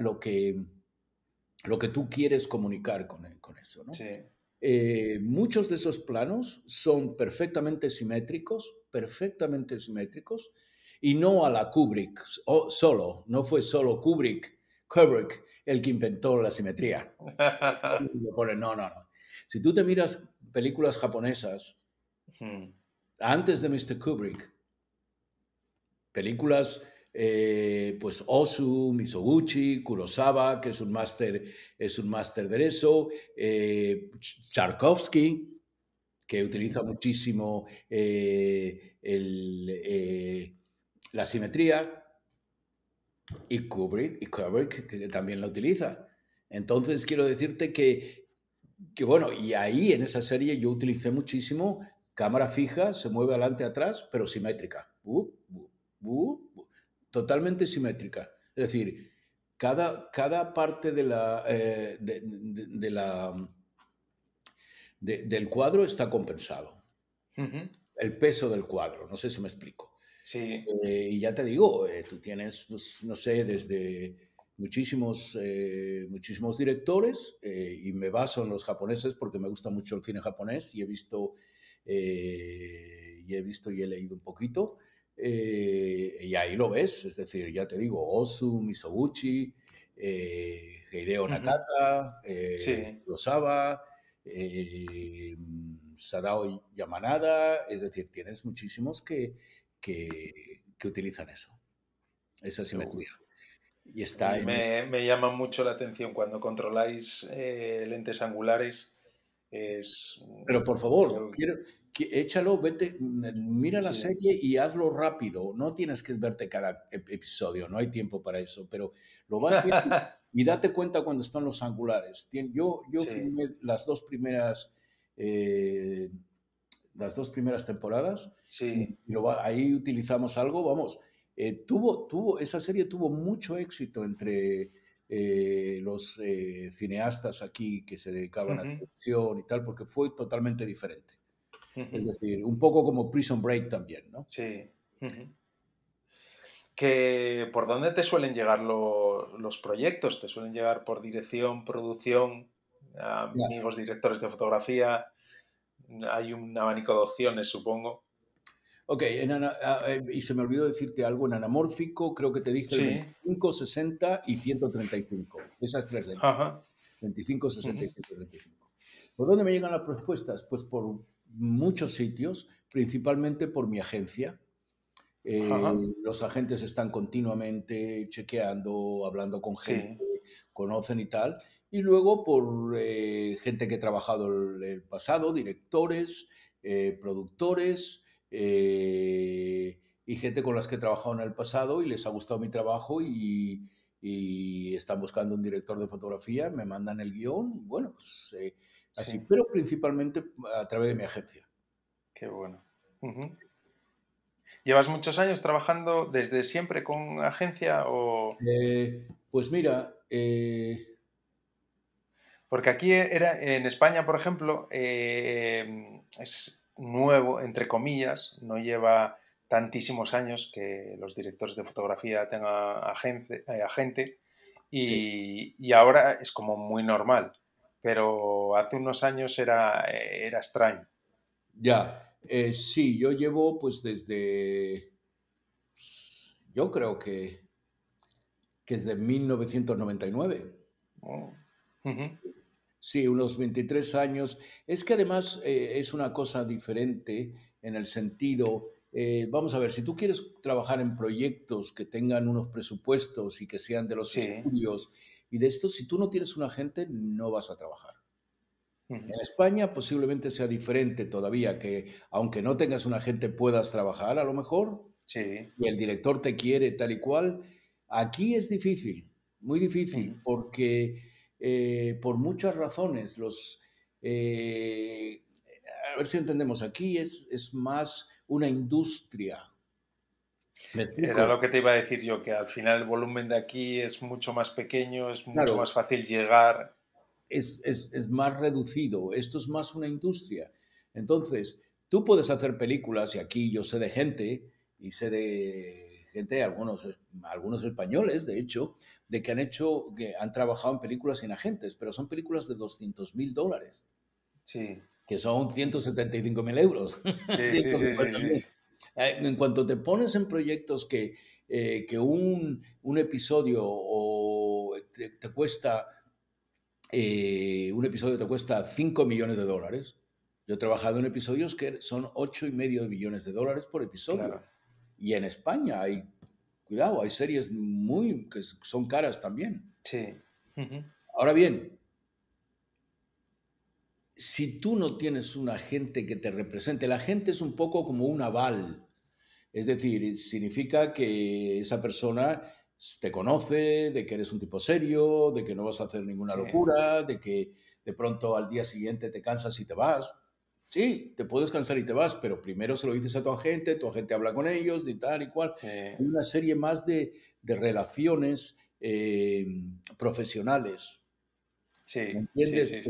B: lo que lo que tú quieres comunicar con, eh, con eso. Eh, muchos de esos planos son perfectamente simétricos, perfectamente simétricos, y no a la Kubrick o solo, no fue solo Kubrick, Kubrick el que inventó la simetría. [LAUGHS] no, no, no. Si tú te miras películas japonesas, antes de Mr. Kubrick, películas eh, pues Osu, Misoguchi, Kurosawa, que es un máster, es un máster de eso, eh, que utiliza muchísimo eh, eh, la simetría, y Kubrick, que también la utiliza. Entonces quiero decirte que, bueno, y ahí en esa serie yo utilicé muchísimo cámara fija, se mueve adelante atrás, pero simétrica totalmente simétrica. Es decir, cada, cada parte de la, eh, de, del cuadro está compensado. El peso del cuadro, no sé si me explico. Sí. Eh, y ya te digo, eh, tú tienes, pues, no sé, desde muchísimos, muchísimos directores, y me baso en los japoneses porque me gusta mucho el cine japonés y he visto, y he visto y he leído un poquito. Eh, y ahí lo ves, es decir, ya te digo, Osu, Misoguchi, Heideo eh, Nakata, eh, eh, Sadao Yamanada, es decir, tienes muchísimos que, que, utilizan eso, esa simetría. Y está me,
A: llama mucho la atención cuando controláis lentes
B: angulares. Pero por favor, quiero, échalo, vete, mm, eh, mira la serie y hazlo rápido. No tienes que verte cada episodio, no hay tiempo para eso, pero lo vas viendo [LAUGHS] y date cuenta cuando están los angulares. Yo, yo filmé las dos primeras. Eh, las dos primeras temporadas. Sí. ahí utilizamos algo, vamos. Eh, tuvo, tuvo, esa serie tuvo mucho éxito entre los cineastas aquí que se dedicaban a la televisión y tal, porque fue totalmente diferente. Es decir, un poco como Prison Break también, ¿no? Sí.
A: que, ¿Por dónde te suelen llegar los proyectos? ¿Te suelen llegar por dirección, producción, amigos directores de fotografía? Hay un abanico de opciones, supongo.
B: Ok, ah, eh, y se me olvidó decirte algo, en anamórfico creo que te dije 5, 25, 60 y 135, esas tres lentes. 25, 60 y 135. ¿Por dónde me llegan las propuestas? Pues por muchos sitios, principalmente por mi agencia. Eh, los agentes están continuamente chequeando, hablando con gente, conocen y tal. Y luego por eh, gente que he trabajado el, el pasado, directores, eh, productores y gente con las que he trabajado en el pasado y les ha gustado mi trabajo y, y están buscando un director de fotografía, me mandan el guión y bueno, pues, eh, así, pero principalmente a través de mi agencia. Qué bueno.
A: ¿Llevas muchos años trabajando desde siempre con agencia o...? Eh, pues mira... Eh Porque aquí era, en España, por ejemplo, es nuevo, entre comillas, no lleva tantísimos años que los directores de fotografía tengan agente, agente y, ahora es como muy normal, pero hace unos años era, era extraño.
B: Ya, eh, sí, yo llevo pues desde, yo creo que, que desde 1999. Sí, unos 23 años. Es que además eh, es una cosa diferente en el sentido eh, vamos a ver, si tú quieres trabajar en proyectos que tengan unos presupuestos y que sean de los estudios y de esto, si tú no tienes un agente, no vas a trabajar. En España posiblemente sea diferente todavía, que aunque no tengas un agente puedas trabajar a lo mejor, y el director te quiere tal y cual. Aquí es difícil, muy difícil, porque eh, por muchas razones, los... Eh, a ver si entendemos, aquí es, es más una industria. Era lo que
A: te iba a decir yo, que al final el volumen de aquí es mucho más pequeño, es mucho más fácil llegar.
B: Es, es, más reducido, esto es más una industria. Entonces, tú puedes hacer películas, y aquí yo sé de gente, y sé de gente, algunos, algunos españoles, de hecho, de que han hecho, que han trabajado en películas sin agentes, pero son películas de 200 mil dólares. Sí que son 175 mil euros. Sí, [LAUGHS] sí, sí, eh, En cuanto te pones en proyectos que, eh, que un, un, episodio o te, cuesta eh, un episodio te cuesta 5 millones de dólares. Yo he trabajado en episodios que son 8,5 y medio millones de dólares por episodio. Claro. Y en España hay, cuidado, hay series muy que son caras también. Sí. Ahora bien, si tú no tienes un agente que te represente, la gente es un poco como un aval, es decir, significa que esa persona te conoce, de que eres un tipo serio, de que no vas a hacer ninguna locura, de que de pronto al día siguiente te cansas y te vas. Sí, te puedes cansar y te vas, pero primero se lo dices a tu agente, tu agente habla con ellos, de tal y cual. Hay una serie más de, relaciones eh, profesionales. Sí, Sí, sí,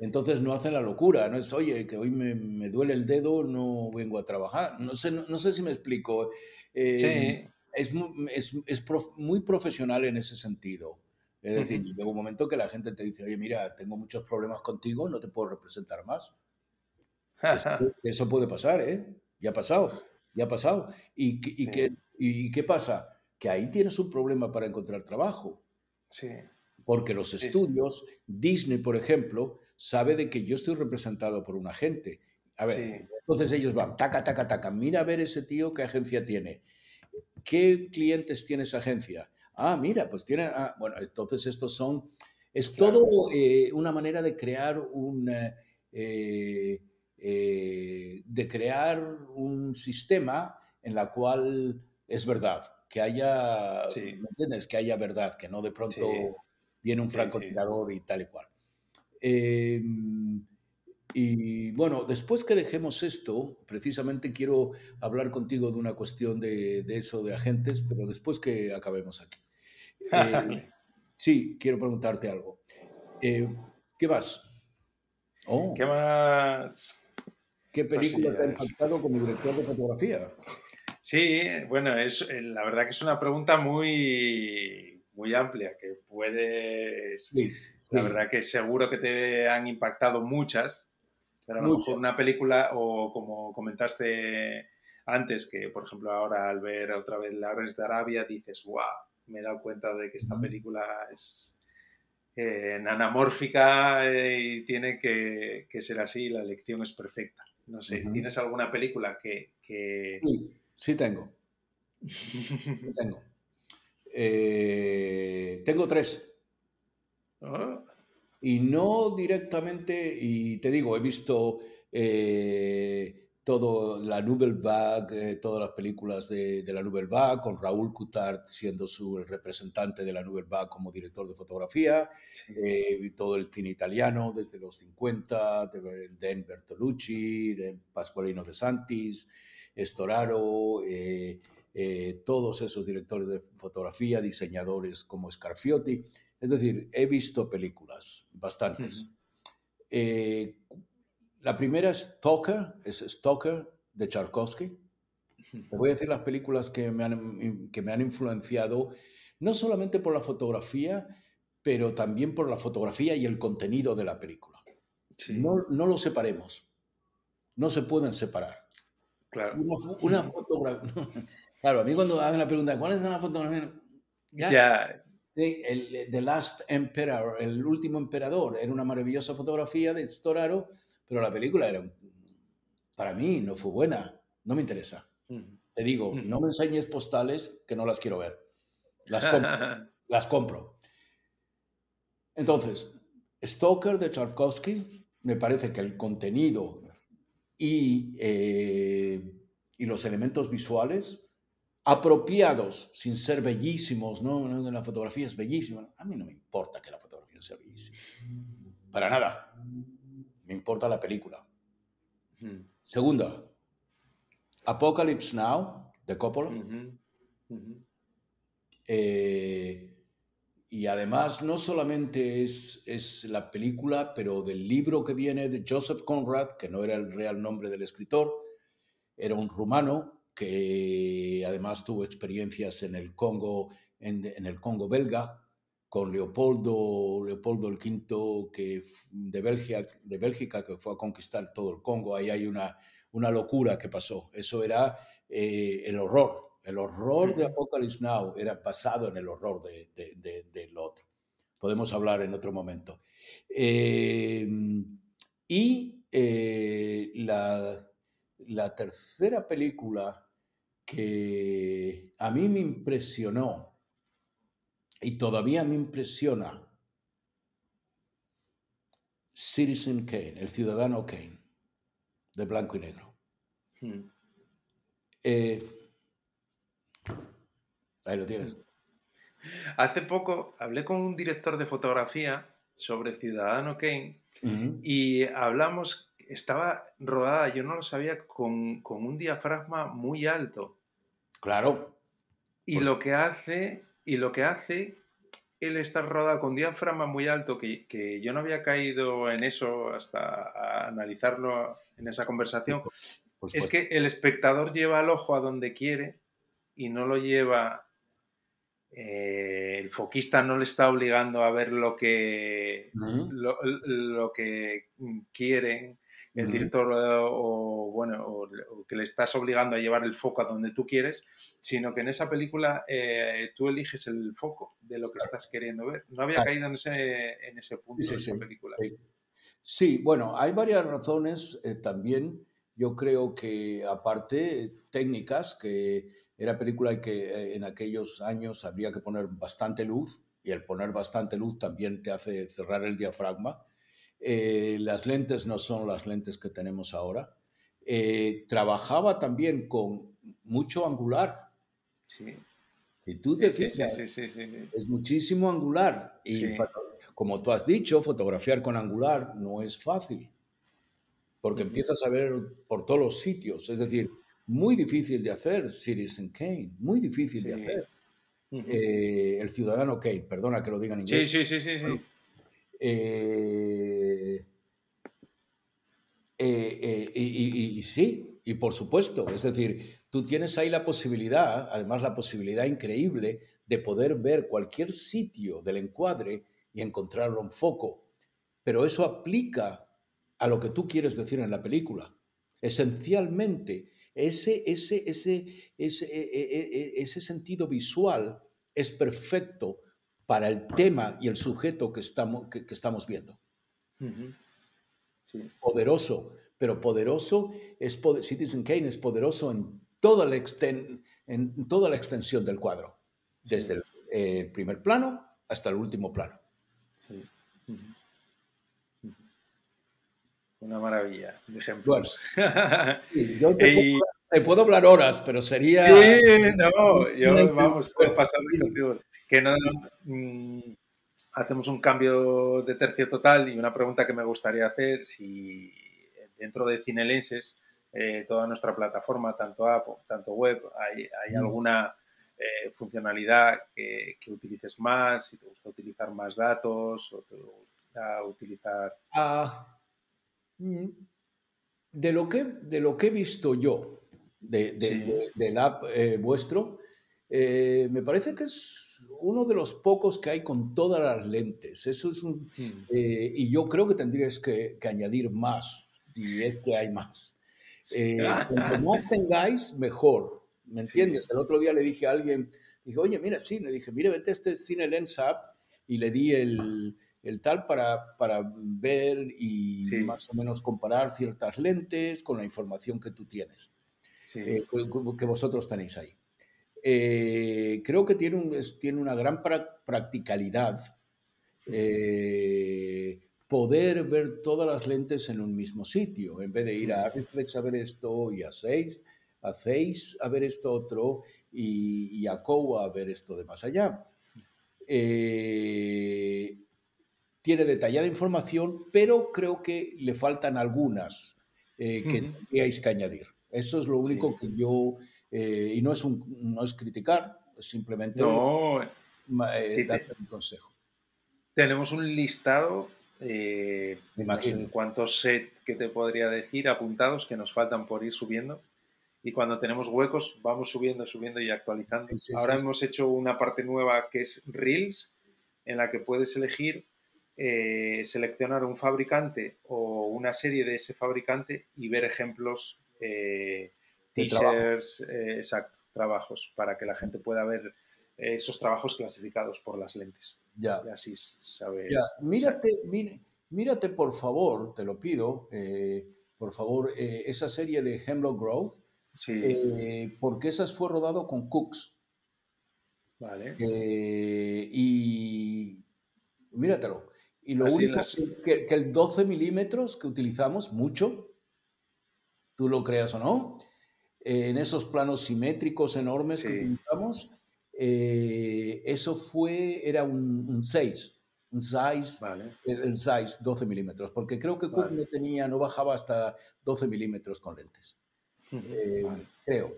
B: entonces no hacen la locura, no es, oye, que hoy me, me duele el dedo, no vengo a trabajar. No sé, no, sé si me explico. Eh, sí. Es, es, es muy profesional en ese sentido. Es decir, llega un momento que la gente te dice, oye, mira, tengo muchos problemas contigo, no te puedo representar más. [LAUGHS] Eso, puede pasar, ¿eh? Ya ha pasado, ya ha pasado. ¿Y, y, ¿Y qué pasa? Que ahí tienes un problema para encontrar trabajo. Sí. Porque los estudios, Disney, por ejemplo, sabe de que yo estoy representado por un agente. A ver, entonces ellos van, taca, taca, taca, mira a ver ese tío qué agencia tiene. ¿Qué clientes tiene esa agencia? Ah, mira, pues tiene... Ah, bueno, entonces estos son... Es todo eh, una manera de crear un... Eh, eh, de crear un sistema en la cual es verdad, que haya, ¿me entiendes? Que haya verdad, que no de pronto viene un francotirador y tal y cual. Em, y bueno, después que dejemos esto, precisamente quiero hablar contigo de una cuestión de, eso de agentes, pero después que acabemos aquí.
A: [LAUGHS] Ah, eh,
B: sí, quiero preguntarte algo. Eh, ¿Qué más? Oh. ¿Qué más? ¿Qué película te ha impactado como director de fotografía?
A: Sí, bueno, es, eh, la verdad que es una pregunta muy muy amplia, que puedes, la verdad que seguro que te han impactado muchas, pero a lo mejor una película o como comentaste antes, que por ejemplo ahora al ver otra vez La res de Arabia dices, ¡guau! me he dado cuenta de que esta película es eh, nanamórfica eh, y tiene que, ser así, la lección es perfecta. No sé, ¿tienes alguna película que... que...
B: Sí, sí tengo. [LAUGHS] tengo. Eh, tengo tres. Ah. Y no directamente, y te digo, he visto eh, todo la Nouvelle Vague, eh, todas las películas de, la Nouvelle Vague, con Raúl Coutard siendo su, representante de la Nouvelle Vague como director de fotografía, eh, todo el cine italiano desde los 50, de, de Bertolucci, de Pasqualino de Santis, Estoraro. Eh, todos esos directores de fotografía, diseñadores como Scarfiotti. Es decir, he visto películas, bastantes. Eh, la primera es Stalker, es Stalker de Tchaikovsky. voy a decir las películas que me, han, que me han influenciado, no solamente por la fotografía, pero también por la fotografía y el contenido de la película. No, no lo separemos. No se pueden separar. Claro. Una, una, fotografía, [LAUGHS] Claro, a mí cuando hacen la pregunta, ¿cuál es la fotografía?
A: Ya.
B: El, eh, The Last Emperor, el último emperador, era una maravillosa fotografía de Storaro, pero la película era, para mí, no fue buena, no me interesa. Te digo, no me enseñes postales que no las quiero ver. Las compro. [LAUGHS] las compro. Entonces, Stalker de Tchaikovsky, me parece que el contenido y, eh, y los elementos visuales apropiados, sin ser bellísimos, no, la fotografía es bellísima. A mí no me importa que la fotografía sea bellísima. Para nada. Me importa la película. Segunda, Apocalypse Now, de Coppola. Eh, y además no solamente es, es la película, pero del libro que viene de Joseph Conrad, que no era el real nombre del escritor, era un rumano que además tuvo experiencias en el Congo, en, en el Congo belga, con Leopoldo, Leopoldo V que, de, Bélgica, de Bélgica, que fue a conquistar todo el Congo. Ahí hay una, una locura que pasó. Eso era eh, el horror. El horror de Apocalypse Now era basado en el horror de, del otro. Podemos hablar en otro momento. Em, y eh, la, la tercera película que a mí me impresionó y todavía me impresiona, Citizen Kane, el ciudadano Kane, de blanco y negro. Hmm. Eh, ahí lo tienes. [LAUGHS] Hace
A: poco hablé con un director de fotografía sobre Ciudadano Kane y hablamos estaba rodada, yo no lo sabía, con, un diafragma muy alto. Claro. Y pues lo que hace, y lo que hace el estar rodada con diafragma muy alto, que, yo no había caído en eso hasta analizarlo en esa conversación, es que el espectador lleva el ojo a donde quiere y no lo lleva eh, el foquista no le está obligando a ver lo que, lo, lo, que quiere el director o, bueno, que le estás obligando a llevar el foco a donde tú quieres, sino que en esa película eh, tú eliges el foco de lo que estás queriendo ver. No había caído en ese,
B: punto de esa película. Sí. bueno, hay varias razones eh, también. Yo creo que aparte técnicas, que era película que eh, en aquellos años habría que poner bastante luz y el poner bastante luz también te hace cerrar el diafragma eh, las lentes no son las lentes que tenemos ahora. Eh, trabajaba también con mucho angular. Sí. Si tú te fijas,
A: es
B: muchísimo angular. Y como tú has dicho, fotografiar con angular no es fácil, porque empiezas a ver por todos los sitios. Es decir, muy difícil de hacer Citizen Kane, muy difícil de hacer.
A: Eh,
B: el ciudadano Kane, perdona que lo diga en inglés. Sí, sí, sí, sí. sí. Eh, eh, eh, y, sí, y por supuesto, es decir, tú tienes ahí la posibilidad, además la posibilidad increíble de poder ver cualquier sitio del encuadre y encontrarlo en foco. Pero eso aplica a lo que tú quieres decir en la película. Esencialmente, ese, ese, ese, e, e, e, sentido visual es perfecto para el tema y el sujeto que estamos, que, estamos viendo. Poderoso, pero poderoso es, poder, Citizen Kane es poderoso en toda la, en toda la extensión del cuadro, desde el eh, primer plano hasta el último plano. Una maravilla un ejemplos. [LAUGHS] Te puedo hablar horas, pero sería. Sí, no, yo, vamos,
A: puede pasar Que no, mm, hacemos un cambio de tercio total y una pregunta que me gustaría hacer: si dentro de Cinelenses, eh, toda nuestra plataforma, tanto app, tanto web, hay, alguna. Eh, funcionalidad que, utilices más, si te gusta utilizar más datos o te gusta utilizar...
B: Ah, mm, de, lo que, de lo que he visto yo, de, del app eh, vuestro, eh, me parece que es uno de los pocos que hay con todas las lentes. Eso hmm. eh, y yo creo que tendrías que, añadir más, si es que hay más. [LAUGHS] cuanto más tengáis, mejor. ¿Me entiendes? El otro día le dije a alguien, dije, oye, mira, sí, le dije, mire, vete a este Cine Lens app y le di el, tal para, para ver y más o menos comparar ciertas lentes con la información que tú tienes. Eh, que vosotros tenéis ahí. Eh, creo que tiene, tiene una gran practicalidad eh, poder ver todas las lentes en un mismo sitio, en vez de ir a mm. Reflex a ver esto y a Seis a a ver esto otro y, a COA a ver esto de más allá. tiene detallada información, pero creo que le faltan algunas que uh que añadir. Eso es lo único que yo, eh, y no es, un, no es criticar, simplemente no, un eh, eh, consejo.
A: Tenemos un listado, eh, Imagino. cuántos set que te podría decir, apuntados que nos faltan por ir subiendo. Y cuando tenemos huecos, vamos subiendo, subiendo y actualizando. Ahora hemos hecho una parte nueva que es Reels, en la que puedes elegir seleccionar un fabricante o una serie de ese fabricante y ver ejemplos eh, teasers, eh, exacto, trabajos, para que la gente pueda ver esos trabajos clasificados por las
B: lentes. Ya. así sabe. Ya. Mírate, mírate, por favor, te lo pido, eh, por favor, eh, esa serie de Hemlock Grove, sí. porque esa fue rodado con Cooks. Vale. y míratelo. Y lo único que, que, el 12 milímetros que utilizamos mucho, tú lo creas o no, en esos planos simétricos enormes que utilizamos. Eh, eso fue, era un 6, un 6, el 6, 12 milímetros, porque creo que Cook no tenía, no bajaba hasta 12 milímetros con lentes. Eh, creo.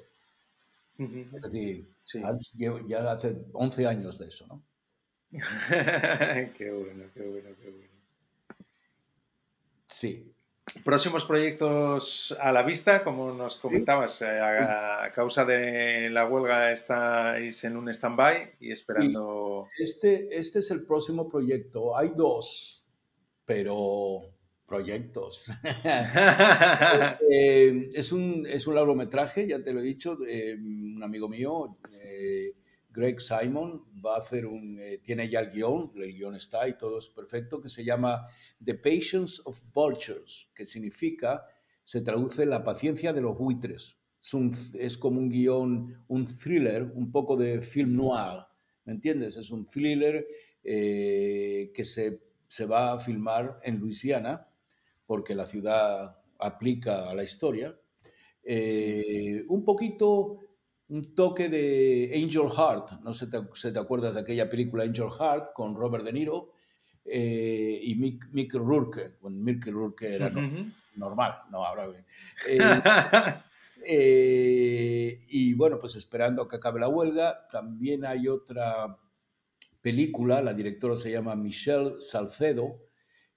B: Es decir, ya hace 11 años de eso, ¿no?
A: [LAUGHS] qué bueno, qué bueno, qué bueno. Sí. Próximos proyectos a la vista, como nos comentabas, eh, a, causa de la huelga estáis en un stand-by y esperando.
B: Este, este es el próximo proyecto. Hay dos, pero proyectos. [LAUGHS] [LAUGHS] Eh, eh, es, un, es un largometraje, ya te lo he dicho, mm, un amigo mío, Greg Simon va a hacer un, eh, tiene ya el guión, el guión está y todo es perfecto, que se llama The Patience of Vultures, que significa, se traduce la paciencia de los buitres. Es, como un guión, un thriller, un poco de film noir, ¿me entiendes? Es un thriller eh, que se, va a filmar en Luisiana, porque la ciudad aplica a la historia. Eh, un poquito un toque de Angel Heart, no sé si te, acuerdas de aquella película Angel Heart con Robert De Niro eh, y Mick, Mick, Rourke, cuando Mick Rourke era normal, no, ahora... [LAUGHS] Eh, eh, y bueno, pues esperando que acabe la huelga, también hay otra película, la directora se llama Michelle Salcedo,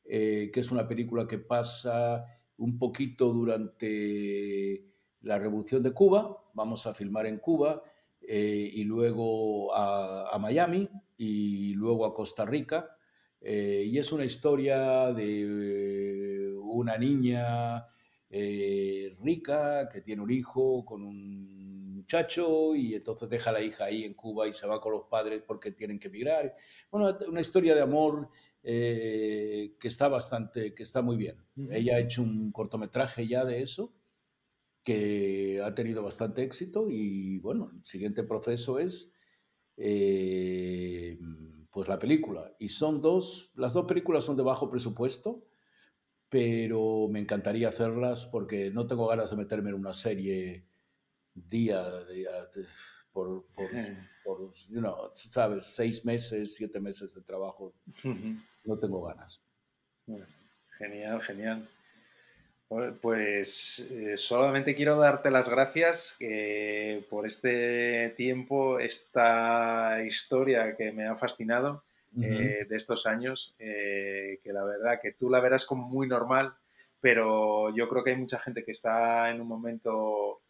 B: que es una película que pasa un poquito durante la Revolución de Cuba, vamos a filmar en Cuba eh, y luego a, Miami y luego a Costa Rica. Eh, y es una historia de una niña eh, rica que tiene un hijo con un muchacho y entonces deja a la hija ahí en Cuba y se va con los padres porque tienen que emigrar. Bueno, una historia de amor que está bastante, que está muy bien. Ella ha hecho un cortometraje ya de eso que ha tenido bastante éxito y bueno, el siguiente proceso es eh, pues la película. Y son dos, las dos películas son de bajo presupuesto, pero me encantaría hacerlas porque no tengo ganas de meterme en una serie día, por, [LAUGHS] sabes, seis meses, siete meses de trabajo. No tengo ganas. Genial, genial.
A: Pues eh, solamente quiero darte las gracias que por este tiempo, esta historia que me ha fascinado eh, de estos años, eh, que la verdad que tú la verás como muy normal, pero yo creo que hay mucha gente que está en un momento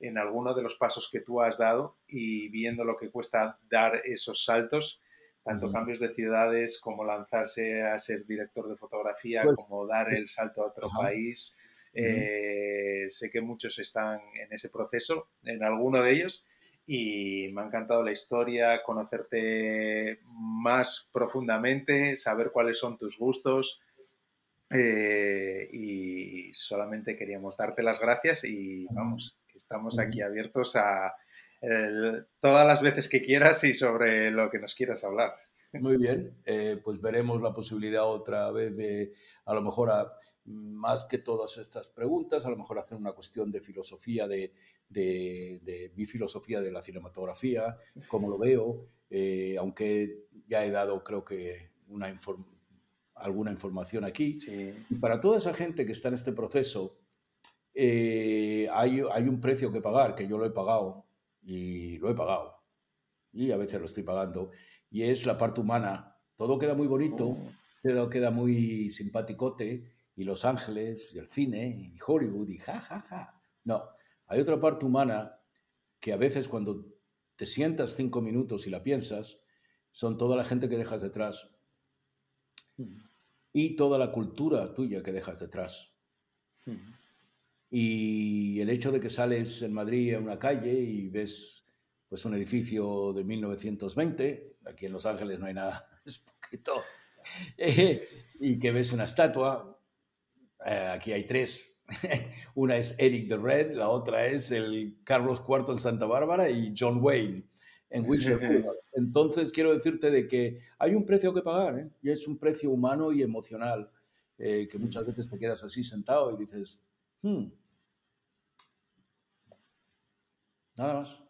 A: en alguno de los pasos que tú has dado y viendo lo que cuesta dar esos saltos, tanto cambios de ciudades como lanzarse a ser director de fotografía, pues, como dar el salto a otro país. Eh, sé que muchos están en ese proceso, en alguno de ellos, y me ha encantado la historia, conocerte más profundamente, saber cuáles son tus gustos. Eh, y solamente queríamos darte las gracias y vamos, estamos aquí abiertos a
B: eh, todas las veces que quieras y sobre lo que nos quieras hablar. Muy bien, eh, pues veremos la posibilidad otra vez de, a lo mejor, a, más que todas estas preguntas, a lo mejor hacer una cuestión de filosofía, de, de, mi filosofía de la cinematografía, como lo veo, eh, aunque ya he dado, creo que, una alguna información aquí. para toda esa gente que está en este proceso, eh, hay, hay un precio que pagar, que yo lo he pagado, y lo he pagado, y a veces lo estoy pagando y es la parte humana. Todo queda muy bonito, oh. todo queda muy simpaticote, y Los Ángeles, y el cine, y Hollywood, y ja, Ja, ja. No, hay otra parte humana que a veces cuando te sientas cinco minutos y la piensas, son toda la gente que dejas detrás hmm. y toda la cultura tuya que dejas detrás. Hmm. Y el hecho de que sales en Madrid a una calle y ves es pues, un edificio de 1920, aquí en Los Ángeles no hay nada, [LAUGHS] es poquito, eh, y que ves una estatua, eh, aquí hay tres, [LAUGHS] una es Eric the Red, la otra es el Carlos IV en Santa Bárbara y John Wayne en [LAUGHS] Wilshire. Entonces quiero decirte de que hay un precio que pagar, ¿eh? y es un precio humano y emocional, eh, que muchas mm. veces te quedas así sentado y dices, hmm, nada
C: más.